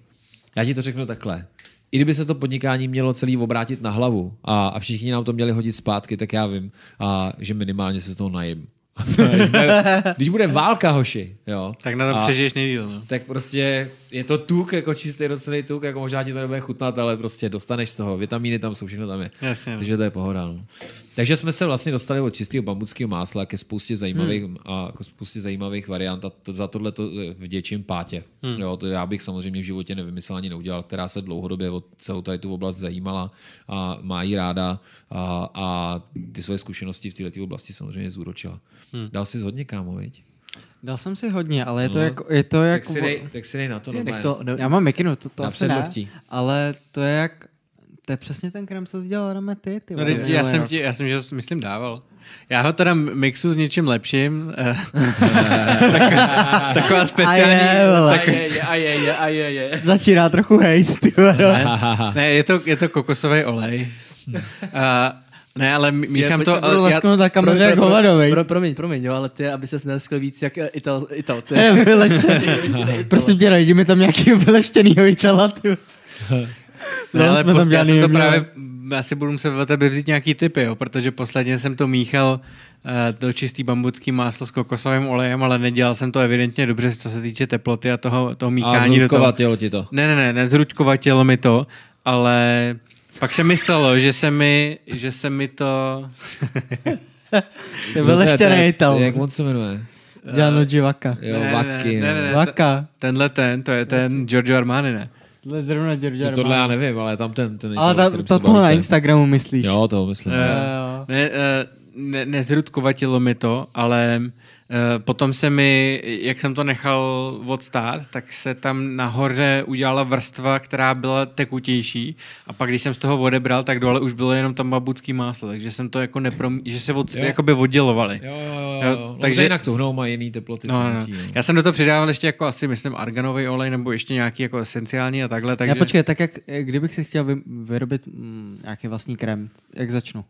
já ti to řeknu takhle. I kdyby se to podnikání mělo celý obrátit na hlavu a, a všichni nám to měli hodit zpátky, tak já vím, a, že minimálně se z toho najím. No, když bude válka, hoši, jo. Tak na to přežiješ nejvíc, no. Tak prostě je to tuk, jako čistý rostlinný tuk, jako možná ti to nebude chutnat, ale prostě dostaneš z toho. Vitamíny tam jsou, všechno tam je. Jasně. No. Takže to je pohoda, no. Takže jsme se vlastně dostali od čistého bambuckého másla ke spoustě zajímavých, hmm. a k spoustě zajímavých variant a to, za tohle to eh, vděčím pátě. Hmm. Jo, to já bych samozřejmě v životě nevymyslel ani neudělal, která se dlouhodobě o celou tady tu oblast zajímala a má ji ráda a, a ty své zkušenosti v této oblasti samozřejmě zúročila. Hmm. Dal si hodně kámo, viď? Dal jsem si hodně, ale je to, no. jak, je to jak... Tak si dej, tak si dej na to. Ty, to, ne, Já mám mikinu, to, to asi ne, ale to je jak to je přesně ten krem, co jsi dělal Ramety. Ty no, já, já, jsem ti, já jsem, že myslím, dával. Já ho teda mixu s něčím lepším. Eh, taková, taková speciální... A je, a je, a je, je. Začíná trochu hejt, ty no. Ne, je to, je to kokosový olej. Uh, ne, ale míchám to... Já budu lesknout tak kameru jak hovadovej. Pro, promiň, promiň, jo, ale ty, aby ses neleskl víc jak eh, Ital. Ital ty. Ne, vyleštěný. Prosím tě, najdi mi tam nějaký vyleštěnýho Itala, ty no, ale jsme tam prostě já jsem to právě, asi budu muset od tebe vzít nějaký typy, jo, protože posledně jsem to míchal uh, to čistý bambucký máslo s kokosovým olejem, ale nedělal jsem to evidentně dobře, co se týče teploty a toho, toho míchání. A do toho. ti to. Ne, ne, ne, nezručkovatělo mi to, ale pak se mi stalo, že se mi, že se mi to... to byl tam. Jak moc se jmenuje? Gianluigi Vacca. Jo, ne, Vacca. Ne, ne, no. ne, Vacca. Tenhle ten, to je ten Giorgio Armani, ne? Tohle zrovna George no tohle já nevím, ale tam ten... ten ale tam to, to na Instagramu myslíš. Jo, to myslím. Eh, jo, jo. Ne, uh, ne, nezrudkovatilo mi to, ale... Eh, potom se mi, jak jsem to nechal odstát, tak se tam nahoře udělala vrstva, která byla tekutější a pak, když jsem z toho odebral, tak dole už bylo jenom tam babutský máslo, takže jsem to jako neprom... že se od... Jo. by oddělovali. Jo, jo, jo. Eh, jo no, takže jinak hnou má jiný teploty. No, no. no. Já jsem do toho přidával ještě jako asi, myslím, arganový olej nebo ještě nějaký jako esenciální a takhle. Takže... Já počkej, tak jak, eh, kdybych si chtěl vyrobit mm, nějaký vlastní krém, jak začnu?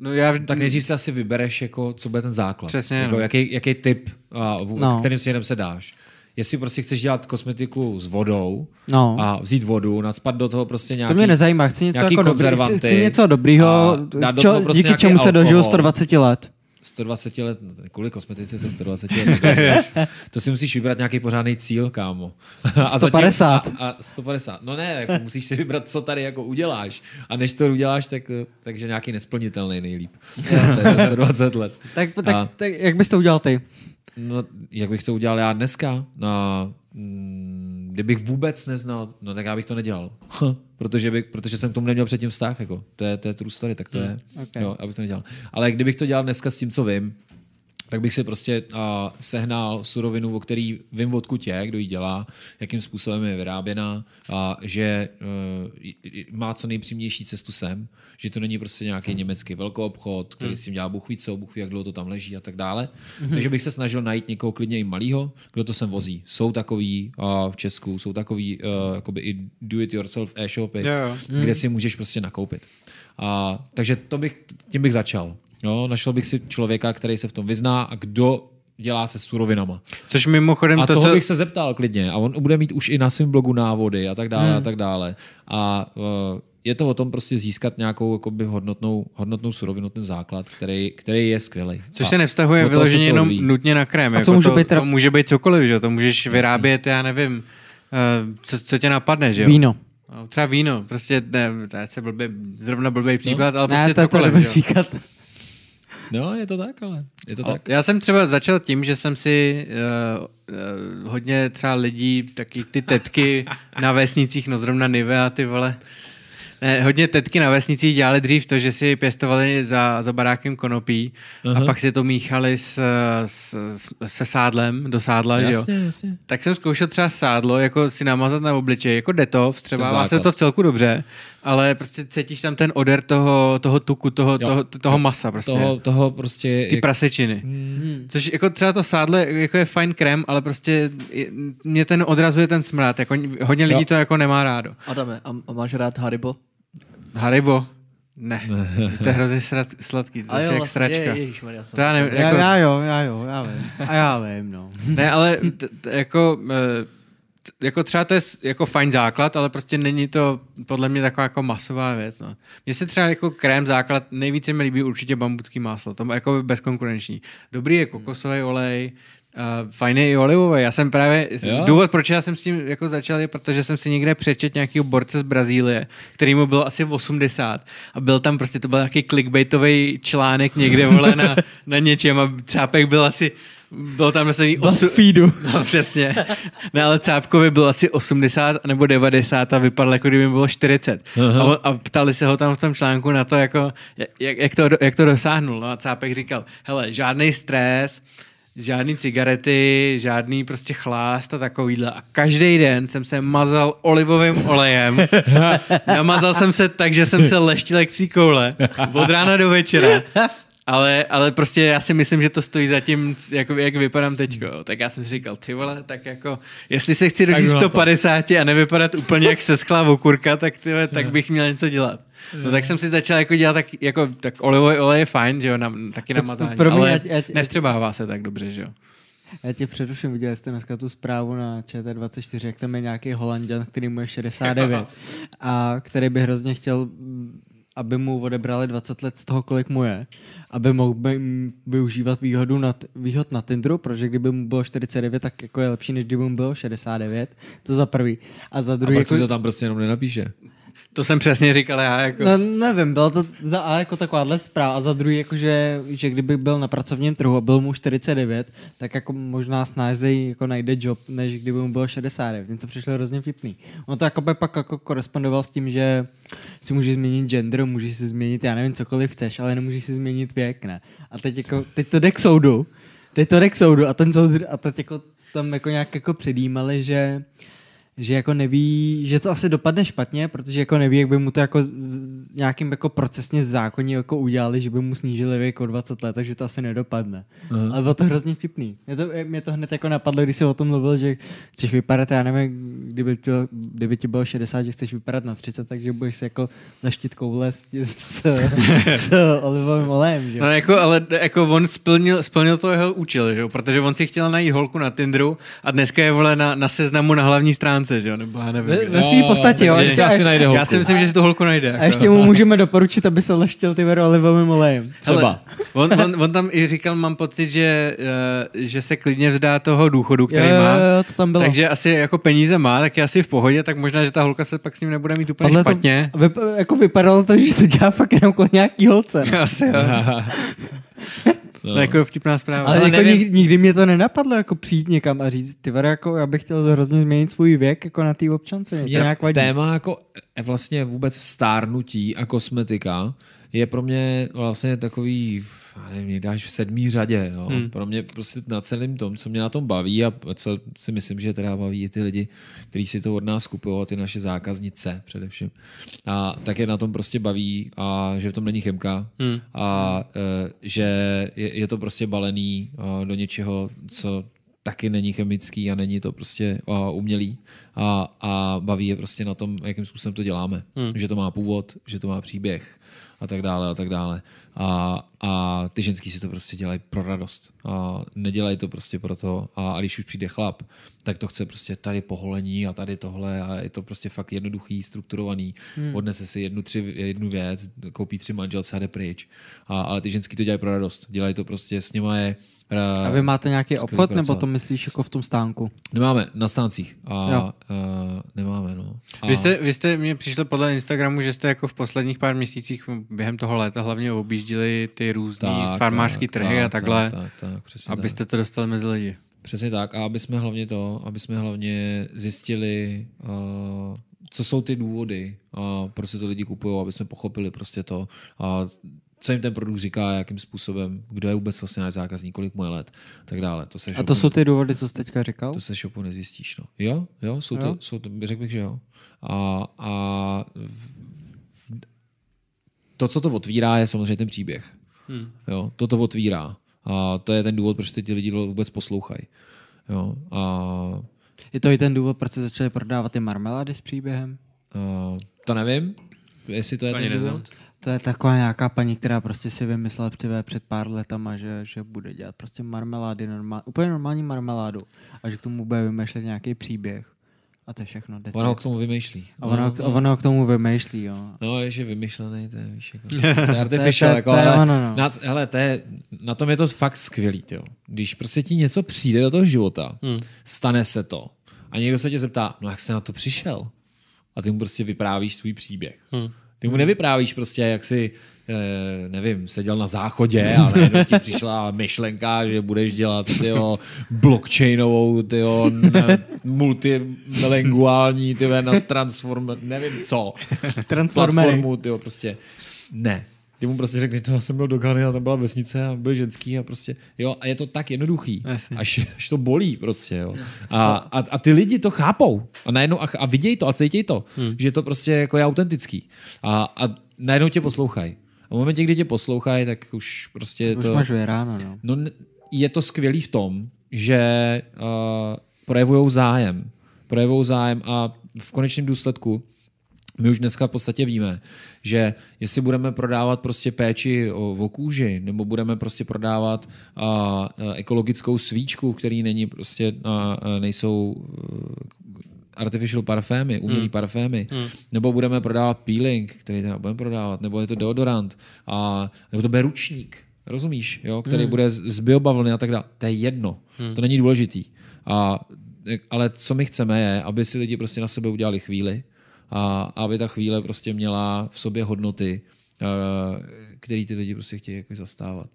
No já... Tak nejdřív si asi vybereš, jako, co bude ten základ. Přesně. Jako, no. jaký, jaký typ, a, no. kterým směrem se dáš. Jestli prostě chceš dělat kosmetiku s vodou no. a vzít vodu, nadspat do toho prostě nějaký To mě nezajímá, chci něco, jako dobrý, chci, chci něco dobrýho, čo, prostě díky čemu alkohol. se dožiju 120 let. 120 let, no, kvůli kosmetice se 120 let To si musíš vybrat nějaký pořádný cíl, kámo. A 150. Zatím, a, a 150. No ne, jako musíš si vybrat, co tady jako uděláš. A než to uděláš, tak, takže nějaký nesplnitelný nejlíp. 120 let. Tak, tak, a, tak jak bys to udělal ty? No, jak bych to udělal já dneska? No, mm, Kdybych vůbec neznal, no tak já bych to nedělal. protože, bych, protože jsem k tomu neměl předtím vztah. Jako. To, je, to je true story, tak to hmm, je. Okay. Jo, abych to nedělal. Ale kdybych to dělal dneska s tím, co vím, tak bych si prostě uh, sehnal surovinu, o který vím, odkud je, kdo ji dělá, jakým způsobem je vyráběna, uh, že uh, má co nejpřímější cestu sem, že to není prostě nějaký hmm. německý velký obchod, který hmm. s tím dělá buchví co, buchví, jak dlouho to tam leží a tak dále. Hmm. Takže bych se snažil najít někoho klidně i malého, kdo to sem vozí. Jsou takový uh, v Česku, jsou takový uh, jakoby i do-it-yourself e-shopy, yeah. hmm. kde si můžeš prostě nakoupit. Uh, takže to bych, tím bych začal. Jo, našel bych si člověka, který se v tom vyzná a kdo dělá se surovinama. Což mimochodem... A to, toho co... bych se zeptal klidně. A on bude mít už i na svém blogu návody a tak dále hmm. a tak dále. A uh, je to o tom prostě získat nějakou jakoby, hodnotnou, hodnotnou surovinu, ten základ, který, který je skvělý. Což a se nevztahuje vyloženě se jenom ví. nutně na krém. A jako může to, být teda... to může být cokoliv, že? to můžeš Jasně. vyrábět, já nevím, uh, co, co tě napadne. Že? Víno. No, třeba víno, prostě, ne, to je blbý, zrovna blbý no. příklad, no. ale prostě ne, to cokoliv. to No, je to tak, ale je to tak. Já jsem třeba začal tím, že jsem si uh, uh, hodně třeba lidí, taky ty tetky na vesnicích, no zrovna Nivea, ty vole, ne, hodně tetky na vesnicích dělali dřív to, že si pěstovali za, za barákem konopí uh-huh. a pak si to míchali s, s, s, se sádlem do sádla, jasně, že jo? Jasně. Tak jsem zkoušel třeba sádlo, jako si namazat na obličej, jako detov, třeba se to v celku dobře, ale prostě cítíš tam ten odor toho, toho tuku, toho, toho, toho masa prostě. Toho, toho prostě... Ty jak... prasečiny. Hmm. Což jako třeba to sádle jako je fajn krem, ale prostě mě ten odrazuje ten smrad. Jako hodně lidí jo. to jako nemá rádo. Adame, a, a máš rád Haribo? Haribo? Ne, to je hrozně srad, sladký, to je jak vlastně, sračka. Je, ježišmarja, to já nevím, jako... já, jo, já jo, já vím. A já vím, no. ne, ale t, t, jako... Uh, jako třeba to je jako fajn základ, ale prostě není to podle mě taková jako masová věc. No. Mně se třeba jako krém základ, nejvíce mi líbí určitě bambucký máslo, to je jako bezkonkurenční. Dobrý je kokosový olej, Uh, fajný i olivový. Já jsem právě, jo. důvod, proč já jsem s tím jako začal, je protože jsem si někde přečet nějakého borce z Brazílie, který mu bylo asi 80 a byl tam prostě, to byl nějaký clickbaitový článek někde, vole, na, na něčem a cápek byl asi bylo tam nasazený... Osu... feedu. No, přesně. Ne, ale Cápkovi bylo asi 80 nebo 90 a vypadl, jako kdyby bylo 40. A, on, a, ptali se ho tam v tom článku na to, jako, jak, jak, to, jak to dosáhnul. No a Cápek říkal, hele, žádný stres, žádný cigarety, žádný prostě chlást a takovýhle. A každý den jsem se mazal olivovým olejem. Namazal jsem se tak, že jsem se leštil jak psí koule. Od rána do večera. Ale, ale prostě já si myslím, že to stojí za tím, jak, jak vypadám teď. Tak já jsem si říkal, ty vole, tak jako, jestli se chci dožít 150 to. a nevypadat úplně jak sesklá okurka, tak, ty, tak bych měl něco dělat. No tak jsem si začal jako dělat tak, jako, tak olivový olej je fajn, že jo, na, taky na mazání, Pro mě, ale já, já, nestřebává se tak dobře, že jo. Já tě předuším, viděl jste dneska tu zprávu na ČT24, jak tam je nějaký holanděn, který mu je 69 a který by hrozně chtěl aby mu odebrali 20 let z toho, kolik mu je, aby mohl by využívat výhodu na, výhod na Tinderu, protože kdyby mu bylo 49, tak jako je lepší, než kdyby mu bylo 69, to za prvý. A za druhý... A pak jako... si to tam prostě jenom nenapíše. To jsem přesně říkal já. Jako... No, nevím, byla to za A jako takováhle zpráva a za druhý, jako že, že kdyby byl na pracovním trhu a byl mu 49, tak jako možná snáze jako najde job, než kdyby mu bylo 69. Mně to přišlo hrozně vtipný. On to jako pak jako korespondoval s tím, že si můžeš změnit gender, můžeš si změnit, já nevím, cokoliv chceš, ale nemůžeš si změnit věk, ne? A teď, jako, teď to jde k soudu, teď to jde k soudu a ten soud, a teď jako tam jako nějak jako předjímali, že že jako neví, že to asi dopadne špatně, protože jako neví, jak by mu to jako z, nějakým jako procesně v zákoně jako udělali, že by mu snížili věk o 20 let, takže to asi nedopadne. Uh-huh. Ale bylo to hrozně vtipný. Mě to, eh, mě to hned jako napadlo, když jsi o tom mluvil, že chceš vypadat, já nevím, kdyby, to, kdyby ti bylo 60, že chceš vypadat na 30, takže budeš se jako naštit koule s, s, s olivovým olejem. Že? No jako, ale jako on splnil, splnil to jeho účel, že? protože on si chtěl najít holku na Tinderu a dneska je vole na, na seznamu na hlavní stránce konce, že jo? Nebo já nevím. Ve, ve no, své podstatě, jo. Že si asi najde holku. Já si myslím, že si tu holku najde. A jako ještě no. mu můžeme doporučit, aby se leštil ty vero olivovým olejem. Třeba. on, on, on, tam i říkal, mám pocit, že, uh, že se klidně vzdá toho důchodu, který jo, jo, jo, má. To tam bylo. Takže asi jako peníze má, tak je asi v pohodě, tak možná, že ta holka se pak s ním nebude mít úplně Podle špatně. To, vyp- jako vypadalo to, že to dělá fakt jenom jako nějaký holce. No. Asi, jo. No. je jako vtipná zpráva. Ale, ale jako nikdy, nikdy, mě to nenapadlo jako přijít někam a říct, ty var, jako já bych chtěl hrozně změnit svůj věk jako na té občance. Mě to nějak vadí. Téma jako e, vlastně vůbec stárnutí a kosmetika je pro mě vlastně takový já nevím, někde až v sedmý řadě. Jo. Hmm. Pro mě prostě na celém tom, co mě na tom baví a co si myslím, že teda baví i ty lidi, kteří si to od nás kupují, ty naše zákaznice především, a tak je na tom prostě baví a že v tom není chemka hmm. a e, že je, je to prostě balený a, e, do něčeho, co taky není chemický a není to prostě a, e, umělý a, a baví je prostě na tom, jakým způsobem to děláme. Hmm. Že to má původ, že to má příběh a tak dále a tak dále. A, a ty ženský si to prostě dělají pro radost. A nedělají to prostě proto. A, a když už přijde chlap, tak to chce prostě tady poholení a tady tohle. A je to prostě fakt jednoduchý, strukturovaný. Hmm. Odnese si jednu, tři, jednu věc, koupí tři manželce a jde pryč. A, ale ty ženský to dělají pro radost. Dělají to prostě, s nima je eh, a vy máte nějaký obchod, pracovat. nebo to myslíš jako v tom stánku? Nemáme, na stáncích. A, a, eh, nemáme, no. A... Vy jste, vy jste mě přišli podle Instagramu, že jste jako v posledních pár měsících během toho léta hlavně objížděli objíždili ty různé farmářské trhy tak, a takhle, tak, tak, tak, přesně abyste tak. to dostali mezi lidi. Přesně tak a aby jsme hlavně to, aby jsme hlavně zjistili, uh, co jsou ty důvody, uh, proč se to lidi kupují, aby jsme pochopili prostě to, uh, co jim ten produkt říká, jakým způsobem, kdo je vůbec vlastně náš zákazník, kolik mu je let, tak dále. To se a to jsou ty důvody, co jsi teďka říkal? To se shopu nezjistíš. No. Jo, jo, jsou jo? to, jsou to, řekl bych, že jo. A, a to, co to otvírá, je samozřejmě ten příběh. Hmm. Jo, to to otvírá. A to je ten důvod, proč ty lidi vůbec poslouchají. Jo, a... Je to i ten důvod, proč se začaly prodávat ty marmelády s příběhem? A, to nevím, jestli to je Pani ten důvod. Nevím. To je taková nějaká paní, která prostě si vymyslela před, před pár letama, že, že bude dělat prostě marmelády, normál, úplně normální marmeládu a že k tomu bude vymýšlet nějaký příběh. A to je všechno. Decent. Ono k tomu vymýšlí. A ono, no, ono, no. k tomu vymýšlí, jo. No, je, že vymyšlený, to je, víš, jako, to je artificial, jako, ale, ono, no. hele, to je, na tom je to fakt skvělý, jo. Když prostě ti něco přijde do toho života, hmm. stane se to a někdo se tě zeptá, no jak jsi na to přišel? A ty mu prostě vyprávíš svůj příběh. Hmm. Ty mu nevyprávíš prostě, jak si Eh, nevím, seděl na záchodě a najednou ti přišla myšlenka, že budeš dělat tyho blockchainovou, tyho multilinguální, tyjo, na transform, nevím co. Transformery. Platformu, tyho, prostě ne. Ty mu prostě řekneš, to já jsem byl do Gany a tam byla vesnice a byl ženský a prostě, jo, a je to tak jednoduchý, až, až, to bolí prostě, jo. No. A, a, a ty lidi to chápou a najednou, a, a vidějí to a cítí to, hmm. že je to prostě jako je autentický. A, a najednou tě poslouchají. A v momentě, kdy tě poslouchají, tak už prostě to... Už máš vyhráno, no. no. Je to skvělý v tom, že uh, eh, projevují zájem. Projevují zájem a v konečném důsledku my už dneska v podstatě víme, že jestli budeme prodávat prostě péči o, o kůži, nebo budeme prostě prodávat a, eh, a, eh, ekologickou svíčku, který není prostě a, a nejsou artificial parfémy, umělý hmm. parfémy, hmm. nebo budeme prodávat peeling, který teda budeme prodávat, nebo je to deodorant, a, nebo to bude ručník, rozumíš, jo, který hmm. bude z, biobavlny a tak dále. To je jedno, hmm. to není důležitý. A, ale co my chceme je, aby si lidi prostě na sebe udělali chvíli a aby ta chvíle prostě měla v sobě hodnoty, eh, který ty lidi prostě chtějí jako zastávat.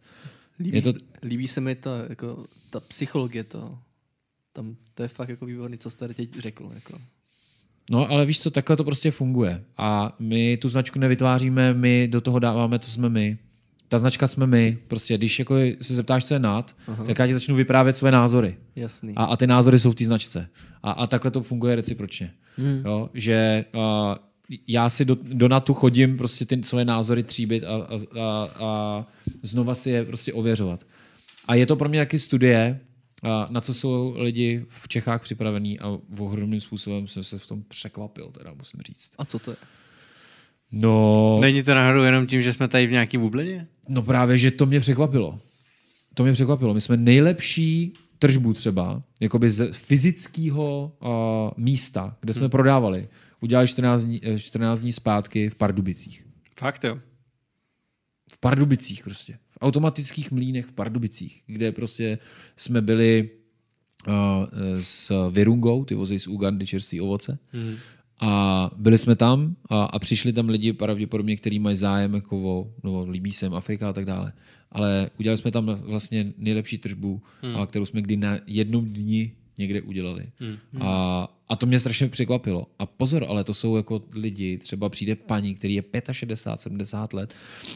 Líbí, je to... líbí se mi ta, jako, ta psychologie to, tam to je fakt jako výborný, co jsi tady teď řekl. Jako. No, ale víš co, takhle to prostě funguje. A my tu značku nevytváříme, my do toho dáváme, co jsme my. Ta značka jsme my. Prostě, když jako se zeptáš, co je nad, Aha. tak já ti začnu vyprávět své názory. Jasný. A, a ty názory jsou v té značce. A, a takhle to funguje recipročně. Hmm. Jo, že uh, já si do, do natu chodím prostě ty svoje názory tříbit a, a, a, a znova si je prostě ověřovat. A je to pro mě taky studie, na co jsou lidi v Čechách připravení a v ohromným způsobem jsem se v tom překvapil, teda musím říct. A co to je? No... Není to náhodou jenom tím, že jsme tady v nějaký bublině? No právě, že to mě překvapilo. To mě překvapilo. My jsme nejlepší tržbu třeba, jakoby z fyzického uh, místa, kde jsme hmm. prodávali, udělali 14 dní, 14 eh, dní zpátky v Pardubicích. Fakt jo? V Pardubicích prostě automatických mlínech v Pardubicích, kde prostě jsme byli uh, s Virungou, ty vozy z Ugandy, čerstvý ovoce. Mm. A byli jsme tam a, a přišli tam lidi pravděpodobně, kteří mají zájem jako o, no, líbí se jim Afrika a tak dále. Ale udělali jsme tam vlastně nejlepší tržbu, mm. a kterou jsme kdy na jednom dni někde udělali. Mm. A, a to mě strašně překvapilo. A pozor, ale to jsou jako lidi, třeba přijde paní, který je 65, 70 let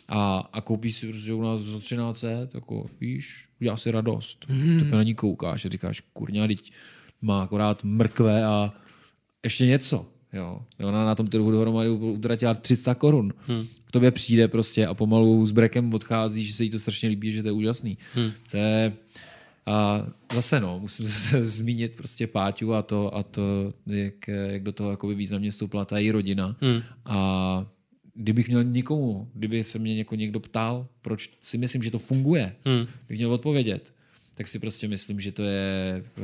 a, a koupí si prostě u nás za 13, jako víš, udělá si radost. Hmm. To na ní koukáš a říkáš, kurňa, teď má akorát mrkve a ještě něco. Jo. Ona na tom trhu dohromady utratila 300 korun. Hmm. K tobě přijde prostě a pomalu s brekem odchází, že se jí to strašně líbí, že to je úžasný. Hmm. To je, a zase no, musím zase zmínit prostě Páťu a to, a to jak, jak do toho jakoby významně vstoupila ta její rodina. Hmm. A kdybych měl nikomu, kdyby se mě někdo ptal, proč si myslím, že to funguje, hmm. bych měl odpovědět tak si prostě myslím, že to je eh,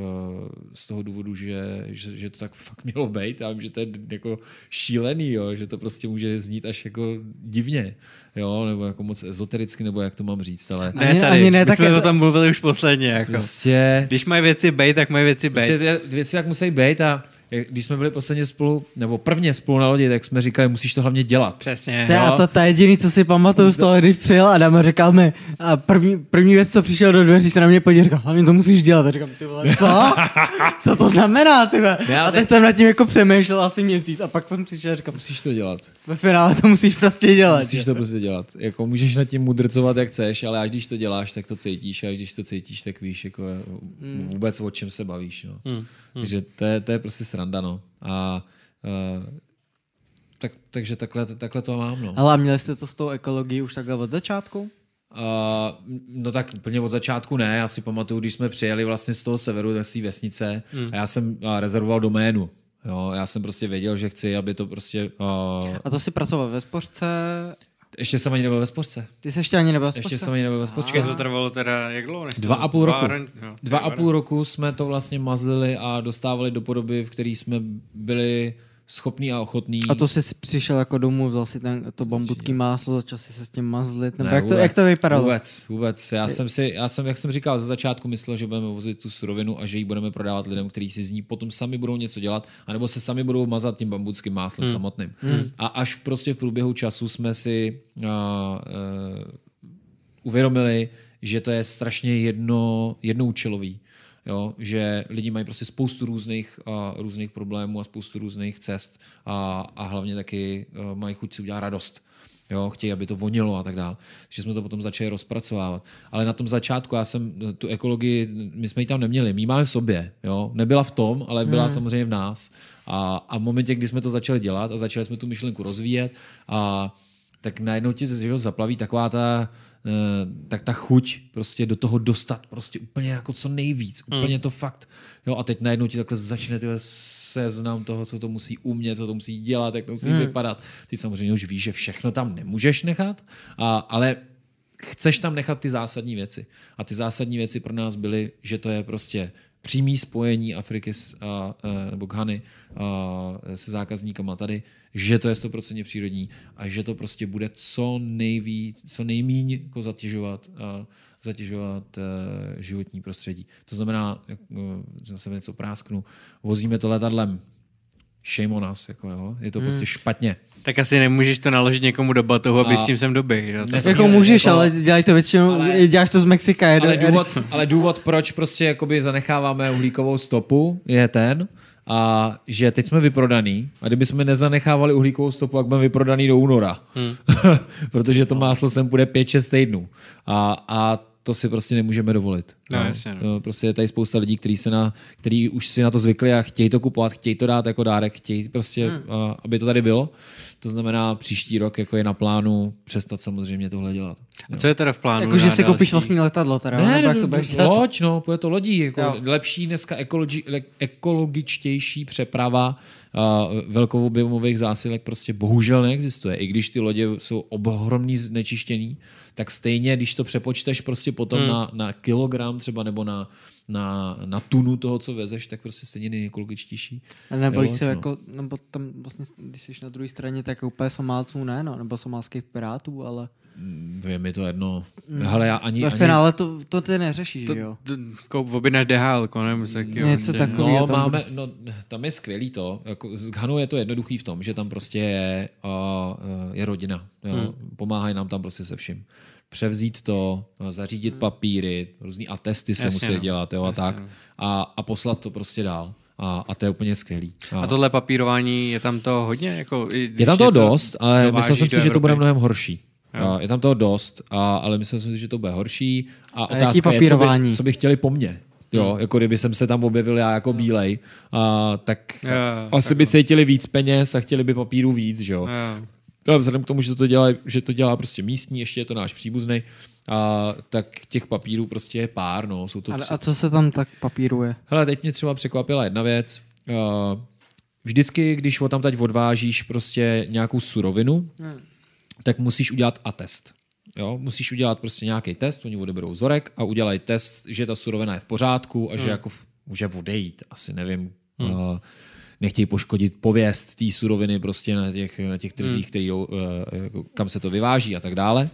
z toho důvodu, že, že, že to tak fakt mělo být. Já vím, že to je jako šílený, jo, že to prostě může znít až jako divně, jo, nebo jako moc ezotericky, nebo jak to mám říct, ale... Ne, tady, ani ne, my tak jsme to tam mluvili už posledně, jako. Prostě... Když mají věci být, tak mají věci být. Prostě věci tak musí být a když jsme byli posledně spolu, nebo prvně spolu na lodi, tak jsme říkali, musíš to hlavně dělat. Přesně. To, je to, ta jediný, co si pamatuju z toho, když přijel Adam a říkal mi, a první, první věc, co přišel do dveří, se na mě podíval, říkal, hlavně to musíš dělat. A říkám, ty vole, co? co to znamená, ty vole? A teď jsem nad tím jako přemýšlel asi měsíc a pak jsem přišel a říkal, musíš to dělat. Ve finále to musíš prostě dělat. Musíš to prostě dělat. Jako můžeš nad tím mudrcovat, jak chceš, ale až když to děláš, tak to cítíš a když to cítíš, tak víš, jako hmm. vůbec o čem se bavíš. No. Hmm. Hmm. Takže to je, to je prostě sranda, no. A uh, tak, takže takhle, takhle to mám, no. Ale měli jste to s tou ekologií už takhle od začátku? Uh, no tak úplně od začátku ne, já si pamatuju, když jsme přijeli vlastně z toho severu, tak z té vesnice hmm. a já jsem uh, rezervoval doménu. Jo, já jsem prostě věděl, že chci, aby to prostě... Uh... A to si pracoval ve spořce? Ještě jsem ani nebyl ve sportce. Ty jsi ještě ani nebyl ve sportce. Ještě jsem ani nebyl ve spořce. to trvalo teda jak dlouho? Než dva a půl roku. Dva, no, dva a půl roku jsme to vlastně mazlili a dostávali do podoby, v které jsme byli schopný a ochotný. A to jsi přišel jako domů, vzal si ten, to bambucký máslo, začal si se s tím mazlit, nebo ne, jak, vůbec, to, jak to vypadalo? Vůbec, vůbec. Já jsem si, já jsem, jak jsem říkal, ze začátku myslel, že budeme vozit tu surovinu a že ji budeme prodávat lidem, kteří si z ní potom sami budou něco dělat, anebo se sami budou mazat tím bambuckým máslem hmm. samotným. Hmm. A až prostě v průběhu času jsme si uh, uh, uvědomili, že to je strašně jedno, jednoučilový jo, že lidi mají prostě spoustu různých, uh, různých problémů a spoustu různých cest a, a hlavně taky uh, mají chuť si udělat radost. Jo, chtějí, aby to vonilo a tak dále. Takže jsme to potom začali rozpracovávat. Ale na tom začátku já jsem e, tu ekologii, my jsme ji tam neměli, my ji máme v sobě. Jo? Nebyla v tom, ale byla hmm. samozřejmě v nás. A, a v momentě, kdy jsme to začali dělat a začali jsme tu myšlenku rozvíjet, a, tak najednou ti se zaplaví taková ta Eh, tak ta chuť prostě do toho dostat prostě úplně jako co nejvíc, hmm. úplně mm. to fakt. Jo, a teď najednou ti takhle začne tyhle seznam toho, co to musí umět, co to musí dělat, jak to musí mm. vypadat. Ty samozřejmě už víš, že všechno tam nemůžeš nechat, a, ale chceš tam nechat ty zásadní věci. A ty zásadní věci pro nás byly, že to je prostě přímý spojení Afriky s, a, e, nebo Ghany a, e, se zákazníkama tady, že to je stoprocentně přírodní a že to prostě bude co nejvíc, co nejmíň jako zatěžovat, a, zatěžovat a, e, životní prostředí. To znamená, jak, zase něco prásknu, vozíme to letadlem, shame on us, jako jo, je to hmm. prostě špatně. Tak asi nemůžeš to naložit někomu do batohu, aby a... s tím sem doběh. Tak... Jako můžeš, jako... ale dělej to většinou, ale... děláš to z Mexika. Je ale, do... důvod, ale důvod, proč prostě jakoby zanecháváme uhlíkovou stopu, je ten, a že teď jsme vyprodaný a kdyby jsme nezanechávali uhlíkovou stopu, tak budeme vyprodaný do února. Hmm. Protože to máslo sem půjde 5-6 týdnů. A, a to si prostě nemůžeme dovolit. No, no. Jasně, no. Prostě je tady spousta lidí, kteří se na, který už si na to zvykli a chtějí to kupovat, chtějí to dát jako dárek, chtějí prostě, hmm. a, aby to tady bylo. To znamená, příští rok jako je na plánu přestat samozřejmě tohle dělat. A co je teda v plánu? jakože si další? koupíš vlastní letadlo teda? Ne, nebo jak to budeš dělat? Loď, no, bude to lodí. Jako lepší dneska ekologi, ekologičtější přeprava velkou objemových zásilek prostě bohužel neexistuje. I když ty lodě jsou ohromný znečištění, tak stejně, když to přepočteš prostě potom hmm. na, na kilogram třeba nebo na, na, na tunu toho, co vezeš, tak prostě stejně není A nebo když se no. jako, nebo tam vlastně, když jsi na druhé straně, tak úplně somálců ne, no, nebo somálských pirátů, ale je mi to jedno. Mm. Hele, já ani... Ve ani... finále to, to ty neřešíš, to, jo? To, objednáš DHL, nebo tak, jo. Něco takového. No, tam... máme, no, tam je skvělý to. Jako, z Hanou je to jednoduchý v tom, že tam prostě je, a, e, je rodina. Jo? Hmm. Pomáhají nám tam prostě se vším. Převzít to, zařídit hmm. papíry, různý atesty se Jasně, musí no. dělat, jo, Jasně, a tak. No. A, a poslat to prostě dál. A, a to je úplně skvělý. A, a tohle papírování, je tam to hodně? Jako, je tam to dost, ale myslel jsem si, že to bude mnohem horší. Jo. No, je tam toho dost, a, ale myslím si, že to bude horší. A otázka je, co by, co by chtěli po mně. Jo, hmm. jako kdyby jsem se tam objevil já jako bílej, a, tak jo, asi tak by no. cítili víc peněz a chtěli by papíru víc, že jo. jo. Ale vzhledem k tomu, že to, dělá, že to dělá prostě místní, ještě je to náš příbuzný, a, tak těch papírů prostě je pár. No. Jsou to tři... A, a co se tam tak papíruje? Hele, teď mě třeba překvapila jedna věc. A, vždycky, když ho tam teď odvážíš prostě nějakou surovinu, hmm tak musíš udělat atest. Jo, musíš udělat prostě nějaký test, oni odeberou vzorek a udělají test, že ta surovina je v pořádku a že hmm. jako může odejít, asi nevím. Hmm. Uh, nechtějí poškodit pověst té suroviny prostě na těch, na těch trzích, hmm. který, uh, kam se to vyváží a tak dále.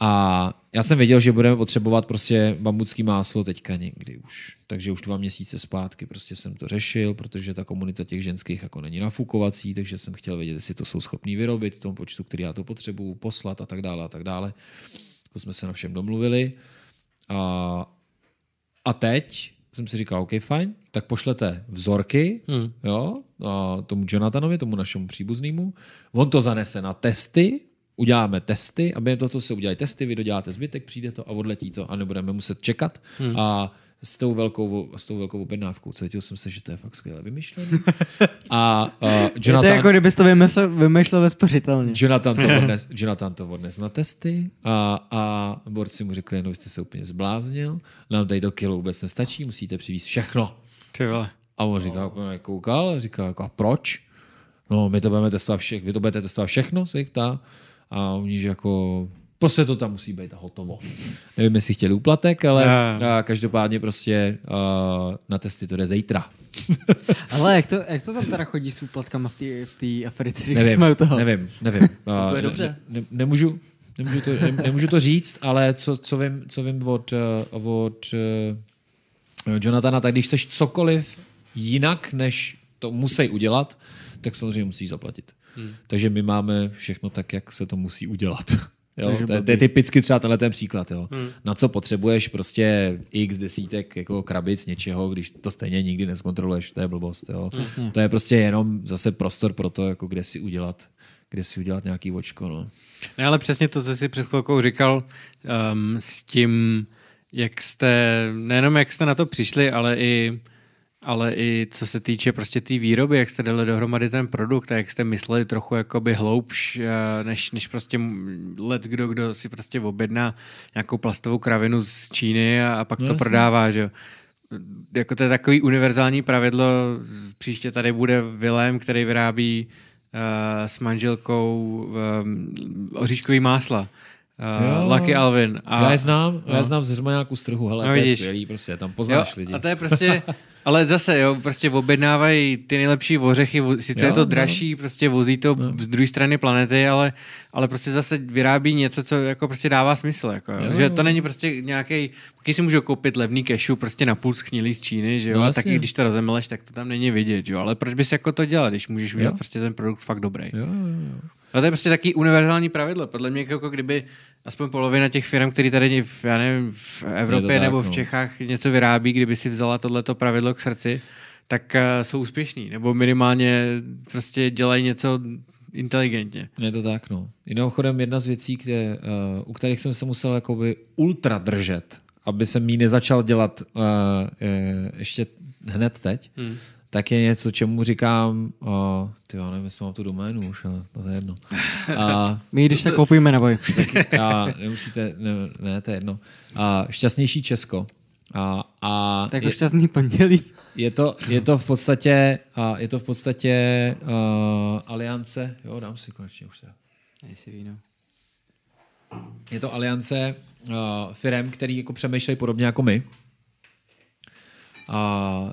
A já jsem věděl, že budeme potřebovat prostě bambucký máslo teďka někdy už. Takže už dva měsíce zpátky prostě jsem to řešil, protože ta komunita těch ženských jako není nafukovací, takže jsem chtěl vědět, jestli to jsou schopní vyrobit v tom počtu, který já to potřebuju, poslat a tak dále a tak dále. To jsme se na všem domluvili. A, a teď jsem si říkal, OK, fajn, tak pošlete vzorky hmm. jo, a tomu Jonathanovi, tomu našemu příbuznému. On to zanese na testy, uděláme testy a během toho, co se udělají testy, vy doděláte zbytek, přijde to a odletí to a nebudeme muset čekat. Hmm. A s tou velkou, s tou velkou objednávkou. Cítil jsem se, že to je fakt skvěle vymyšlené. A uh, Jonathan... Je to jako kdybyste to vymyslel, vymyslel vespořitelně. Jonathan to, odnes, Jonathan to odnes na testy a, a borci mu řekli, no jste se úplně zbláznil, nám tady to kilo vůbec nestačí, musíte přivést všechno. Ty vole. A on říkal, no. koukal, říkal, jako, a proč? No, my to budeme testovat všechno, vy to budete testovat všechno, se jich ptá a oni, že jako prostě to tam musí být a hotovo. Nevím, jestli chtěli úplatek, ale a každopádně prostě uh, na testy to jde zítra. ale jak to, jak to tam teda chodí s úplatkama v té v Africe, když nevím, jsme u toho? Nevím, nevím. Uh, to je dobře. Ne, ne, nemůžu, nemůžu, to, ne, nemůžu to říct, ale co, co, vím, co vím od, eh, od uh, Jonathana, tak když chceš cokoliv jinak, než to musí udělat, tak samozřejmě musíš zaplatit. Hmm. Takže my máme všechno tak, jak se to musí udělat. Jo, to, je, to je typicky třeba tenhle ten příklad. Jo. Hmm. Na co potřebuješ prostě x desítek jako krabic něčeho, když to stejně nikdy neskontroluješ, to je blbost. Jo. To je prostě jenom zase prostor pro to, jako kde si udělat kde si udělat nějaký očko. No. Ne, ale přesně to, co jsi před chvilkou říkal um, s tím, jak jste, nejenom jak jste na to přišli, ale i ale i co se týče prostě té tý výroby, jak jste dali dohromady ten produkt a jak jste mysleli trochu jakoby hloubš, eh, než, než prostě let kdo, kdo si prostě objedná nějakou plastovou kravinu z Číny a, a pak no, to jasný. prodává, že jo jako to je takový univerzální pravidlo, příště tady bude Vilém, který vyrábí uh, s manželkou um, oříškový másla. Uh, Lucky Alvin. A, já je znám, no. já je no. znám z Hřmaňáku z trhu, ale no, to je vidíš. skvělý, prostě tam poznáš jo, lidi. A to je prostě, Ale zase, jo, prostě objednávají ty nejlepší ořechy, sice jo, je to dražší, prostě vozí to jo. z druhé strany planety, ale, ale prostě zase vyrábí něco, co jako prostě dává smysl. Jako, jo. Jo. Že to není prostě nějaký, když si můžu koupit levný kešu prostě na půl schnilý z Číny, že jo, no, tak když to rozemleš, tak to tam není vidět, jo, ale proč bys jako to dělal, když můžeš udělat jo. prostě ten produkt fakt dobrý. Jo, jo, jo. No to je prostě taky univerzální pravidlo. Podle mě jako kdyby aspoň polovina těch firm, které tady v, já nevím, v Evropě tak, nebo v no. Čechách no. něco vyrábí, kdyby si vzala tohleto pravidlo k srdci, tak uh, jsou úspěšní. Nebo minimálně prostě dělají něco inteligentně. Je to tak, no. Jinou chodem jedna z věcí, kde, uh, u kterých jsem se musel jakoby ultra držet, aby jsem ji nezačal dělat uh, eh, je, ještě hned teď, hmm tak je něco, čemu říkám, uh, ty jo, nevím, jestli mám tu doménu už, ale to je jedno. Uh, My když tak koupíme, neboj. Tak, uh, nemusíte, ne, ne, to je jedno. Uh, šťastnější Česko. Uh, uh, tak je, šťastný pondělí. Je to, je to v podstatě, uh, je to v podstatě uh, aliance, jo, dám si konečně už se. víno. Je to aliance uh, firem, který jako přemýšlejí podobně jako my. Uh,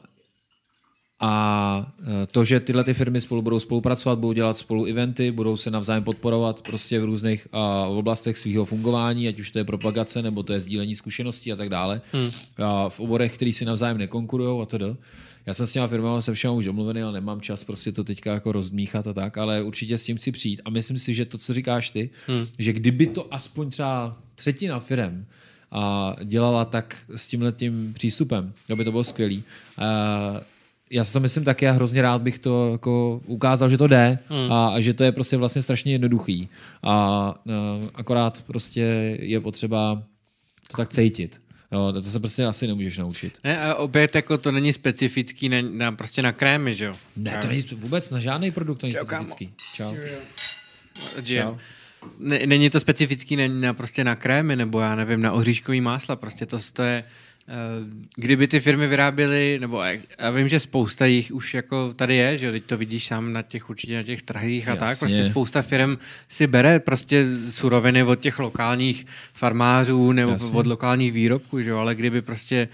a e, to, že tyhle ty firmy spolu budou spolupracovat, budou dělat spolu eventy, budou se navzájem podporovat prostě v různých a, oblastech svého fungování, ať už to je propagace, nebo to je sdílení zkušeností a tak dále, hmm. a, v oborech, který si navzájem nekonkurují a to Já jsem s těma firmama se všem už domluvený, ale nemám čas prostě to teďka jako rozmíchat a tak, ale určitě s tím chci přijít. A myslím si, že to, co říkáš ty, hmm. že kdyby to aspoň třeba třetina firm a dělala tak s tímhle tím přístupem, aby to bylo skvělý. Uh, já si to myslím taky a hrozně rád bych to jako ukázal, že to jde hmm. a, a že to je prostě vlastně strašně jednoduchý. A, a akorát prostě je potřeba to tak cítit. Jo, to se prostě asi nemůžeš naučit. Ne, a opět jako to není specifický na, na prostě na krémy, že jo? Ne, to není vůbec na žádný produkt, to není Čau, specifický. Čau. Čau. Ne, není to specifický na, na prostě na krémy, nebo já nevím, na oříškový másla, prostě to, to je Eh, kdyby ty firmy vyráběly, nebo já vím, že spousta jich už jako tady je, že teď to vidíš sám na těch určitě na těch trhích a Jasně. tak, prostě spousta firm si bere prostě suroviny od těch lokálních farmářů nebo Jasně. od lokálních výrobků, že jo? ale kdyby prostě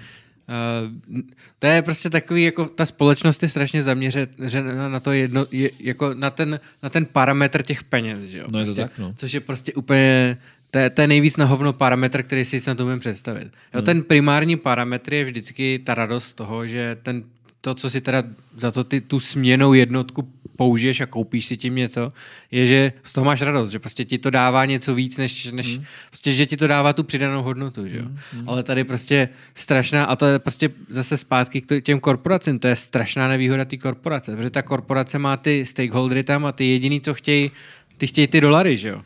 Uh, to je prostě takový, jako ta společnost je strašně zaměřena na to jedno, je, jako na ten, na ten parametr těch peněz, že jo? No prostě, je to prostě, tak, no. Což je prostě úplně to je, to je nejvíc na hovno parametr, který si na to umím představit. Jo, hmm. ten primární parametr je vždycky ta radost toho, že ten, to, co si teda za to ty tu směnou jednotku použiješ a koupíš si tím něco, je, že z toho máš radost, že prostě ti to dává něco víc, než, než hmm. prostě, že ti to dává tu přidanou hodnotu, že jo. Hmm. hmm. Ale tady prostě strašná, a to je prostě zase zpátky k těm korporacím, to je strašná nevýhoda té korporace, protože ta korporace má ty stakeholdery tam a ty jediný, co chtějí, ty chtějí ty dolary, že jo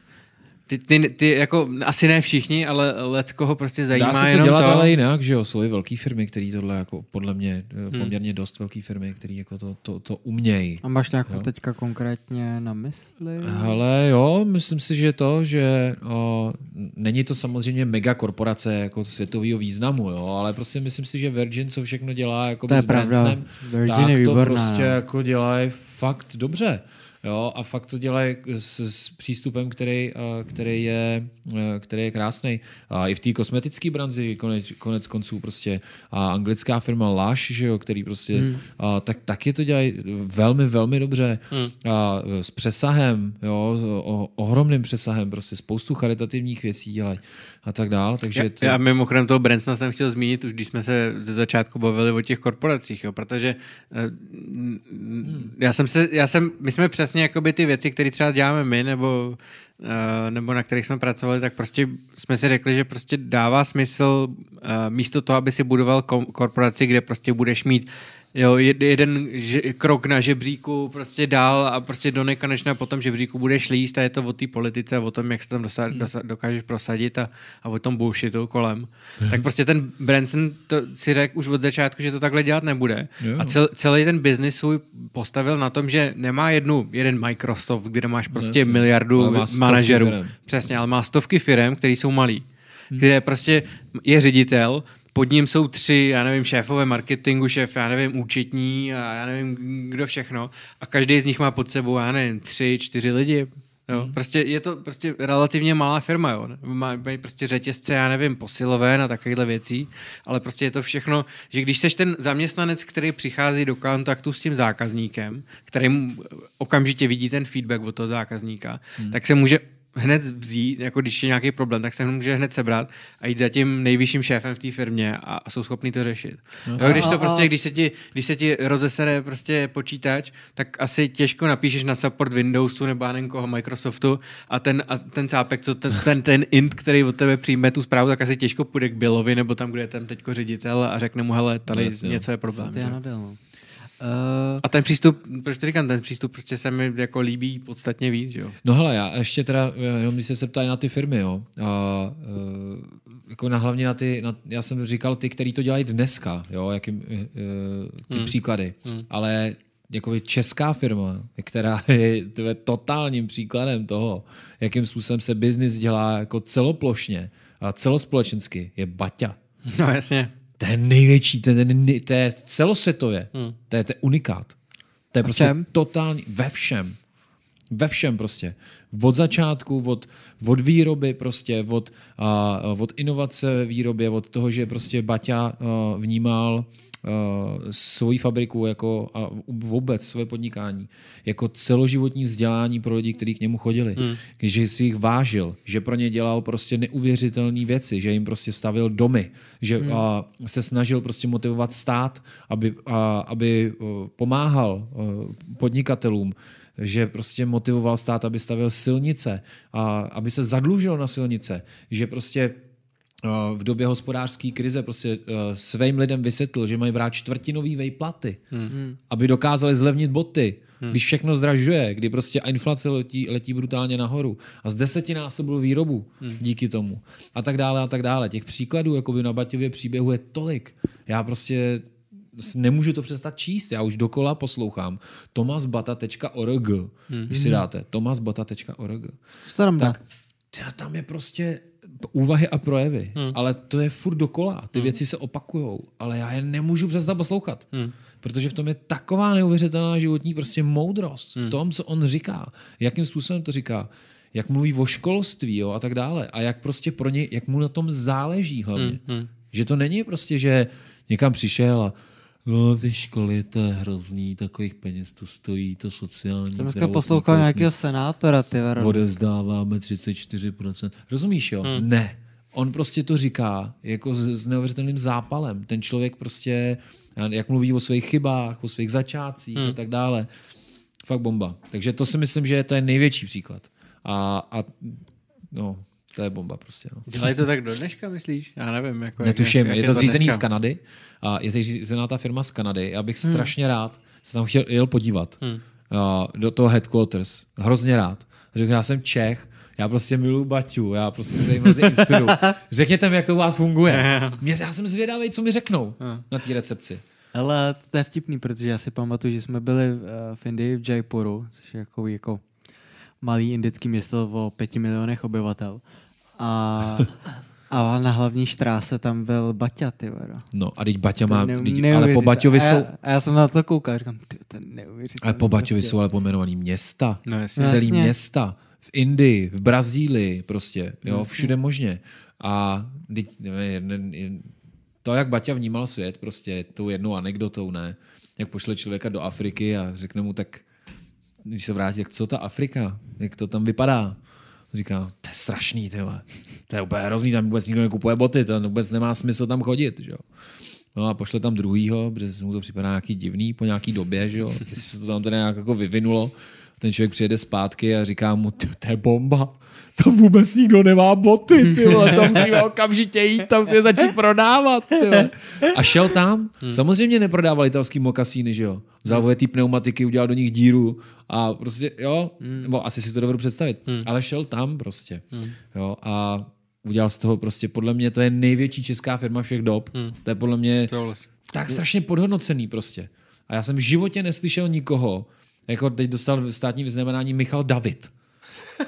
ty, ty, ty, jako asi ne všichni, ale let koho prostě zajímá Dá se to jenom dělat to. ale jinak, že jo, jsou i velké firmy, které tohle jako podle mě eh, hmm. poměrně dost velké firmy, které jako to, to, to umějí. A máš nějakou jo? teďka konkrétně na mysli? Ale jo, myslím si, že to, že o, není to samozřejmě mega korporace jako světového významu, jo, ale prostě myslím si, že Virgin, co všechno dělá jako s Bransonem, tak to výborná. prostě jako dělají fakt dobře. Jo, a fakt to dělají s, s přístupem, který, eh, který, je, eh, který je krásný. A i v té kosmetické branzi konec, konec konců prostě a anglická firma Lush, že jo, který prostě hmm. a, tak, taky to dělají velmi, velmi dobře. Hmm. A, eh, s přesahem, jo, o, ohromným přesahem, prostě spoustu charitativních věcí dělají a tak dál. Takže já, to... já mimochodem toho Brensna jsem chtěl zmínit, už když jsme se ze začátku bavili o těch korporacích, jo, protože eh, já jsem se, já jsem, my jsme přesně jakoby ty věci, které třeba děláme my, nebo eh, nebo na kterých jsme pracovali, tak prostě jsme si řekli, že prostě dává smysl eh, místo toho, aby si budoval korporaci, kde prostě budeš mít jo, jeden krok na žebříku prostě dál a prostě do nekonečna po tom žebříku budeš líst a je to o té politice, o tom, jak se tam dosa- hmm. dosa- dokážeš prosadit a, a o tom bullshitu kolem. Hmm. Tak prostě ten Branson to si řekl už od začátku, že to takhle dělat nebude. Jo. A cel, celý ten biznis svůj postavil na tom, že nemá jednu, jeden Microsoft, kde máš prostě Jasně. miliardu má manažerů. Přesně, ale má stovky firm, které jsou malý. Hmm. Kde prostě je ředitel, pod ním jsou tři, já nevím, šéfové marketingu, šéf, já nevím, účetní a já nevím, kdo všechno. A každý z nich má pod sebou, já nevím, tři, čtyři lidi. Jo, Mm. prostě je to prostě relativně malá firma, jo. Má, mají prostě řetězce, já nevím, posiloven a takovýchhle věcí, ale prostě je to všechno, že když seš ten zaměstnanec, který přichází do kontaktu s tím zákazníkem, který okamžitě vidí ten feedback od toho zákazníka, mm. tak se může hned vzít, jako když je nějaký problém, tak se ho může hned sebrat a jít za tím nejvyšším šéfem v té firmě a, a jsou schopni to řešit. No, když to prostě, když se ti, když se ti rozesere prostě počítač, tak asi těžko napíšeš na support Windowsu nebo nevím koho Microsoftu a ten, a ten cápek, co ten, ten, ten int, který od tebe přijme tu zprávu, tak asi těžko půjde k Billovi nebo tam, kde je tam teďko ředitel a řekne mu, hele, tady no, něco je problém. Uh... A ten přístup, proč to říkám, ten přístup prostě se mi jako líbí podstatně víc, jo? No hele, já ještě teda, eh, jenom když se se ptají na ty firmy, jo, a, uh, jako na hlavně na ty, na, já jsem říkal ty, který to dělají dneska, jo, jaký, uh, ty hmm. příklady, hmm. ale jakoby česká firma, která je tve, totálním příkladem toho, jakým způsobem se biznis dělá jako celoplošně a celospolečensky, je Baťa. No jasně to je největší, to je, to je celosvětově, hmm. to, je, to je unikát. To je prostě totální, ve všem. Ve všem prostě. Od začátku, od, od výroby prostě, od, uh, od inovace výrobě, od toho, že prostě Baťa uh, vnímal Eh, svoji fabriku jako a vůbec své podnikání jako celoživotní vzdělání pro lidi, kteří k němu chodili. Hmm. Že si jich vážil, že pro ně dělal prostě neuvěřitelné věci, že jim prostě stavil domy, že hmm. a, se snažil prostě motivovat stát, aby, a, aby eh, pomáhal eh, podnikatelům že prostě motivoval stát, aby stavil silnice a aby se zadlužil na silnice, že prostě Eh, v době hospodářské krize prostě eh, svým lidem vysvětlil, že mají brát čtvrtinový vejplaty, hmm. hmm. aby dokázali zlevnit boty, mm. když všechno zdražuje, kdy prostě inflace letí, letí brutálně nahoru a z desetinásobil výrobu mm. díky tomu a tak dále a tak dále. Těch příkladů jakoby na Baťově příběhu je tolik. Já prostě nemůžu to přestat číst, já už dokola poslouchám tomasbata.org, hmm. když si dáte tomasbata.org. Co tam tak, tam je prostě úvahy a projevy, hmm. ale to je furt dokola. Ty hmm. věci se opakujou, ale já je nemůžu přestat poslouchat. Hmm. Protože v tom je taková neuvěřitelná životní prostě moudrost. Hmm. V tom, co on říká, jakým způsobem to říká, jak mluví o školství jo, a tak dále. A jak prostě pro něj, jak mu na tom záleží hlavně. Hmm. hmm. Že to není prostě, že někam přišel a No, ty školy, to je hrozný, takových peněz to stojí, to sociální. Jsem dneska poslouchal nějakého senátora, ty Veronis. Odezdáváme 34%. Rozumíš, jo? Hmm. Ne. On prostě to říká jako s, s neuvěřitelným zápalem. Ten člověk prostě, jak mluví o svých chybách, o svých začátcích hmm. a tak dále. Fakt bomba. Takže to si myslím, že to je největší příklad. A, a no, to je bomba prostě. No. Dělají to tak do dneška, myslíš? Já nevím. Jako Netuším, jak, jak je to, zřízený z Kanady. A je zřízená ta firma z Kanady. Já bych hmm. strašně rád se tam chtěl jel podívat. Hmm. Uh, do toho headquarters. Hrozně rád. Řekl, já jsem Čech, já prostě miluji Baťu, já prostě se jim hrozně inspiruju. Řekněte mi, jak to u vás funguje. Mě, já jsem zvědavý, co mi řeknou hmm. na té recepci. Ale to je vtipný, protože já si pamatuju, že jsme byli eh, v Indii v Jaipuru, což je jako, jako malý indický město o pěti milionech obyvatel. A, a na hlavní štráse tam byl Baťa, ty vero. No a teď Baťa má, teď, ale po Baťovi jsou... A já, a já jsem na to koukal, říkám, ty, to neuvěřitelné. Ale po Baťovi prostě. jsou ale pomenovaný města, no, jasně. celý jasně. města. V Indii, v Brazílii prostě, jo, jasně. všude možně. A teď, to, jak Baťa vnímal svět, prostě tou jednou anekdotou, ne? Jak pošle člověka do Afriky a řekne mu, tak když se vrátí, jak co ta Afrika, jak to tam vypadá? Říká, to je strašný, ty To je úplně hrozný, tam vůbec nikdo nekupuje boty, to vůbec nemá smysl tam chodit, že jo. No a pošle tam druhýho, protože mu to připadá nějaký divný po nějaký době, že jo. Jestli se to tam teda nějak jako vyvinulo ten člověk přijede zpátky a říká mu, to je bomba, tam vůbec nikdo nemá boty, tyhle, tam musíme okamžitě jít, tam si je začít prodávat. Tyhle. A šel tam, hmm. samozřejmě neprodával italský mokasíny, že jo. Vzal hmm. ty pneumatiky, udělal do nich díru a prostě, jo, hmm. nebo asi si to dovedu představit, ale šel tam prostě, jo, a udělal z toho prostě, podle mě to je největší česká firma všech dob. To je podle mě vlastně- tak strašně podhodnocený prostě. A já jsem v životě neslyšel nikoho, jako teď dostal státní vyznamenání Michal David.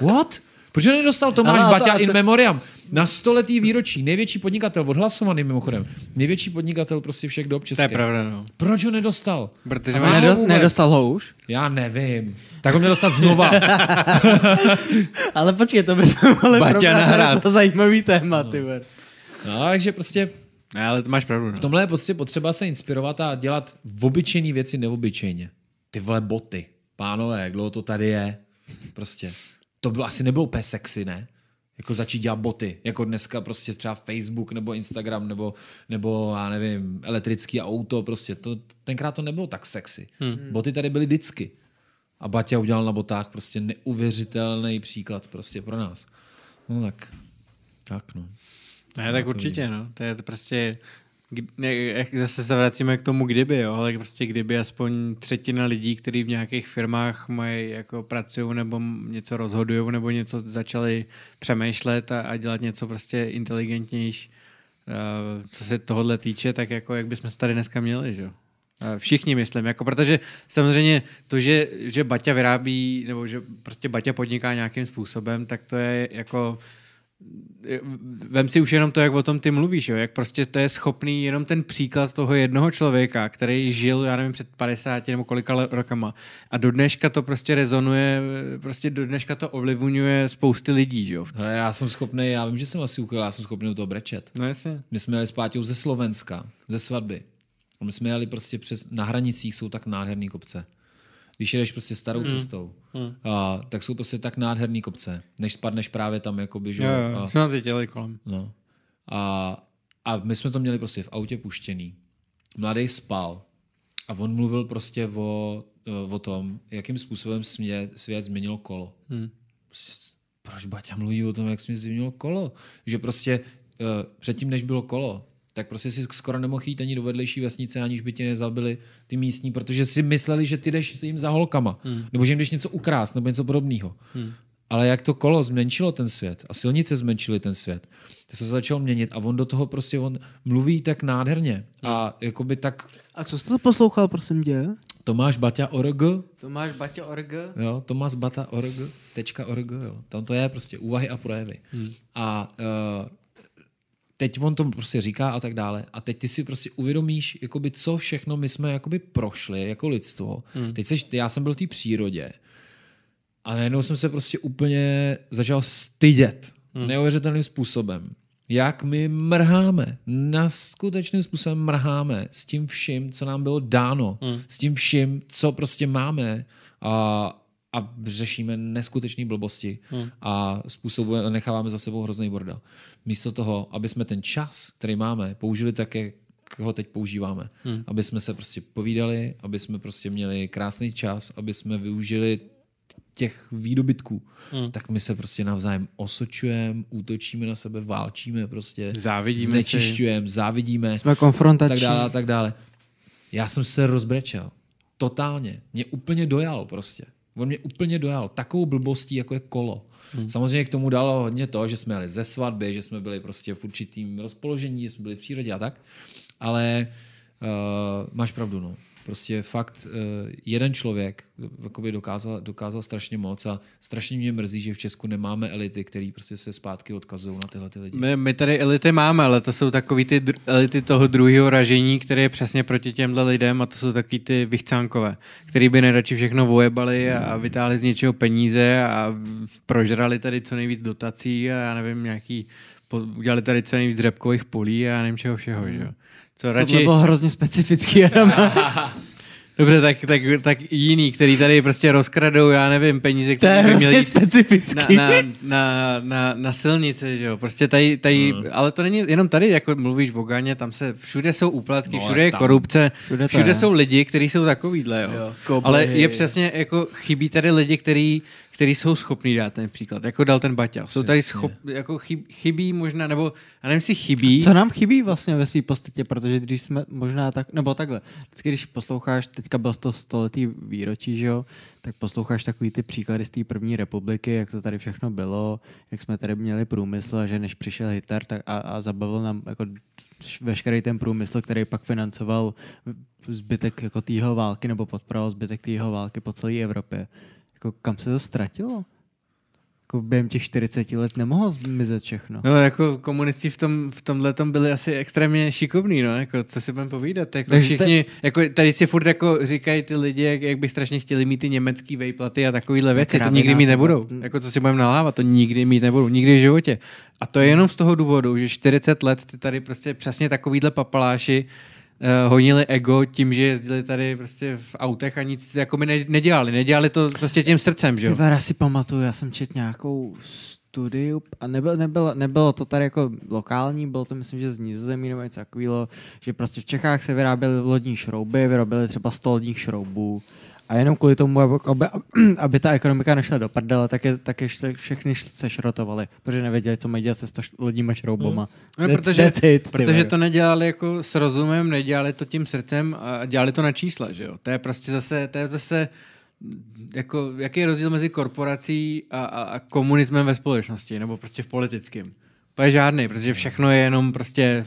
What? Protože nedostal Tomáš Aha, Baťa to, to... in memoriam. Na stoletý výročí. Největší podnikatel, odhlasovaný mimochodem. Největší podnikatel prostě všech dob české. To je pravda, no. Proč ho nedostal? Protože ho nedo, nedostal ho už? Já nevím. Tak ho měl dostat znova. Ale počkej, to se mohli probrat to zajímavý téma, no. ty ver. No, takže prostě ne, ale to máš pravdu. No. V tomhle je prostě potřeba se inspirovat a dělat v obyčejný věci neobyčejně ty vole boty, pánové, jak dlouho to tady je, prostě. To bylo, asi nebylo úplně sexy, ne? Jako začít dělat boty, jako dneska prostě třeba Facebook nebo Instagram nebo, nebo já nevím, elektrický auto, prostě to, tenkrát to nebylo tak sexy. Hmm. Boty tady byly vždycky. A Baťa udělal na botách prostě neuvěřitelný příklad prostě pro nás. No tak, tak no. Ne, tak určitě, no. To je prostě jak zase se vracíme k tomu kdyby, jo, ale prostě kdyby aspoň třetina lidí, kteří v nějakých firmách mají, jako pracují nebo něco rozhodují nebo něco začali přemýšlet a, a dělat něco prostě inteligentnější, eh, co se tohle týče, tak jako jak bychom se tady dneska měli, že jo. Eh, všichni myslím, jako protože samozřejmě to, že, že Baťa vyrábí, nebo že prostě Baťa podniká nějakým způsobem, tak to je jako vem si už jenom to, jak o tom ty mluvíš, jo? jak prostě to je schopný jenom ten příklad toho jednoho člověka, který žil, já nevím, před 50 nebo kolika rokama a do dneška to prostě rezonuje, prostě do dneška to ovlivňuje spousty lidí, jo? Hele, já jsem schopný, já vím, že jsem asi ukryl, já jsem schopný u toho brečet. No jasně. My jsme jeli s Páťou ze Slovenska, ze svatby. My jsme jeli prostě přes, na hranicích jsou tak nádherný kopce když jedeš prostě starou mm. cestou, mm. A, tak jsou prostě tak nádherný kopce, než spadneš právě tam, jakoby, že... Jo, jo, a, kolem. No. A, a my jsme to měli prostě v autě puštěný. Mladý spal a on mluvil prostě o, eh, o tom, jakým způsobem smě, svět změnil kolo. Hmm. Proč Baťa mluví o tom, jak jsme změnil kolo? Že prostě uh, předtím, než bylo kolo, tak prostě si skoro nemohl jít ani do vedlejší vesnice, aniž by tě nezabili ty místní, protože si mysleli, že ty jdeš s jim za holkama, hmm. nebo že jim jdeš něco ukrást, nebo něco podobného. Hmm. Ale jak to kolo zmenšilo ten svět a silnice zmenšily ten svět, to se začalo měnit a on do toho prostě on mluví tak nádherně a hmm. jakoby tak... A co jsi to poslouchal, prosím tě? Tomáš Baťa org. Tomáš Baťa org. Jo, Tomáš Bata org. Tečka org, jo. Tam to je prostě úvahy a projevy. Hmm. A uh, teď on to prostě říká a tak dále. A teď ty si prostě uvědomíš, jakoby, co všechno my jsme jakoby prošli jako lidstvo. Hmm. Teď seš, já jsem byl v té přírodě a najednou jsem se prostě úplně začal stydět hmm. neuvěřitelným způsobem. Jak my mrháme, na skutečným způsobem mrháme s tím vším, co nám bylo dáno, hmm. s tím vším, co prostě máme. A a řešíme neskutečné blbosti hmm. a způsobuje, necháváme za sebou hrozný bordel. Místo toho, aby jsme ten čas, který máme, použili tak, jak ho teď používáme. Hmm. Aby jsme se prostě povídali, aby jsme prostě měli krásný čas, aby jsme využili těch výdobytků, hmm. tak my se prostě navzájem osočujeme, útočíme na sebe, válčíme prostě, závidíme znečišťujeme, si. závidíme, jsme konfrontační. tak dále, tak dále. Já jsem se rozbrečel. Totálně. Mě úplně dojal prostě. On mě úplně dojal takovou blbostí, jako je kolo. Hmm. Samozřejmě k tomu dalo hodně to, že jsme jeli ze svatby, že jsme byli prostě v určitým rozpoložení, že jsme byli v přírodě a tak. Ale uh, máš pravdu, no prostě fakt eh, jeden člověk jakoby dokázal, dokázal strašně moc a strašně mě mrzí, že v Česku nemáme elity, které prostě se zpátky odkazují na tyhle ty lidi. My, my tady elity máme, ale to jsou takový ty dru- elity toho druhého ražení, které je přesně proti těmhle lidem a to jsou takový ty vychcánkové, který by nejradši všechno vojebali a, vytáhli z něčeho peníze a prožrali tady co nejvíc dotací a já nevím, nějaký udělali tady co nejvíc dřepkových polí a nevím čeho všeho, mm. že jo. Co, radši... To bylo hrozně specifický, Dobře, tak, tak, tak jiný, který tady prostě rozkradou, já nevím, peníze, které by měly specifický. Na, na, na, na, na silnice, že jo. Prostě tady, tady hmm. ale to není jenom tady, jako mluvíš v Ogáně, tam se všude jsou úplatky, no, všude je tam. korupce, všude, všude je. jsou lidi, kteří jsou takovýhle, jo. jo ale je přesně, jako chybí tady lidi, kteří který jsou schopní dát ten příklad, jako dal ten Baťa. Jsou tady schop, jako chyb, chybí možná, nebo já nevím, si chybí. Co nám chybí vlastně ve své podstatě, protože když jsme možná tak, nebo takhle, vždycky když posloucháš, teďka byl to stoletý výročí, že jo, tak posloucháš takový ty příklady z té první republiky, jak to tady všechno bylo, jak jsme tady měli průmysl a že než přišel Hitler tak a, a zabavil nám jako veškerý ten průmysl, který pak financoval zbytek jako týho války nebo podporoval zbytek týho války po celé Evropě jako kam se to ztratilo? Jako během těch 40 let nemohlo zmizet všechno. No jako komunisti v, tom, v tomhle tom byli asi extrémně šikovní, no, jako co si budeme povídat, jako Takže všichni, te... jako tady si furt jako říkají ty lidi, jak, jak by strašně chtěli mít ty německé vejplaty a takovéhle věci, to nikdy mít nebudou, mm. jako co si budeme nalávat, to nikdy mít nebudou, nikdy v životě. A to je jenom z toho důvodu, že 40 let ty tady prostě přesně takovýhle papaláši Eh, honili ego tím, že jezdili tady prostě v autech a nic jako by nedělali. Nedělali to prostě tím srdcem, že jo? Ty já si pamatuju, já jsem čet nějakou studiu a nebyl, nebylo, nebylo to tady jako lokální, bylo to myslím, že z Nizozemí nebo něco takového, že prostě v Čechách se vyráběly lodní šrouby, vyrobili třeba 100 lodních šroubů a jenom kvůli tomu, aby, aby ta ekonomika nešla do prdele, tak, je, tak ještě všechny se šrotovali, protože nevěděli, co mají dělat se s lodníma šroubama. Hmm. No, protože it, protože to nedělali jako s rozumem, nedělali to tím srdcem a dělali to na čísla, že jo? To je prostě zase, to je zase jako, jaký je rozdíl mezi korporací a, a, a komunismem ve společnosti, nebo prostě v politickém? To je žádný, protože všechno je jenom prostě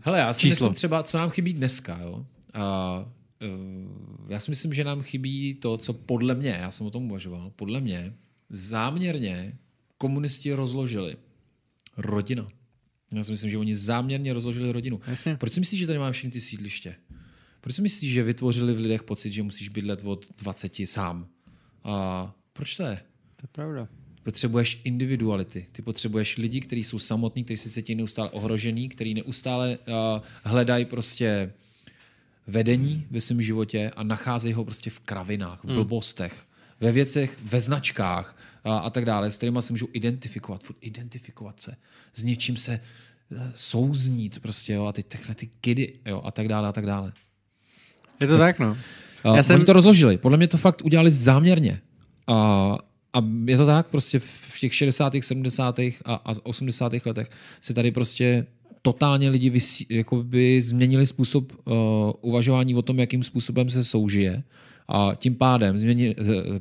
Hele, já si číslo. myslím třeba, co nám chybí dneska, jo? A, uh, já si myslím, že nám chybí to, co podle mě, já jsem o tom uvažoval, podle mě záměrně komunisti rozložili rodina. Já si myslím, že oni záměrně rozložili rodinu. Jasně. Proč si myslíš, že tady máme všechny ty sídliště? Proč si myslíš, že vytvořili v lidech pocit, že musíš bydlet od 20 sám? A proč to je? To je pravda. Potřebuješ individuality. Ty potřebuješ lidi, kteří jsou samotní, kteří se cítí neustále ohrožený, kteří neustále uh, hledají prostě vedení ve svém životě a nacházejí ho prostě v kravinách, v hmm. blbostech, ve věcech, ve značkách a, a tak dále, s kterými se můžou identifikovat, furt identifikovat se, s něčím se eh, souznít prostě, jo, a ty takhle ty kidy, jo, a tak dále, a tak dále. Je to tak, no. Uh, Já jsem... Oni to rozložili. Podle mě to fakt udělali záměrně. Uh, a je to tak, prostě v těch 60., 70. a, a 80. letech se tady prostě totálně lidi vysí, jakoby změnili způsob uh, uvažování o tom, jakým způsobem se soužije a tím pádem změnili,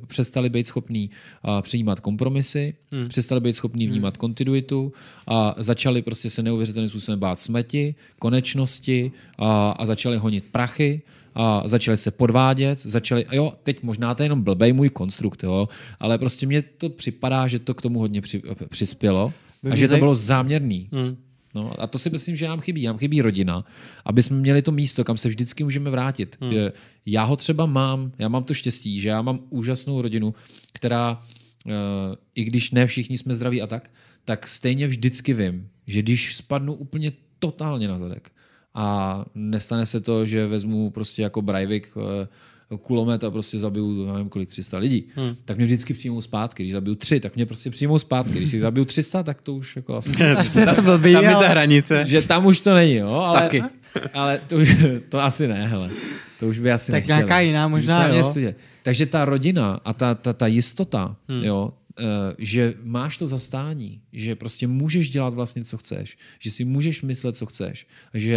přestali být schopní uh, přijímat kompromisy, hmm. přestali být schopní hmm. vnímat hmm. kontinuitu a začali prostě se neuvěřitelným způsobem bát smeti, konečnosti a, eh, a začali honit prachy a začali se podvádět, začali, a jo, teď možná to je jenom blbej můj konstrukt, jo, ale prostě mně to připadá, že to k tomu hodně při, přispělo a že to bylo záměrný. Hmm. No, a to si myslím, že nám chybí. Nám chybí rodina, aby jsme měli to místo, kam se vždycky můžeme vrátit. Hmm. Já ho třeba mám, já mám to štěstí, že já mám úžasnou rodinu, která, eh, i když ne všichni jsme zdraví a tak, tak stejně vždycky vím, že když spadnu úplně totálně na zadek a nestane se to, že vezmu prostě jako Brajvik eh, kulomet a prostě zabiju, nevím kolik, 300 lidí, hmm. tak mě vždycky přijmou zpátky. Když zabiju tři, tak mě prostě přijmou zpátky. Když si zabiju 300, tak to už jako asi... asi tam, tam je ta hranice. Že tam už to není, jo? Ale, Taky. Ale to, to asi ne, hele. To už by asi Tak nechtěli. nějaká jiná možná, jo. Takže ta rodina a ta, ta, ta jistota, hmm. jo, Eh, že máš to zastání, že prostě můžeš dělat vlastně, co chceš, že si můžeš myslet, co chceš, že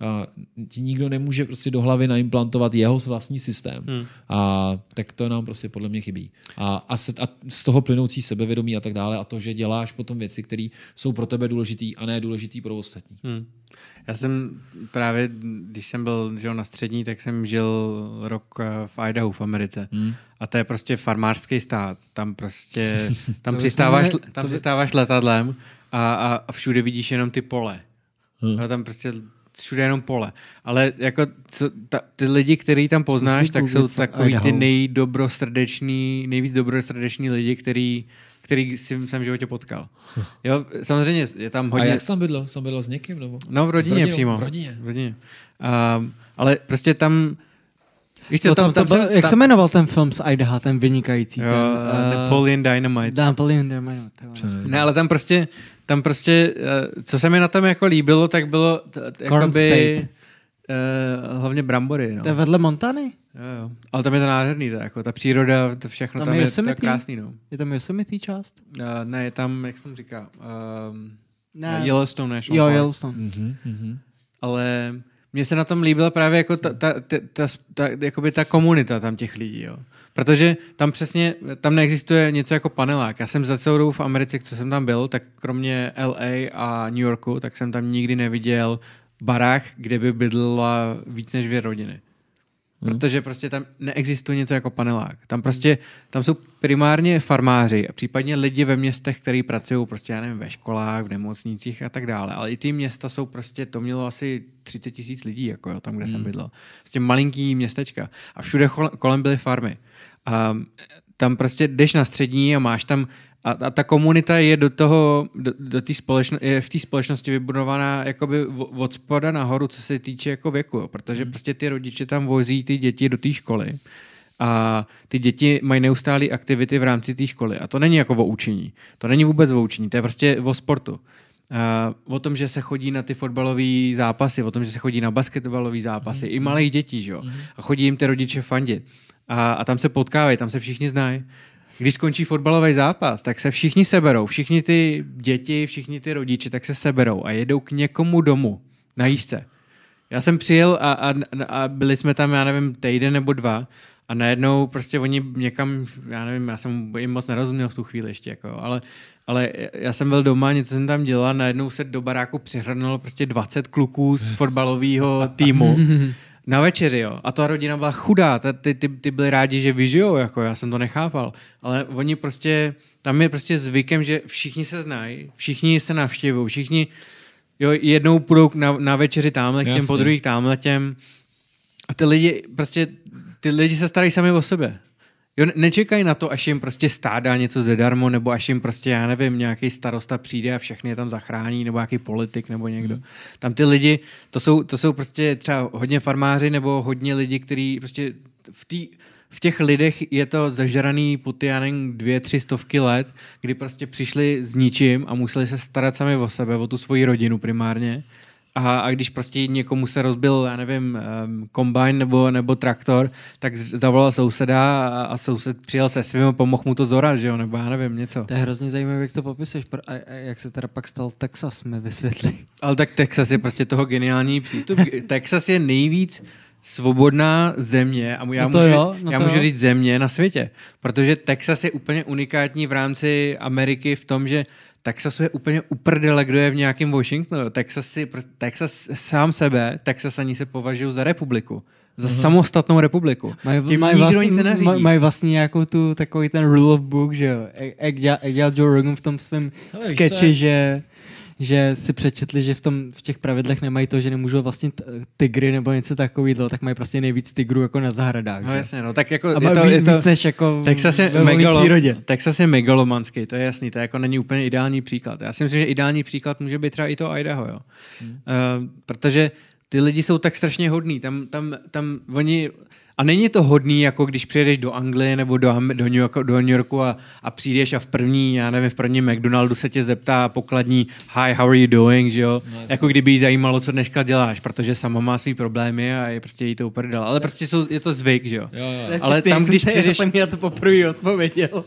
eh, ti nikdo nemůže prostě do hlavy naimplantovat jeho vlastní systém. Hmm. A tak to nám prostě podle mě chybí. A, a, se, a z toho plynoucí sebevědomí a tak dále a to, že děláš potom věci, které jsou pro tebe důležité a ne důležité pro ostatní. Hmm. Já jsem právě, když jsem byl žil na střední, tak jsem žil rok eh, v Idaho v Americe. Hmm. A to je prostě farmářský stát. Tam prostě, tam přistáváš, ne, tam přistáváš letadlem a, a, a všude vidíš jenom ty pole. Hmm. A tam prostě všude jenom pole. Ale jako co, ta, ty lidi, který tam poznáš, tak jsou takový ty nejdobrosrdeční, nejvíc dobrosrdeční lidi, který který jsem v životě potkal. Jo, samozřejmě je tam hodně... A jak jsi tam bydlel? Jsem bydlel s někým? Nebo... No, v rodině přímo. V rodině. V rodině. Uh, ale prostě tam... Víš co, no, tam, tam, tam, byl, jsem, jak se jmenoval ten film z Idaho, ten vynikající? Jo, ten, uh, Napoleon Dynamite. Napoleon Dynamite. Ne, ale tam prostě, tam prostě, uh, co se mi na tom jako líbilo, tak bylo t, t, jakoby, uh, hlavně brambory. No. To je vedle Montany? Jo, jo. Ale tam je to nádherný, to, jako ta příroda, to všechno tam, tam je, je tak krásný. No. Je tam Yosemite část? Uh, ne, je tam, jak jsem říkal, uh, ne. Eh, Yellowstone National Jo, Park. Yellowstone. Mm-hmm, mm-hmm. Ale mně se na tom líbila právě jako ta, ta, ta, ta, ta, ta, ta komunita tam těch lidí, jo. Protože tam přesně, tam neexistuje něco jako panelák. Já jsem za celou dobu v Americe, co jsem tam byl, tak kromě LA a New Yorku, tak jsem tam nikdy neviděl barák, kde by bydlela víc než dvě rodiny. Hmm. Protože prostě tam neexistuje něco jako panelák. Tam prostě, tam jsou primárně farmáři a případně lidi ve městech, kteří pracují prostě, já nevím, ve školách, v nemocnicích a tak dále. Ale i ty města jsou prostě, to mělo asi 30 tisíc lidí, jako jo, tam, kde hmm. jsem bydlel. Prostě malinký městečka. A všude kolem byly farmy. A tam prostě jdeš na střední a máš tam a, a ta komunita je do toho, do, do tý společno, je v té společnosti vybudovaná jakoby od spoda nahoru, co se týče jako věku, protože hmm. prostě ty rodiče tam vozí ty děti do té školy a ty děti mají neustálé aktivity v rámci té školy. A to není jako o učení, to není vůbec o učení, to je prostě o sportu. Uh, o tom, že se chodí na ty fotbalové zápasy, o tom, že se chodí na basketbalové zápasy, mm. i hmm. malých dětí, že jo? Mm. A chodí jim ty rodiče fandit. A, a tam se potkávají, tam se všichni znají když skončí fotbalový zápas, tak se všichni seberou, všichni ty děti, všichni ty rodiče, tak se seberou a jedou k někomu domu na jízce. Já jsem přijel a, a, a byli jsme tam, já nevím, týden nebo dva a najednou prostě oni někam, já nevím, já jsem jim moc nerozuměl v tu chvíli ještě, jako, ale, ale já jsem byl doma, něco jsem tam dělal, najednou se do baráku přihrnulo prostě 20 kluků z fotbalového týmu na večeři, jo. A ta rodina byla chudá, ta, ty, ty, ty byli rádi, že vyžijou, jako já jsem to nechápal. Ale oni prostě, tam je prostě zvykem, že všichni se znají, všichni se navštěvují, všichni, jo, jednou půjdou na, na večeři tamhle těm, po druhých tamhle těm. A ty lidi, prostě, ty lidi se starají sami o sebe. Jo, nečekají na to, až jim prostě stádá něco zadarmo, nebo až jim prostě, já nevím, nějaký starosta přijde a všechny je tam zachrání, nebo nějaký politik, nebo někdo. Mm. Tam ty lidi, to jsou, to jsou prostě třeba hodně farmáři, nebo hodně lidi, kteří prostě v tý, v těch lidech je to zažraný pod dvě, tři stovky let, kdy prostě přišli s ničím a museli se starat sami o sebe, o tu svoji rodinu primárně a, a když prostě někomu se rozbil, já nevím, um, kombajn nebo, nebo traktor, tak zavolal souseda a, a soused přijel se svým a pomohl mu to zorat, že jo, nebo já nevím, něco. To je hrozně zajímavé, jak to popisuješ. A, a jak se teda pak stal Texas, mi vysvětli. Ale tak Texas je prostě toho geniální přístup. Texas je nejvíc svobodná země, a já, no můžu, jo, no já můžu jo. říct země na světě, protože Texas je úplně unikátní v rámci Ameriky v tom, že Texasu je úplně uprdele, kdo je v nějakém Washingtonu. Texas, si, Texas sám sebe, Texas ani se považují za republiku. Za uh-huh. samostatnou republiku. Mají maj, maj vlastní, maj, maj vlastní jako tu, takový ten rule of book, že jo. Jak e- dělal Joe Rogan v tom svém sketchi, že že si přečetli, že v, tom, v těch pravidlech nemají to, že nemůžou vlastně tygry nebo něco takového, tak mají prostě nejvíc tygrů jako na zahradách. No jasně, no tak jako a je to, víc, je to, víc než jako Texas je, megalo, Texas je megalomanský, to je jasný, to je jako není úplně ideální příklad. Já si myslím, že ideální příklad může být třeba i to Idaho, jo. Hmm. Uh, protože ty lidi jsou tak strašně hodní, tam, tam, tam oni a není to hodný, jako když přijedeš do Anglie nebo do, do, New, Yorku, do New Yorku a, a přijdeš a v první, já nevím, v první McDonaldu se tě zeptá pokladní hi, how are you doing, že jo? No, jako kdyby jí zajímalo, co dneška děláš, protože sama má svý problémy a je prostě jí to uprdel. Ale prostě jsou, je to zvyk, že jo? jo, jo. Ale tam, když přijedeš... Já jsem na to poprvé odpověděl.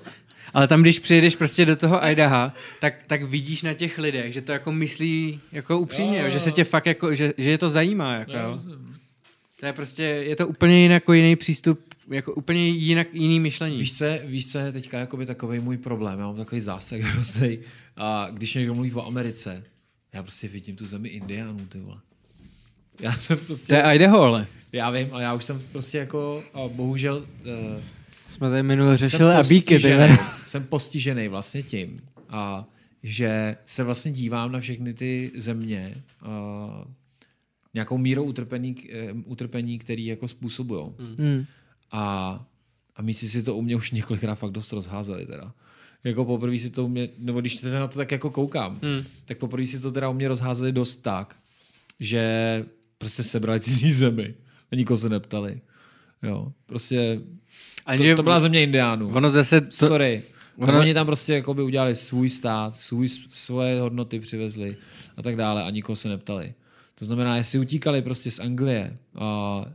Ale tam, když přijedeš prostě do toho Idaha, tak, tak vidíš na těch lidech, že to jako myslí jako upřímně, jo, jo. že se tě fakt jako, že, že je to zajímá. Jako, jo, jo. To je prostě, je to úplně jinak, jako jiný přístup, jako úplně jinak, jiný myšlení. Víš, co, víš, co je teďka jakoby takový můj problém, já mám takový zásek hrozný. A když někdo mluví o Americe, já prostě vidím tu zemi Indiánů, ty vole. Já jsem prostě... To je Idaho, ale. Já vím, ale já už jsem prostě jako, bohužel... Uh, Jsme tady minule řešili a bíky, Jsem postižený vlastně tím, a že se vlastně dívám na všechny ty země, uh, nějakou mírou utrpení, eh, utrpení který jako způsobují. Mm. Hmm. A, a my si to u mě už několikrát fakt dost rozházeli teda. Jako poprvé si to u mě, nebo když teda na to tak jako koukám, mm. tak poprvé si to teda u mě rozházeli dost tak, že prostě sebrali cizí zemi a nikoho se neptali. Jo, prostě Ani, to, to byla země indiánů. Ono zase... To... Sorry. Ono... Oni tam prostě jako by udělali svůj stát, svůj, svoje hodnoty přivezli a tak dále a nikoho se neptali. To znamená, jestli utíkali prostě z Anglie a, a,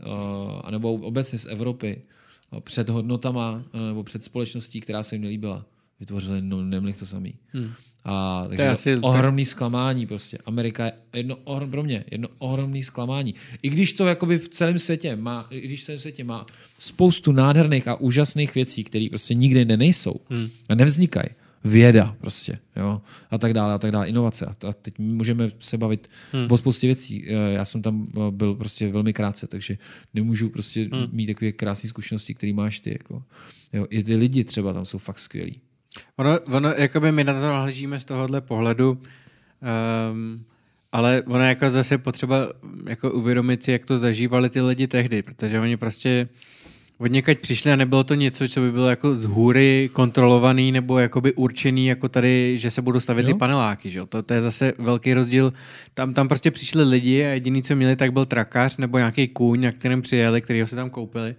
a nebo obecně z Evropy a před hodnotama a nebo před společností, která se jim nelíbila, vytvořili no, nemlich to samý. Hmm. A takže to je asi, ohromný tak... zklamání prostě. Amerika je jedno ohr, pro mě jedno ohromný zklamání. I když to jakoby v celém světě má, i když v celém světě má spoustu nádherných a úžasných věcí, které prostě nikdy nejsou hmm. a nevznikají věda prostě, jo, a tak dále, a tak dále, inovace. A teď můžeme se bavit hmm. o spoustě věcí. Eh, já jsem tam eh, byl prostě velmi krátce, takže nemůžu prostě hmm. mít takové krásné zkušenosti, které máš ty. Jako. Jo, I ty lidi třeba tam jsou fakt skvělí. Ono, ono jakoby my na to nahlížíme z tohohle pohledu, um, ale ono jako zase potřeba jako uvědomit si, jak to zažívali ty lidi tehdy, protože oni prostě od někaď přišli a nebylo to něco, co by bylo jako z hůry kontrolovaný nebo jakoby určený jako tady, že se budou stavět jo. ty paneláky, že to, to, je zase velký rozdíl. Tam, tam prostě přišli lidi a jediný, co měli, tak byl trakař nebo nějaký kůň, na kterém přijeli, který ho se tam koupili.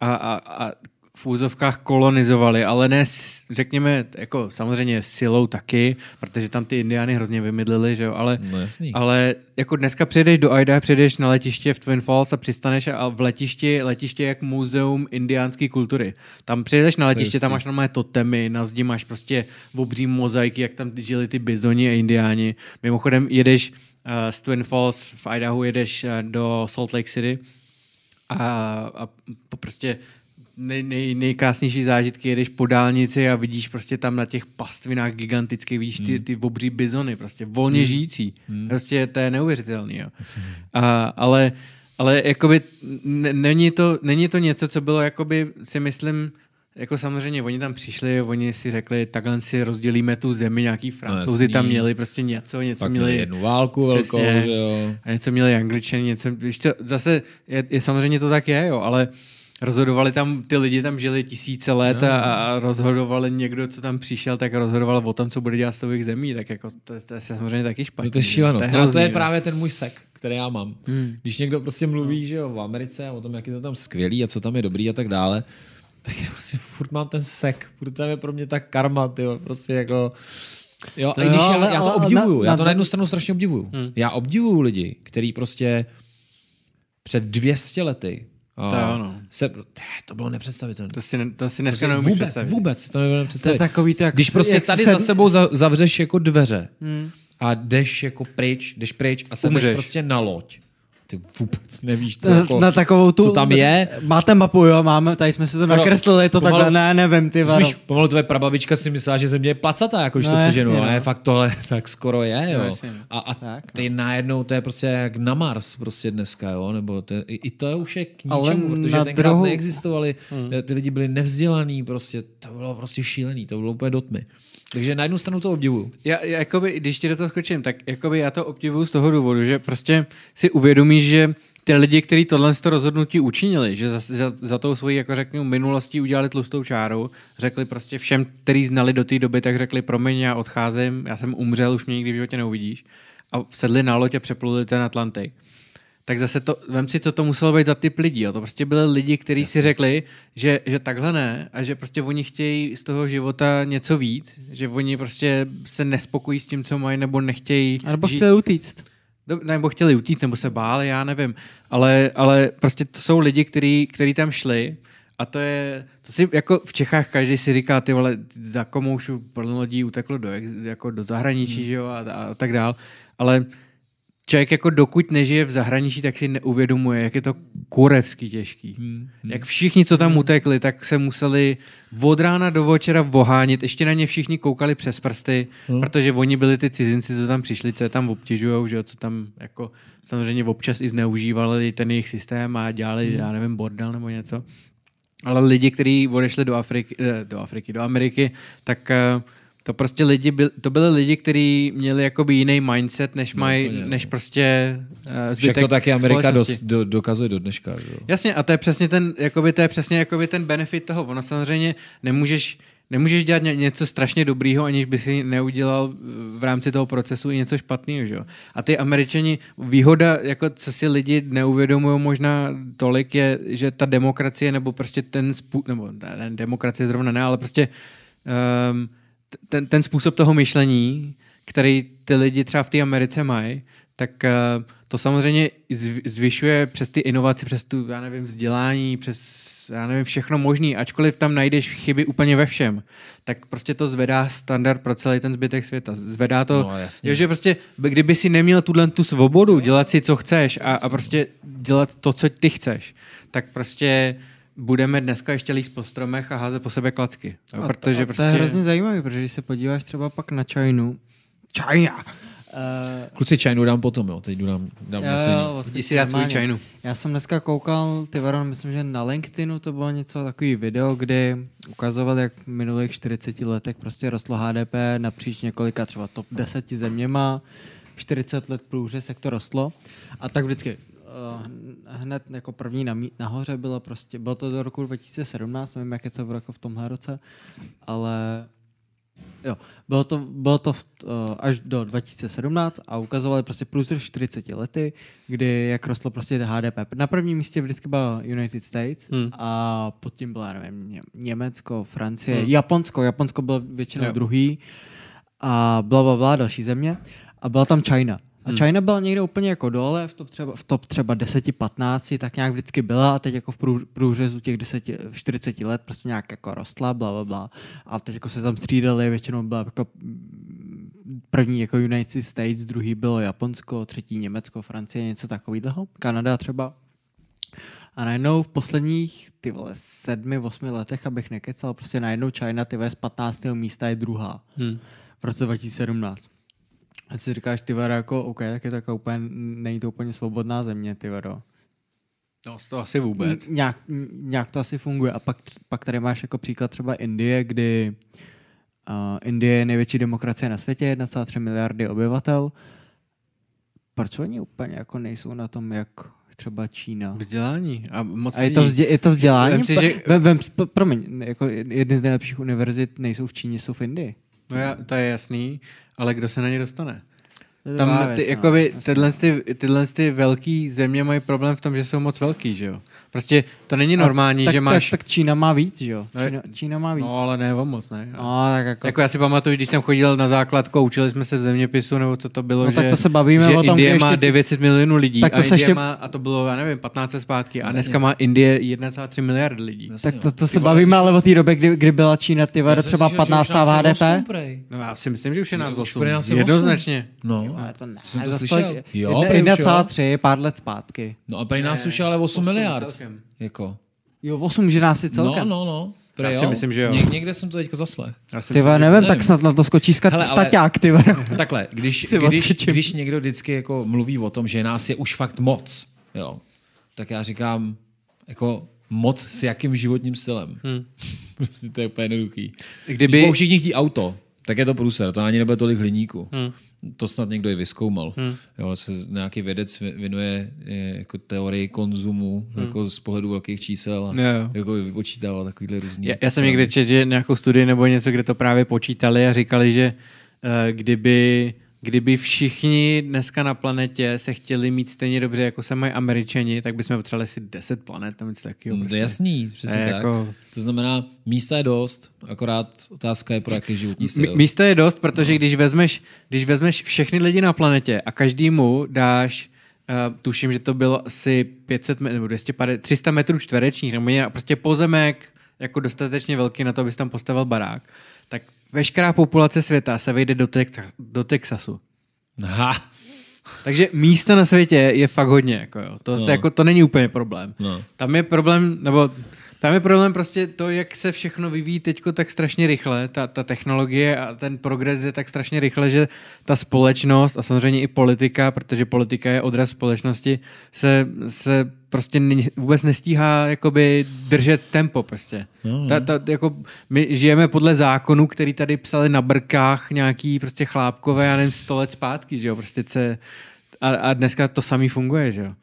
A, a, a v úzovkách kolonizovali, ale ne, řekněme, jako samozřejmě silou taky, protože tam ty indiány hrozně vymydlili, že jo, ale, no jasný. ale jako dneska přijdeš do Ida, přijdeš na letiště v Twin Falls a přistaneš a v letišti, letiště jak muzeum indiánské kultury. Tam přijdeš na letiště, tam máš normálně totemy, na zdi máš prostě obří mozaiky, jak tam žili ty bizoni a indiáni. Mimochodem jedeš uh, z Twin Falls v Idaho jedeš uh, do Salt Lake City a, a prostě nej, nej, nejkrásnější zážitky jedeš po dálnici a vidíš prostě tam na těch pastvinách gigantické vidíš ty, hmm. ty obří bizony, prostě volně hmm. žijící. Hmm. Prostě to je neuvěřitelné. A, ale ale jakoby není to, není to něco, co bylo, jakoby si myslím, jako samozřejmě oni tam přišli, oni si řekli, takhle si rozdělíme tu zemi, nějaký no, francouzi no, tam měli prostě něco, něco Pak měli... jednu válku přesně, velkou, že jo. A něco měli angličani, něco... Ještě, zase je, je, samozřejmě to tak je, jo, ale Rozhodovali tam, ty lidi tam žili tisíce let no. a, rozhodovali někdo, co tam přišel, tak rozhodoval o tom, co bude dělat s tou zemí, tak jako to, to je samozřejmě taky špatně. To je šílenost, to je, hrozný, no, to je no. právě ten můj sek, který já mám. Hmm. Když někdo prostě mluví, no. že jo, v Americe a o tom, jak je to tam skvělý a co tam je dobrý a tak dále, tak já prostě furt mám ten sek, protože tam je pro mě ta karma, tyjo, prostě jako... Jo, to, a když jo, já, já to obdivuju, já to na jednu stranu strašně obdivuju. Hmm. Já obdivuju lidi, kteří prostě před 200 lety to a, je ono se, to bylo nepředstavitelné. To si, ne, to si to si vůbec, představit. vůbec to nebylo představit. To takový tak, Když prostě tady se... za sebou zavřeš jako dveře hmm. a jdeš jako pryč, jdeš pryč a sedneš prostě na loď ty vůbec nevíš, co, jako, na takovou tu, co tam je. Máte mapu, jo, máme, tady jsme si to Skoro, nakreslili, to pomalu, takhle, ne, nevím, ty varo. Pomalu tvoje prababička si myslela, že země je placatá, jako když no, to přeženu, no. ale fakt tohle tak skoro je, jo. No, no, a, a tak, ty no. najednou, to je prostě jak na Mars prostě dneska, jo, nebo to, je, i to je už je k ničemu, ale protože tenkrát druhou... neexistovali, hmm. Eh, ty lidi byli nevzdělaný, prostě, to bylo prostě šílený, to bylo úplně do tmy. Takže na jednu stranu to obdivuju. Já, já jakoby, když ti do toho skočím, tak jakoby já to obdivuju z toho důvodu, že prostě si uvědomí, že ty lidi, kteří tohle to rozhodnutí učinili, že za, za, za tou svojí, jako řeknu, minulostí udělali tlustou čáru, řekli prostě všem, který znali do té doby, tak řekli, promiň, já odcházím, já jsem umřel, už mě nikdy v životě neuvidíš. A sedli na loď a přepluli ten Atlantik. Tak zase to, vem si, co to muselo být za typ lidí. Jo. To prostě byli lidi, kteří si řekli, že, že takhle ne a že prostě oni chtějí z toho života něco víc, že oni prostě se nespokojí s tím, co mají, nebo nechtějí. A nebo žít. utíct nebo chtěli utíct, nebo se báli, já nevím. Ale, ale prostě to jsou lidi, kteří tam šli a to je, to si jako v Čechách každý si říká, ty vole, za komoušu plno lidí uteklo do, jako do zahraničí, hmm. že jo, a, a tak dál. Ale člověk jako dokud nežije v zahraničí, tak si neuvědomuje, jak je to kurevsky těžký. Hmm, hmm. Jak všichni, co tam utekli, tak se museli od rána do večera vohánit. Ještě na ně všichni koukali přes prsty, hmm. protože oni byli ty cizinci, co tam přišli, co je tam obtěžují, že co tam jako samozřejmě občas i zneužívali ten jejich systém a dělali, hmm. já nevím, bordel nebo něco. Ale lidi, kteří odešli do Afriky, eh, do Afriky, do Ameriky, tak uh, to prostě lidi, byl, to byly lidi, kteří měli jakoby jiný mindset, než, no, mají, no, než prostě uh, eh, zbytek Však to taky Amerika dos, do, dokazuje do dneška. Že? Jasně a to je přesně ten, jakoby, to je přesně jakoby ten benefit toho. Ono samozřejmě nemůžeš nemůžeš dělat něco strašně dobrýho, aniž by si neudělal eh, v rámci toho procesu i něco špatného, že jo? A ty američani, výhoda, jako co si lidi neuvědomují možná tolik, je, že ta demokracie, nebo prostě ten, spůsob, nebo ne, demokracie zrovna ne, ale prostě um, ten, ten způsob toho myšlení, který ty lidi třeba v té Americe mají, tak eh, to samozřejmě zvyšuje přes ty inovace, přes tu, já nevím, vzdělání, přes já nevím, všechno možný, ačkoliv tam najdeš chyby úplně ve všem, tak prostě to zvedá standard pro celý ten zbytek světa. Zvedá to, no, že prostě, kdyby si neměl tuhle tu svobodu, dělat si, co chceš a, a prostě no. dělat to, co ty chceš, tak prostě budeme dneska ještě líst po stromech a házet po sebe klacky. A to, protože to, prostě... je hrozně zajímavé, protože když se podíváš třeba pak na Čajnu, Čajna, Uh, Kluci, čajnu dám potom, jo. Teď jdu dám, dám jo, jo, Jdi vlastně si dát svůj čajnu. Já jsem dneska koukal, ty varon, myslím, že na LinkedInu to bylo něco takový video, kdy ukazoval, jak v minulých 40 letech prostě rostlo HDP napříč několika třeba top 10 zeměma. 40 let průřez, se to rostlo. A tak vždycky Eh, hned jako první nahoře bylo prostě, bylo to do roku 2017, nevím, jak je to v roku v tomhle roce, ale jo, bylo to, bylo to v, uh, až do 2017 a ukazovali prostě plus 40 lety, kdy jak rostlo prostě HDP. Na prvním místě vždycky byl United States hmm. a pod tím byla, nevím, Německo, Francie, hmm. Japonsko, Japonsko bylo většinou jo. druhý a bla, bla, bla, další země a byla tam China. A China byla někde úplně jako dole, v top třeba, v top třeba 10-15, tak nějak vždycky byla a teď jako v průřezu těch 10, 40 let prostě nějak jako rostla, bla, bla, bla. A teď jako se tam střídali, většinou byla jako mm, první jako United States, druhý bylo Japonsko, třetí Německo, Francie, něco takového, Kanada třeba. A najednou v posledních ty vole, sedmi, osmi letech, abych nekecal, prostě najednou China ty z 15. místa je druhá. Hmm. V roce 2017. A si říkáš, ty vero, jako, OK, tak je to jako úplně, není to úplně svobodná země, ty vero. No, to asi vůbec. N- nějak, nějak, to asi funguje. A pak, pak tady máš jako příklad třeba Indie, kdy uh, Indie je největší demokracie na světě, 1,3 miliardy obyvatel. Proč oni úplně jako nejsou na tom, jak třeba Čína. Vzdělání. A, moc a je, to vzdě, je to vzdělání? Vem si, že... vem, vem, promiň, jako jedny z nejlepších univerzit nejsou v Číně, jsou v Indii. No já, to je jasný, ale kdo se na ně dostane? Tam ty, věc, no. jakoby, no, tyhle, ty, tyhle ty velký země mají problém v tom, že jsou moc velký, že jo? Prostě to není normální, tak, že tak, máš... Tak, tak Čína má víc, že jo? No, Čína, Čína má víc. No, ale ne o moc, ne? No, tak jako... jako já si pamatuju, když jsem chodil na základku, učili jsme se v zeměpisu, nebo co to bylo, no, tak to že, se bavíme že o tom, Indie ještě... má 900 milionů lidí tak to a se ještě... má, a to bylo, já nevím, 15 zpátky a dneska má Indie 1,3 miliard lidí. Vlastně, tak to, no. to se bavíme ale o té době, kdy, kdy byla Čína, ty vada, třeba 15. v HDP. No já si myslím, že už je no, nás 8. Jednoznačně. No, ale to ne. Jsem to slyšel. 1,3, pár let zpátky. No a pro nás už ale 8 miliard. Jako. Jo, 8 že nás je no, celkem. No, no, no. Pre, Já si jo. myslím, že jo. Ně- někde jsem to teďka zaslech. ty nevím, nevím, tak snad na to skočí skat- Hele, staťák, ty ale... Takhle, když, když, když někdo vždycky jako mluví o tom, že nás je už fakt moc, jo, tak já říkám, jako moc s jakým životním stylem. Hmm. Prostě to je úplně jednoduchý. Kdyby- Když všichni auto, tak je to průser, to ani nebude tolik hliníku. Hmm. To snad někdo i vyskoumal. Hmm. Jo, se nějaký vědec věnuje eh, jako teorii konzumu hmm. jako z pohledu velkých čísel a yeah. jako vypočítával takovýhle různý. Já, já jsem někde četl, že nějakou studii nebo něco, kde to právě počítali a říkali, že uh, kdyby Kdyby všichni dneska na planetě se chtěli mít stejně dobře, jako se mají Američani, tak bychom potřebovali asi 10 planet, nebo něco takového. No, prostě. No, jasný, přesně tak. Jako... To znamená, místa je dost, akorát otázka je pro jaký životní styl. Místa je dost, protože no. když, vezmeš, když vezmeš všechny lidi na planetě a každému dáš Uh, tuším, že to bylo asi 500 nebo 250, 300 metrů čtverečních, nebo je prostě pozemek jako dostatečně velký na to, abys tam postavil barák, veškerá populace světa se vejde do, Texa- do Texasu. Aha. Takže místa na světě je fakt hodně. Jako jo. To, no. se, jako, to není úplně problém. No. Tam je problém, nebo tam je problém prostě to, jak se všechno vyvíjí teď tak strašně rychle, ta, ta technologie a ten progres je tak strašně rychle, že ta společnost a samozřejmě i politika, protože politika je odraz společnosti, se, se prostě ne, vůbec nestíhá jakoby držet tempo prostě. No, ta, ta, jako, my žijeme podle zákonu, který tady psali na brkách nějaký prostě chlápkové, já nevím, sto let zpátky, že jo, prostě se, a, a dneska to samý funguje, že jo.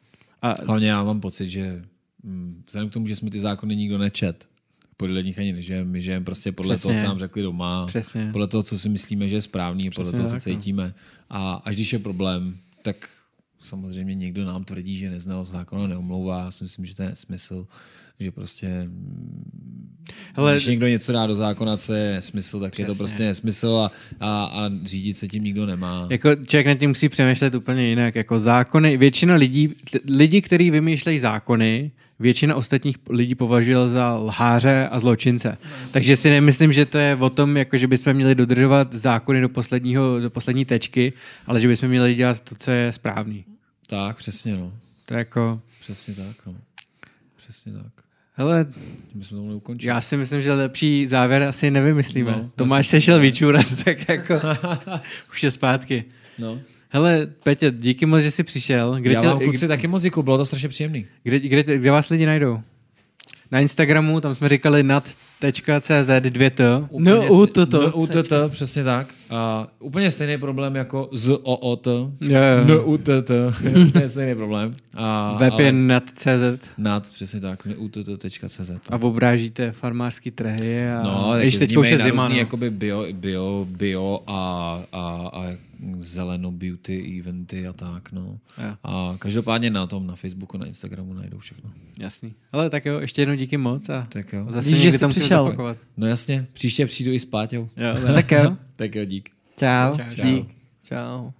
A, Hlavně já mám pocit, že Mm, vzhledem k tomu, že jsme ty zákony nikdo nečet, podle nich ani nežijeme, my žijeme prostě podle Přesně. toho, co nám řekli doma, Přesně. podle toho, co si myslíme, že je správný, Přesně podle toho, co no. cítíme. A až když je problém, tak samozřejmě někdo nám tvrdí, že neznal zákona neomlouvá. Já si myslím, že to je smysl, že prostě mm, Hele, když někdo něco dá do zákona, co je smysl, tak přesně. je to prostě nesmysl a, a, a řídit se tím nikdo nemá. Jako člověk na tím musí přemýšlet úplně jinak. Jako zákony, většina lidí, lidi, kteří vymýšlejí zákony, většina ostatních lidí považoval za lháře a zločince. Takže si nemyslím, že to je o tom, jako že bychom měli dodržovat zákony do, posledního, do poslední tečky, ale že bychom měli dělat to, co je správný. Tak, přesně no. To je jako... Přesně tak, no. Přesně tak. Hele, to Já si myslím, že lepší závěr asi nevymyslíme. No, Tomáš se šel vyčůrat, tak jako už je zpátky. No. Hele, Petě, díky moc, že jsi přišel. Kde Já tě, mám kluci, taky muziku, bylo to strašně příjemný. Kde, kde, kde vás lidi najdou? Na Instagramu, tam jsme říkali nad.cz 2t. No, no, u to to. U to to, přesně tak. A úplně stejný problém jako z o o t. No, u to to. Úplně stejný problém. A, Web je nad.cz. Nad, přesně tak. U to to.cz. A obrážíte farmářský trhy. A... No, když jako teď už je zima. No. jakoby bio, bio, bio a, a, a zeleno beauty eventy a tak, no. Jo. A každopádně na tom, na Facebooku, na Instagramu najdou všechno. Jasný. Ale tak jo, ještě jednou díky moc a tak jo. zase že někdy tam přišel. Zapakovat. No jasně, příště přijdu i s Páťou. Jo, tak jo. tak jo, dík. Čau. Čau. Dík. Čau.